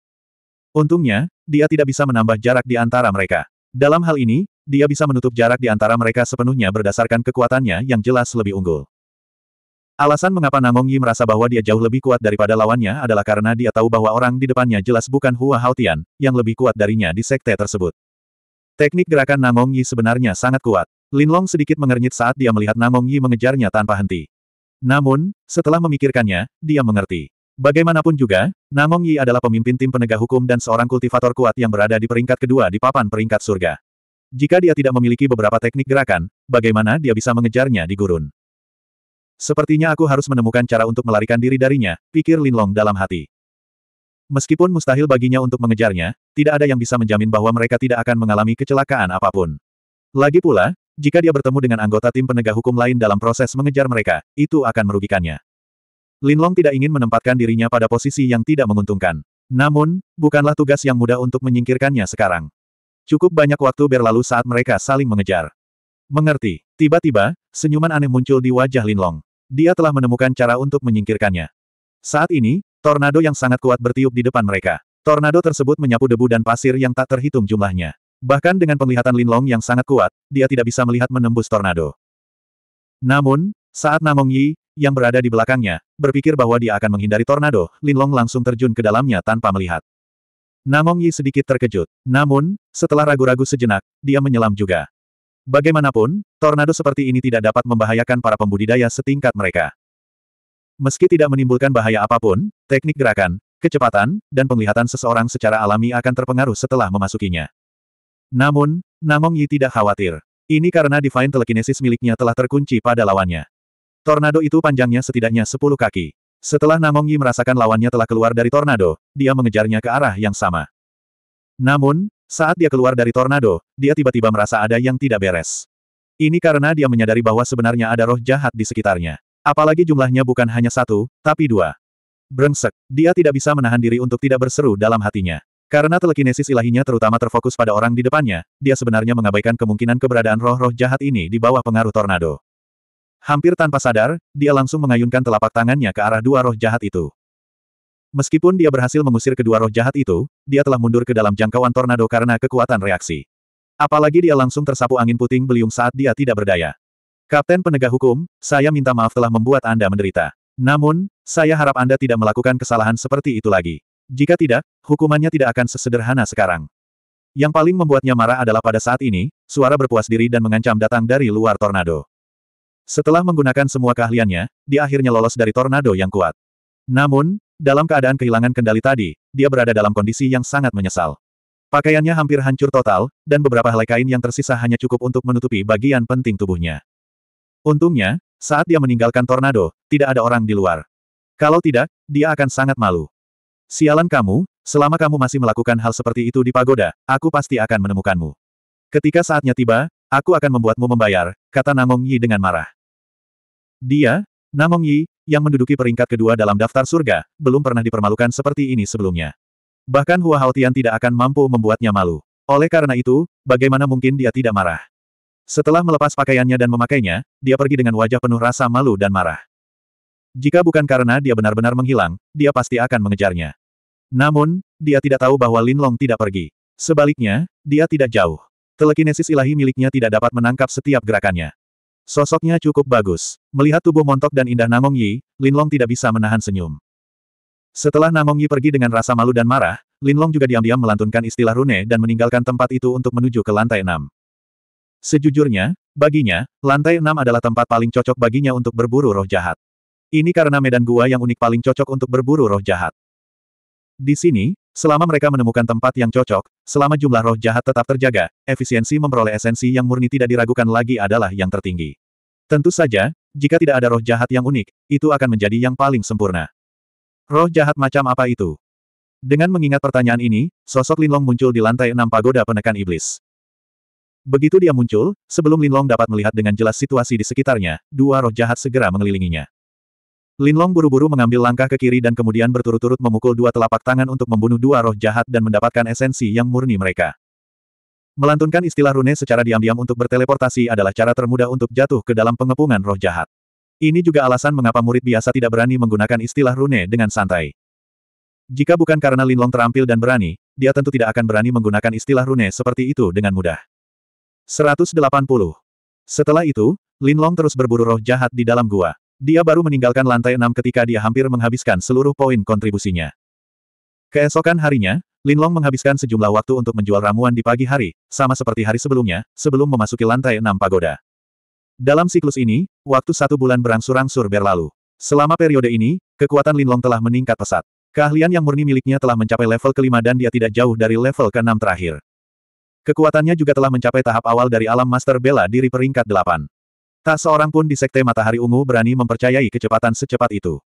Untungnya, dia tidak bisa menambah jarak di antara mereka. Dalam hal ini, dia bisa menutup jarak di antara mereka sepenuhnya berdasarkan kekuatannya yang jelas lebih unggul. Alasan mengapa Namong Yi merasa bahwa dia jauh lebih kuat daripada lawannya adalah karena dia tahu bahwa orang di depannya jelas bukan Hua Haotian, yang lebih kuat darinya di sekte tersebut. Teknik gerakan Namong Yi sebenarnya sangat kuat. Linlong sedikit mengernyit saat dia melihat Namong Yi mengejarnya tanpa henti. Namun, setelah memikirkannya, dia mengerti. Bagaimanapun juga, Namong Yi adalah pemimpin tim penegak hukum dan seorang kultivator kuat yang berada di peringkat kedua di papan peringkat surga. Jika dia tidak memiliki beberapa teknik gerakan, bagaimana dia bisa mengejarnya di gurun? Sepertinya aku harus menemukan cara untuk melarikan diri darinya, pikir Linlong dalam hati. Meskipun mustahil baginya untuk mengejarnya, tidak ada yang bisa menjamin bahwa mereka tidak akan mengalami kecelakaan apapun. Lagi pula, jika dia bertemu dengan anggota tim penegak hukum lain dalam proses mengejar mereka, itu akan merugikannya. Linlong tidak ingin menempatkan dirinya pada posisi yang tidak menguntungkan. Namun, bukanlah tugas yang mudah untuk menyingkirkannya sekarang. Cukup banyak waktu berlalu saat mereka saling mengejar. Mengerti, tiba-tiba, senyuman aneh muncul di wajah Linlong. Dia telah menemukan cara untuk menyingkirkannya. Saat ini, tornado yang sangat kuat bertiup di depan mereka. Tornado tersebut menyapu debu dan pasir yang tak terhitung jumlahnya. Bahkan dengan penglihatan Linlong yang sangat kuat, dia tidak bisa melihat menembus tornado. Namun, saat Namong Yi, yang berada di belakangnya, berpikir bahwa dia akan menghindari tornado, Linlong langsung terjun ke dalamnya tanpa melihat. Namong Yi sedikit terkejut. Namun, setelah ragu-ragu sejenak, dia menyelam juga. Bagaimanapun, tornado seperti ini tidak dapat membahayakan para pembudidaya setingkat mereka. Meski tidak menimbulkan bahaya apapun, teknik gerakan, kecepatan, dan penglihatan seseorang secara alami akan terpengaruh setelah memasukinya. Namun, Namong Yi tidak khawatir. Ini karena Divine Telekinesis miliknya telah terkunci pada lawannya. Tornado itu panjangnya setidaknya 10 kaki. Setelah Namong Yi merasakan lawannya telah keluar dari tornado, dia mengejarnya ke arah yang sama. Namun, saat dia keluar dari tornado, dia tiba-tiba merasa ada yang tidak beres. Ini karena dia menyadari bahwa sebenarnya ada roh jahat di sekitarnya. Apalagi jumlahnya bukan hanya satu, tapi dua. Brengsek, dia tidak bisa menahan diri untuk tidak berseru dalam hatinya. Karena telekinesis ilahinya terutama terfokus pada orang di depannya, dia sebenarnya mengabaikan kemungkinan keberadaan roh-roh jahat ini di bawah pengaruh tornado. Hampir tanpa sadar, dia langsung mengayunkan telapak tangannya ke arah dua roh jahat itu. Meskipun dia berhasil mengusir kedua roh jahat itu, dia telah mundur ke dalam jangkauan tornado karena kekuatan reaksi. Apalagi dia langsung tersapu angin puting beliung saat dia tidak berdaya. Kapten penegak hukum, saya minta maaf telah membuat Anda menderita. Namun, saya harap Anda tidak melakukan kesalahan seperti itu lagi. Jika tidak, hukumannya tidak akan sesederhana sekarang. Yang paling membuatnya marah adalah pada saat ini, suara berpuas diri dan mengancam datang dari luar tornado. Setelah menggunakan semua keahliannya, dia akhirnya lolos dari tornado yang kuat. Namun, dalam keadaan kehilangan kendali tadi, dia berada dalam kondisi yang sangat menyesal. Pakaiannya hampir hancur total, dan beberapa helai kain yang tersisa hanya cukup untuk menutupi bagian penting tubuhnya. Untungnya, saat dia meninggalkan tornado, tidak ada orang di luar. Kalau tidak, dia akan sangat malu. Sialan kamu, selama kamu masih melakukan hal seperti itu di pagoda, aku pasti akan menemukanmu. Ketika saatnya tiba, aku akan membuatmu membayar, kata Namong Yi dengan marah. Dia, Namong Yi, yang menduduki peringkat kedua dalam daftar surga, belum pernah dipermalukan seperti ini sebelumnya. Bahkan Hua Haotian tidak akan mampu membuatnya malu. Oleh karena itu, bagaimana mungkin dia tidak marah? Setelah melepas pakaiannya dan memakainya, dia pergi dengan wajah penuh rasa malu dan marah. Jika bukan karena dia benar-benar menghilang, dia pasti akan mengejarnya. Namun, dia tidak tahu bahwa Linlong tidak pergi. Sebaliknya, dia tidak jauh. Telekinesis ilahi miliknya tidak dapat menangkap setiap gerakannya. Sosoknya cukup bagus. Melihat tubuh montok dan indah Namong Yi, Linlong tidak bisa menahan senyum. Setelah Namong Yi pergi dengan rasa malu dan marah, Linlong juga diam-diam melantunkan istilah rune dan meninggalkan tempat itu untuk menuju ke lantai enam. Sejujurnya, baginya, lantai enam adalah tempat paling cocok baginya untuk berburu roh jahat. Ini karena medan gua yang unik paling cocok untuk berburu roh jahat. Di sini, selama mereka menemukan tempat yang cocok, selama jumlah roh jahat tetap terjaga, efisiensi memperoleh esensi yang murni tidak diragukan lagi adalah yang tertinggi. Tentu saja, jika tidak ada roh jahat yang unik, itu akan menjadi yang paling sempurna. Roh jahat macam apa itu? Dengan mengingat pertanyaan ini, sosok Linlong muncul di lantai enam pagoda penekan iblis. Begitu dia muncul, sebelum Linlong dapat melihat dengan jelas situasi di sekitarnya, dua roh jahat segera mengelilinginya. Linlong buru-buru mengambil langkah ke kiri dan kemudian berturut-turut memukul dua telapak tangan untuk membunuh dua roh jahat dan mendapatkan esensi yang murni mereka. Melantunkan istilah rune secara diam-diam untuk berteleportasi adalah cara termudah untuk jatuh ke dalam pengepungan roh jahat. Ini juga alasan mengapa murid biasa tidak berani menggunakan istilah rune dengan santai. Jika bukan karena Linlong terampil dan berani, dia tentu tidak akan berani menggunakan istilah rune seperti itu dengan mudah. 180. Setelah itu, Linlong terus berburu roh jahat di dalam gua. Dia baru meninggalkan lantai enam ketika dia hampir menghabiskan seluruh poin kontribusinya. Keesokan harinya, Linlong menghabiskan sejumlah waktu untuk menjual ramuan di pagi hari, sama seperti hari sebelumnya, sebelum memasuki lantai enam pagoda. Dalam siklus ini, waktu satu bulan berangsur-angsur berlalu. Selama periode ini, kekuatan Linlong telah meningkat pesat. Keahlian yang murni miliknya telah mencapai level kelima dan dia tidak jauh dari level keenam terakhir. Kekuatannya juga telah mencapai tahap awal dari alam master bela diri peringkat delapan. Tak seorang pun di Sekte Matahari Ungu berani mempercayai kecepatan secepat itu.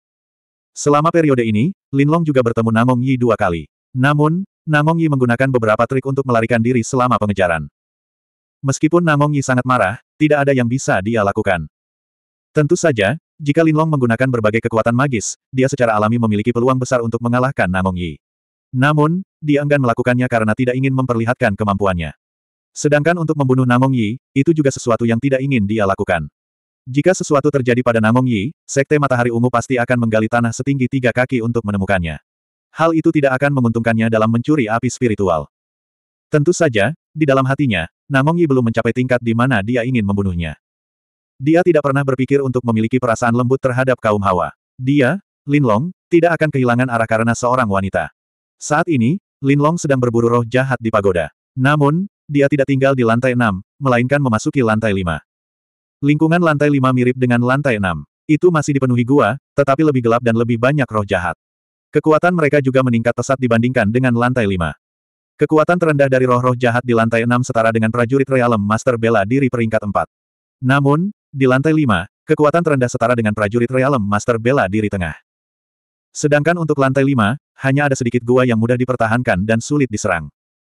Selama periode ini, Linlong juga bertemu Namong Yi dua kali. Namun, Namong Yi menggunakan beberapa trik untuk melarikan diri selama pengejaran. Meskipun Namong Yi sangat marah, tidak ada yang bisa dia lakukan. Tentu saja, jika Linlong menggunakan berbagai kekuatan magis, dia secara alami memiliki peluang besar untuk mengalahkan Namong Yi. Namun, dia enggan melakukannya karena tidak ingin memperlihatkan kemampuannya. Sedangkan untuk membunuh Namong Yi, itu juga sesuatu yang tidak ingin dia lakukan. Jika sesuatu terjadi pada Namong Yi, Sekte Matahari Ungu pasti akan menggali tanah setinggi tiga kaki untuk menemukannya. Hal itu tidak akan menguntungkannya dalam mencuri api spiritual. Tentu saja, di dalam hatinya, Namong Yi belum mencapai tingkat di mana dia ingin membunuhnya. Dia tidak pernah berpikir untuk memiliki perasaan lembut terhadap kaum hawa. Dia, Lin Long, tidak akan kehilangan arah karena seorang wanita. Saat ini, Lin Long sedang berburu roh jahat di pagoda. Namun, dia tidak tinggal di lantai enam, melainkan memasuki lantai lima. Lingkungan lantai lima mirip dengan lantai enam. Itu masih dipenuhi gua, tetapi lebih gelap dan lebih banyak roh jahat. Kekuatan mereka juga meningkat pesat dibandingkan dengan lantai lima. Kekuatan terendah dari roh-roh jahat di lantai enam setara dengan prajurit realem master bela diri peringkat empat. Namun, di lantai lima, kekuatan terendah setara dengan prajurit realem master bela diri tengah. Sedangkan untuk lantai lima, hanya ada sedikit gua yang mudah dipertahankan dan sulit diserang.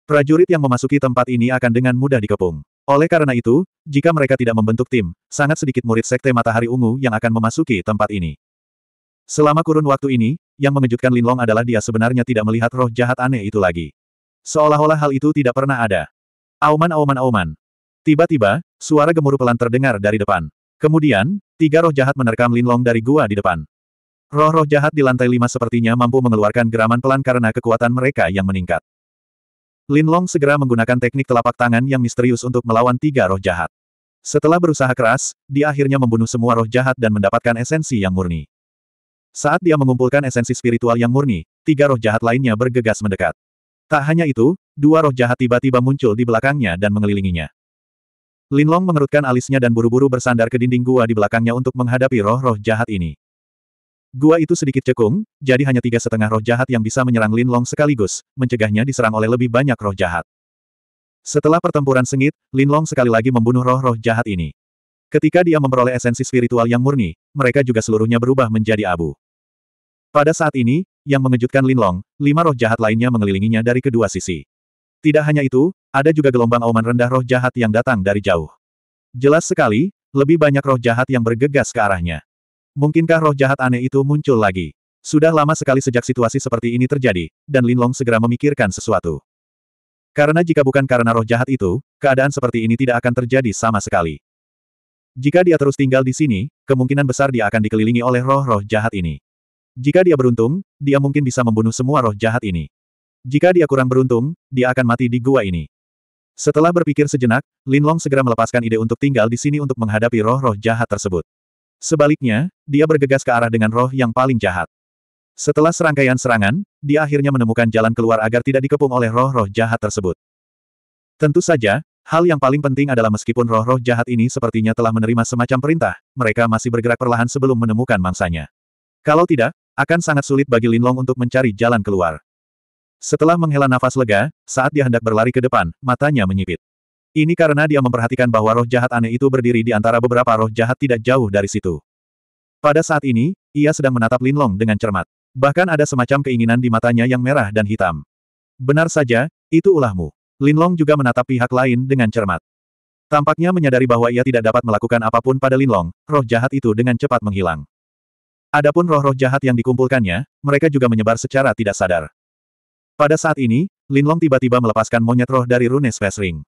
Prajurit yang memasuki tempat ini akan dengan mudah dikepung. Oleh karena itu, jika mereka tidak membentuk tim, sangat sedikit murid Sekte Matahari Ungu yang akan memasuki tempat ini. Selama kurun waktu ini, yang mengejutkan Linlong adalah dia sebenarnya tidak melihat roh jahat aneh itu lagi. Seolah-olah hal itu tidak pernah ada. Auman auman auman. Tiba-tiba, suara gemuruh pelan terdengar dari depan. Kemudian, tiga roh jahat menerkam Linlong dari gua di depan. Roh-roh jahat di lantai lima sepertinya mampu mengeluarkan geraman pelan karena kekuatan mereka yang meningkat. Lin Long segera menggunakan teknik telapak tangan yang misterius untuk melawan tiga roh jahat. Setelah berusaha keras, dia akhirnya membunuh semua roh jahat dan mendapatkan esensi yang murni. Saat dia mengumpulkan esensi spiritual yang murni, tiga roh jahat lainnya bergegas mendekat. Tak hanya itu, dua roh jahat tiba-tiba muncul di belakangnya dan mengelilinginya. Linlong mengerutkan alisnya dan buru-buru bersandar ke dinding gua di belakangnya untuk menghadapi roh-roh jahat ini. Gua itu sedikit cekung, jadi hanya tiga setengah roh jahat yang bisa menyerang Lin Long sekaligus, mencegahnya diserang oleh lebih banyak roh jahat. Setelah pertempuran sengit, Lin Long sekali lagi membunuh roh-roh jahat ini. Ketika dia memperoleh esensi spiritual yang murni, mereka juga seluruhnya berubah menjadi abu. Pada saat ini, yang mengejutkan Lin Long, lima roh jahat lainnya mengelilinginya dari kedua sisi. Tidak hanya itu, ada juga gelombang auman rendah roh jahat yang datang dari jauh. Jelas sekali, lebih banyak roh jahat yang bergegas ke arahnya. Mungkinkah roh jahat aneh itu muncul lagi? Sudah lama sekali sejak situasi seperti ini terjadi, dan Linlong segera memikirkan sesuatu. Karena jika bukan karena roh jahat itu, keadaan seperti ini tidak akan terjadi sama sekali. Jika dia terus tinggal di sini, kemungkinan besar dia akan dikelilingi oleh roh-roh jahat ini. Jika dia beruntung, dia mungkin bisa membunuh semua roh jahat ini. Jika dia kurang beruntung, dia akan mati di gua ini. Setelah berpikir sejenak, Linlong segera melepaskan ide untuk tinggal di sini untuk menghadapi roh-roh jahat tersebut. Sebaliknya, dia bergegas ke arah dengan roh yang paling jahat. Setelah serangkaian serangan, dia akhirnya menemukan jalan keluar agar tidak dikepung oleh roh-roh jahat tersebut. Tentu saja, hal yang paling penting adalah meskipun roh-roh jahat ini sepertinya telah menerima semacam perintah, mereka masih bergerak perlahan sebelum menemukan mangsanya. Kalau tidak, akan sangat sulit bagi Linlong untuk mencari jalan keluar. Setelah menghela nafas lega, saat dia hendak berlari ke depan, matanya menyipit. Ini karena dia memperhatikan bahwa roh jahat aneh itu berdiri di antara beberapa roh jahat tidak jauh dari situ. Pada saat ini, ia sedang menatap Linlong dengan cermat. Bahkan ada semacam keinginan di matanya yang merah dan hitam. Benar saja, itu ulahmu. Linlong juga menatap pihak lain dengan cermat. Tampaknya menyadari bahwa ia tidak dapat melakukan apapun pada Linlong, roh jahat itu dengan cepat menghilang. Adapun roh-roh jahat yang dikumpulkannya, mereka juga menyebar secara tidak sadar. Pada saat ini, Linlong tiba-tiba melepaskan monyet roh dari rune Space Ring.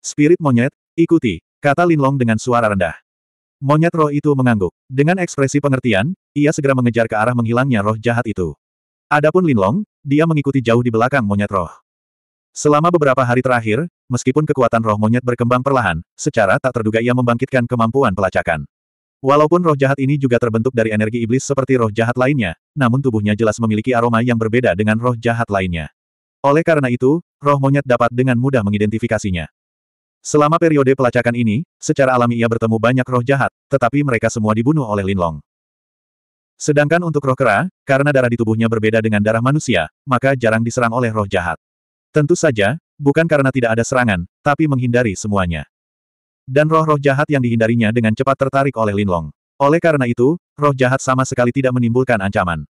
Spirit monyet, ikuti, kata Linlong dengan suara rendah. Monyet roh itu mengangguk. Dengan ekspresi pengertian, ia segera mengejar ke arah menghilangnya roh jahat itu. Adapun Linlong, dia mengikuti jauh di belakang monyet roh. Selama beberapa hari terakhir, meskipun kekuatan roh monyet berkembang perlahan, secara tak terduga ia membangkitkan kemampuan pelacakan. Walaupun roh jahat ini juga terbentuk dari energi iblis seperti roh jahat lainnya, namun tubuhnya jelas memiliki aroma yang berbeda dengan roh jahat lainnya. Oleh karena itu, roh monyet dapat dengan mudah mengidentifikasinya. Selama periode pelacakan ini, secara alami ia bertemu banyak roh jahat, tetapi mereka semua dibunuh oleh Linlong. Sedangkan untuk roh kera, karena darah di tubuhnya berbeda dengan darah manusia, maka jarang diserang oleh roh jahat. Tentu saja, bukan karena tidak ada serangan, tapi menghindari semuanya. Dan roh-roh jahat yang dihindarinya dengan cepat tertarik oleh Linlong. Oleh karena itu, roh jahat sama sekali tidak menimbulkan ancaman.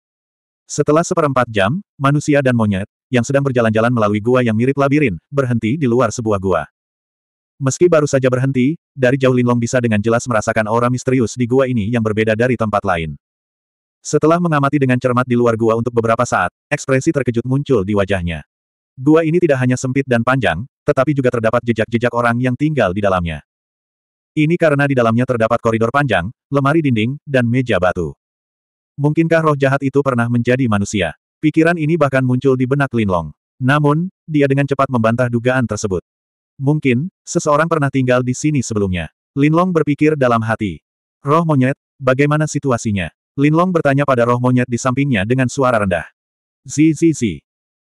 Setelah seperempat jam, manusia dan monyet, yang sedang berjalan-jalan melalui gua yang mirip labirin, berhenti di luar sebuah gua. Meski baru saja berhenti, dari jauh Linlong bisa dengan jelas merasakan aura misterius di gua ini yang berbeda dari tempat lain. Setelah mengamati dengan cermat di luar gua untuk beberapa saat, ekspresi terkejut muncul di wajahnya. Gua ini tidak hanya sempit dan panjang, tetapi juga terdapat jejak-jejak orang yang tinggal di dalamnya. Ini karena di dalamnya terdapat koridor panjang, lemari dinding, dan meja batu. Mungkinkah roh jahat itu pernah menjadi manusia? Pikiran ini bahkan muncul di benak Linlong. Namun, dia dengan cepat membantah dugaan tersebut. Mungkin, seseorang pernah tinggal di sini sebelumnya. Linlong berpikir dalam hati. Roh monyet, bagaimana situasinya? Linlong bertanya pada roh monyet di sampingnya dengan suara rendah. Zi zi zi.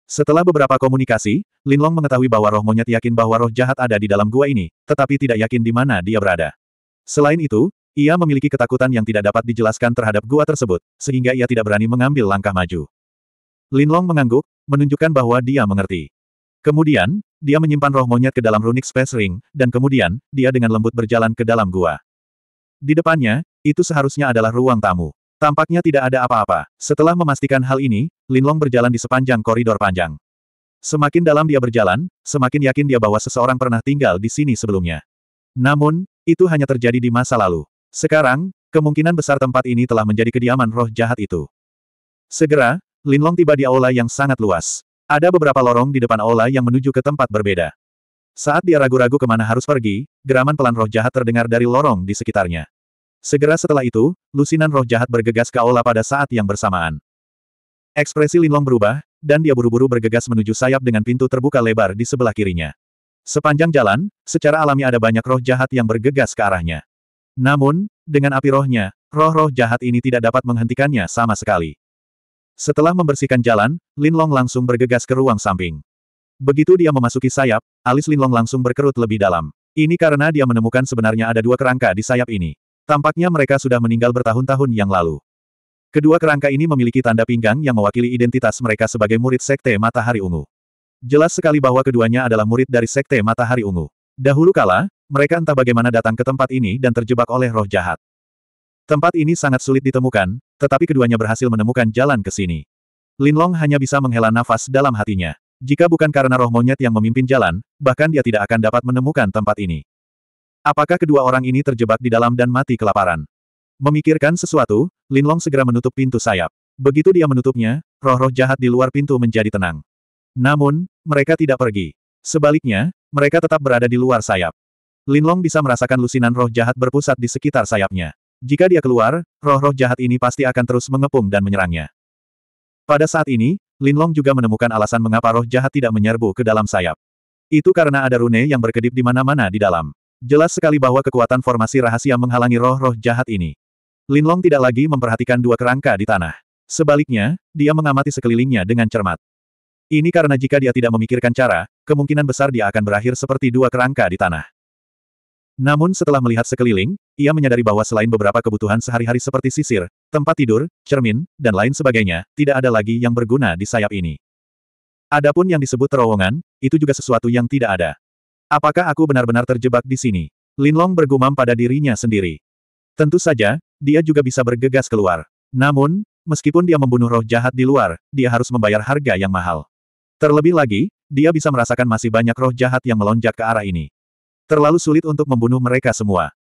Setelah beberapa komunikasi, Linlong mengetahui bahwa roh monyet yakin bahwa roh jahat ada di dalam gua ini, tetapi tidak yakin di mana dia berada. Selain itu, ia memiliki ketakutan yang tidak dapat dijelaskan terhadap gua tersebut, sehingga ia tidak berani mengambil langkah maju. Linlong mengangguk, menunjukkan bahwa dia mengerti. Kemudian, dia menyimpan roh monyet ke dalam runic space ring, dan kemudian, dia dengan lembut berjalan ke dalam gua. Di depannya, itu seharusnya adalah ruang tamu. Tampaknya tidak ada apa-apa. Setelah memastikan hal ini, Linlong berjalan di sepanjang koridor panjang. Semakin dalam dia berjalan, semakin yakin dia bahwa seseorang pernah tinggal di sini sebelumnya. Namun, itu hanya terjadi di masa lalu. Sekarang, kemungkinan besar tempat ini telah menjadi kediaman roh jahat itu. Segera, Linlong tiba di aula yang sangat luas. Ada beberapa lorong di depan aula yang menuju ke tempat berbeda. Saat dia ragu-ragu kemana harus pergi, geraman pelan roh jahat terdengar dari lorong di sekitarnya. Segera setelah itu, lusinan roh jahat bergegas ke aula pada saat yang bersamaan. Ekspresi Linlong berubah, dan dia buru-buru bergegas menuju sayap dengan pintu terbuka lebar di sebelah kirinya. Sepanjang jalan, secara alami ada banyak roh jahat yang bergegas ke arahnya. Namun, dengan api rohnya, roh-roh jahat ini tidak dapat menghentikannya sama sekali. Setelah membersihkan jalan, Lin Long langsung bergegas ke ruang samping. Begitu dia memasuki sayap, alis Lin Long langsung berkerut lebih dalam. Ini karena dia menemukan sebenarnya ada dua kerangka di sayap ini. Tampaknya mereka sudah meninggal bertahun-tahun yang lalu. Kedua kerangka ini memiliki tanda pinggang yang mewakili identitas mereka sebagai murid Sekte Matahari Ungu. Jelas sekali bahwa keduanya adalah murid dari Sekte Matahari Ungu. Dahulu kala, mereka entah bagaimana datang ke tempat ini dan terjebak oleh roh jahat. Tempat ini sangat sulit ditemukan, tetapi keduanya berhasil menemukan jalan ke sini. Linlong hanya bisa menghela nafas dalam hatinya. Jika bukan karena roh monyet yang memimpin jalan, bahkan dia tidak akan dapat menemukan tempat ini. Apakah kedua orang ini terjebak di dalam dan mati kelaparan? Memikirkan sesuatu, Linlong segera menutup pintu sayap. Begitu dia menutupnya, roh-roh jahat di luar pintu menjadi tenang. Namun, mereka tidak pergi. Sebaliknya, mereka tetap berada di luar sayap. Linlong bisa merasakan lusinan roh jahat berpusat di sekitar sayapnya. Jika dia keluar, roh-roh jahat ini pasti akan terus mengepung dan menyerangnya. Pada saat ini, Lin Long juga menemukan alasan mengapa roh jahat tidak menyerbu ke dalam sayap. Itu karena ada rune yang berkedip di mana-mana di dalam. Jelas sekali bahwa kekuatan formasi rahasia menghalangi roh-roh jahat ini. Lin Long tidak lagi memperhatikan dua kerangka di tanah. Sebaliknya, dia mengamati sekelilingnya dengan cermat. Ini karena jika dia tidak memikirkan cara, kemungkinan besar dia akan berakhir seperti dua kerangka di tanah. Namun setelah melihat sekeliling, ia menyadari bahwa selain beberapa kebutuhan sehari-hari seperti sisir, tempat tidur, cermin, dan lain sebagainya, tidak ada lagi yang berguna di sayap ini. Adapun yang disebut terowongan, itu juga sesuatu yang tidak ada. Apakah aku benar-benar terjebak di sini? Linlong bergumam pada dirinya sendiri. Tentu saja, dia juga bisa bergegas keluar. Namun, meskipun dia membunuh roh jahat di luar, dia harus membayar harga yang mahal. Terlebih lagi, dia bisa merasakan masih banyak roh jahat yang melonjak ke arah ini. Terlalu sulit untuk membunuh mereka semua.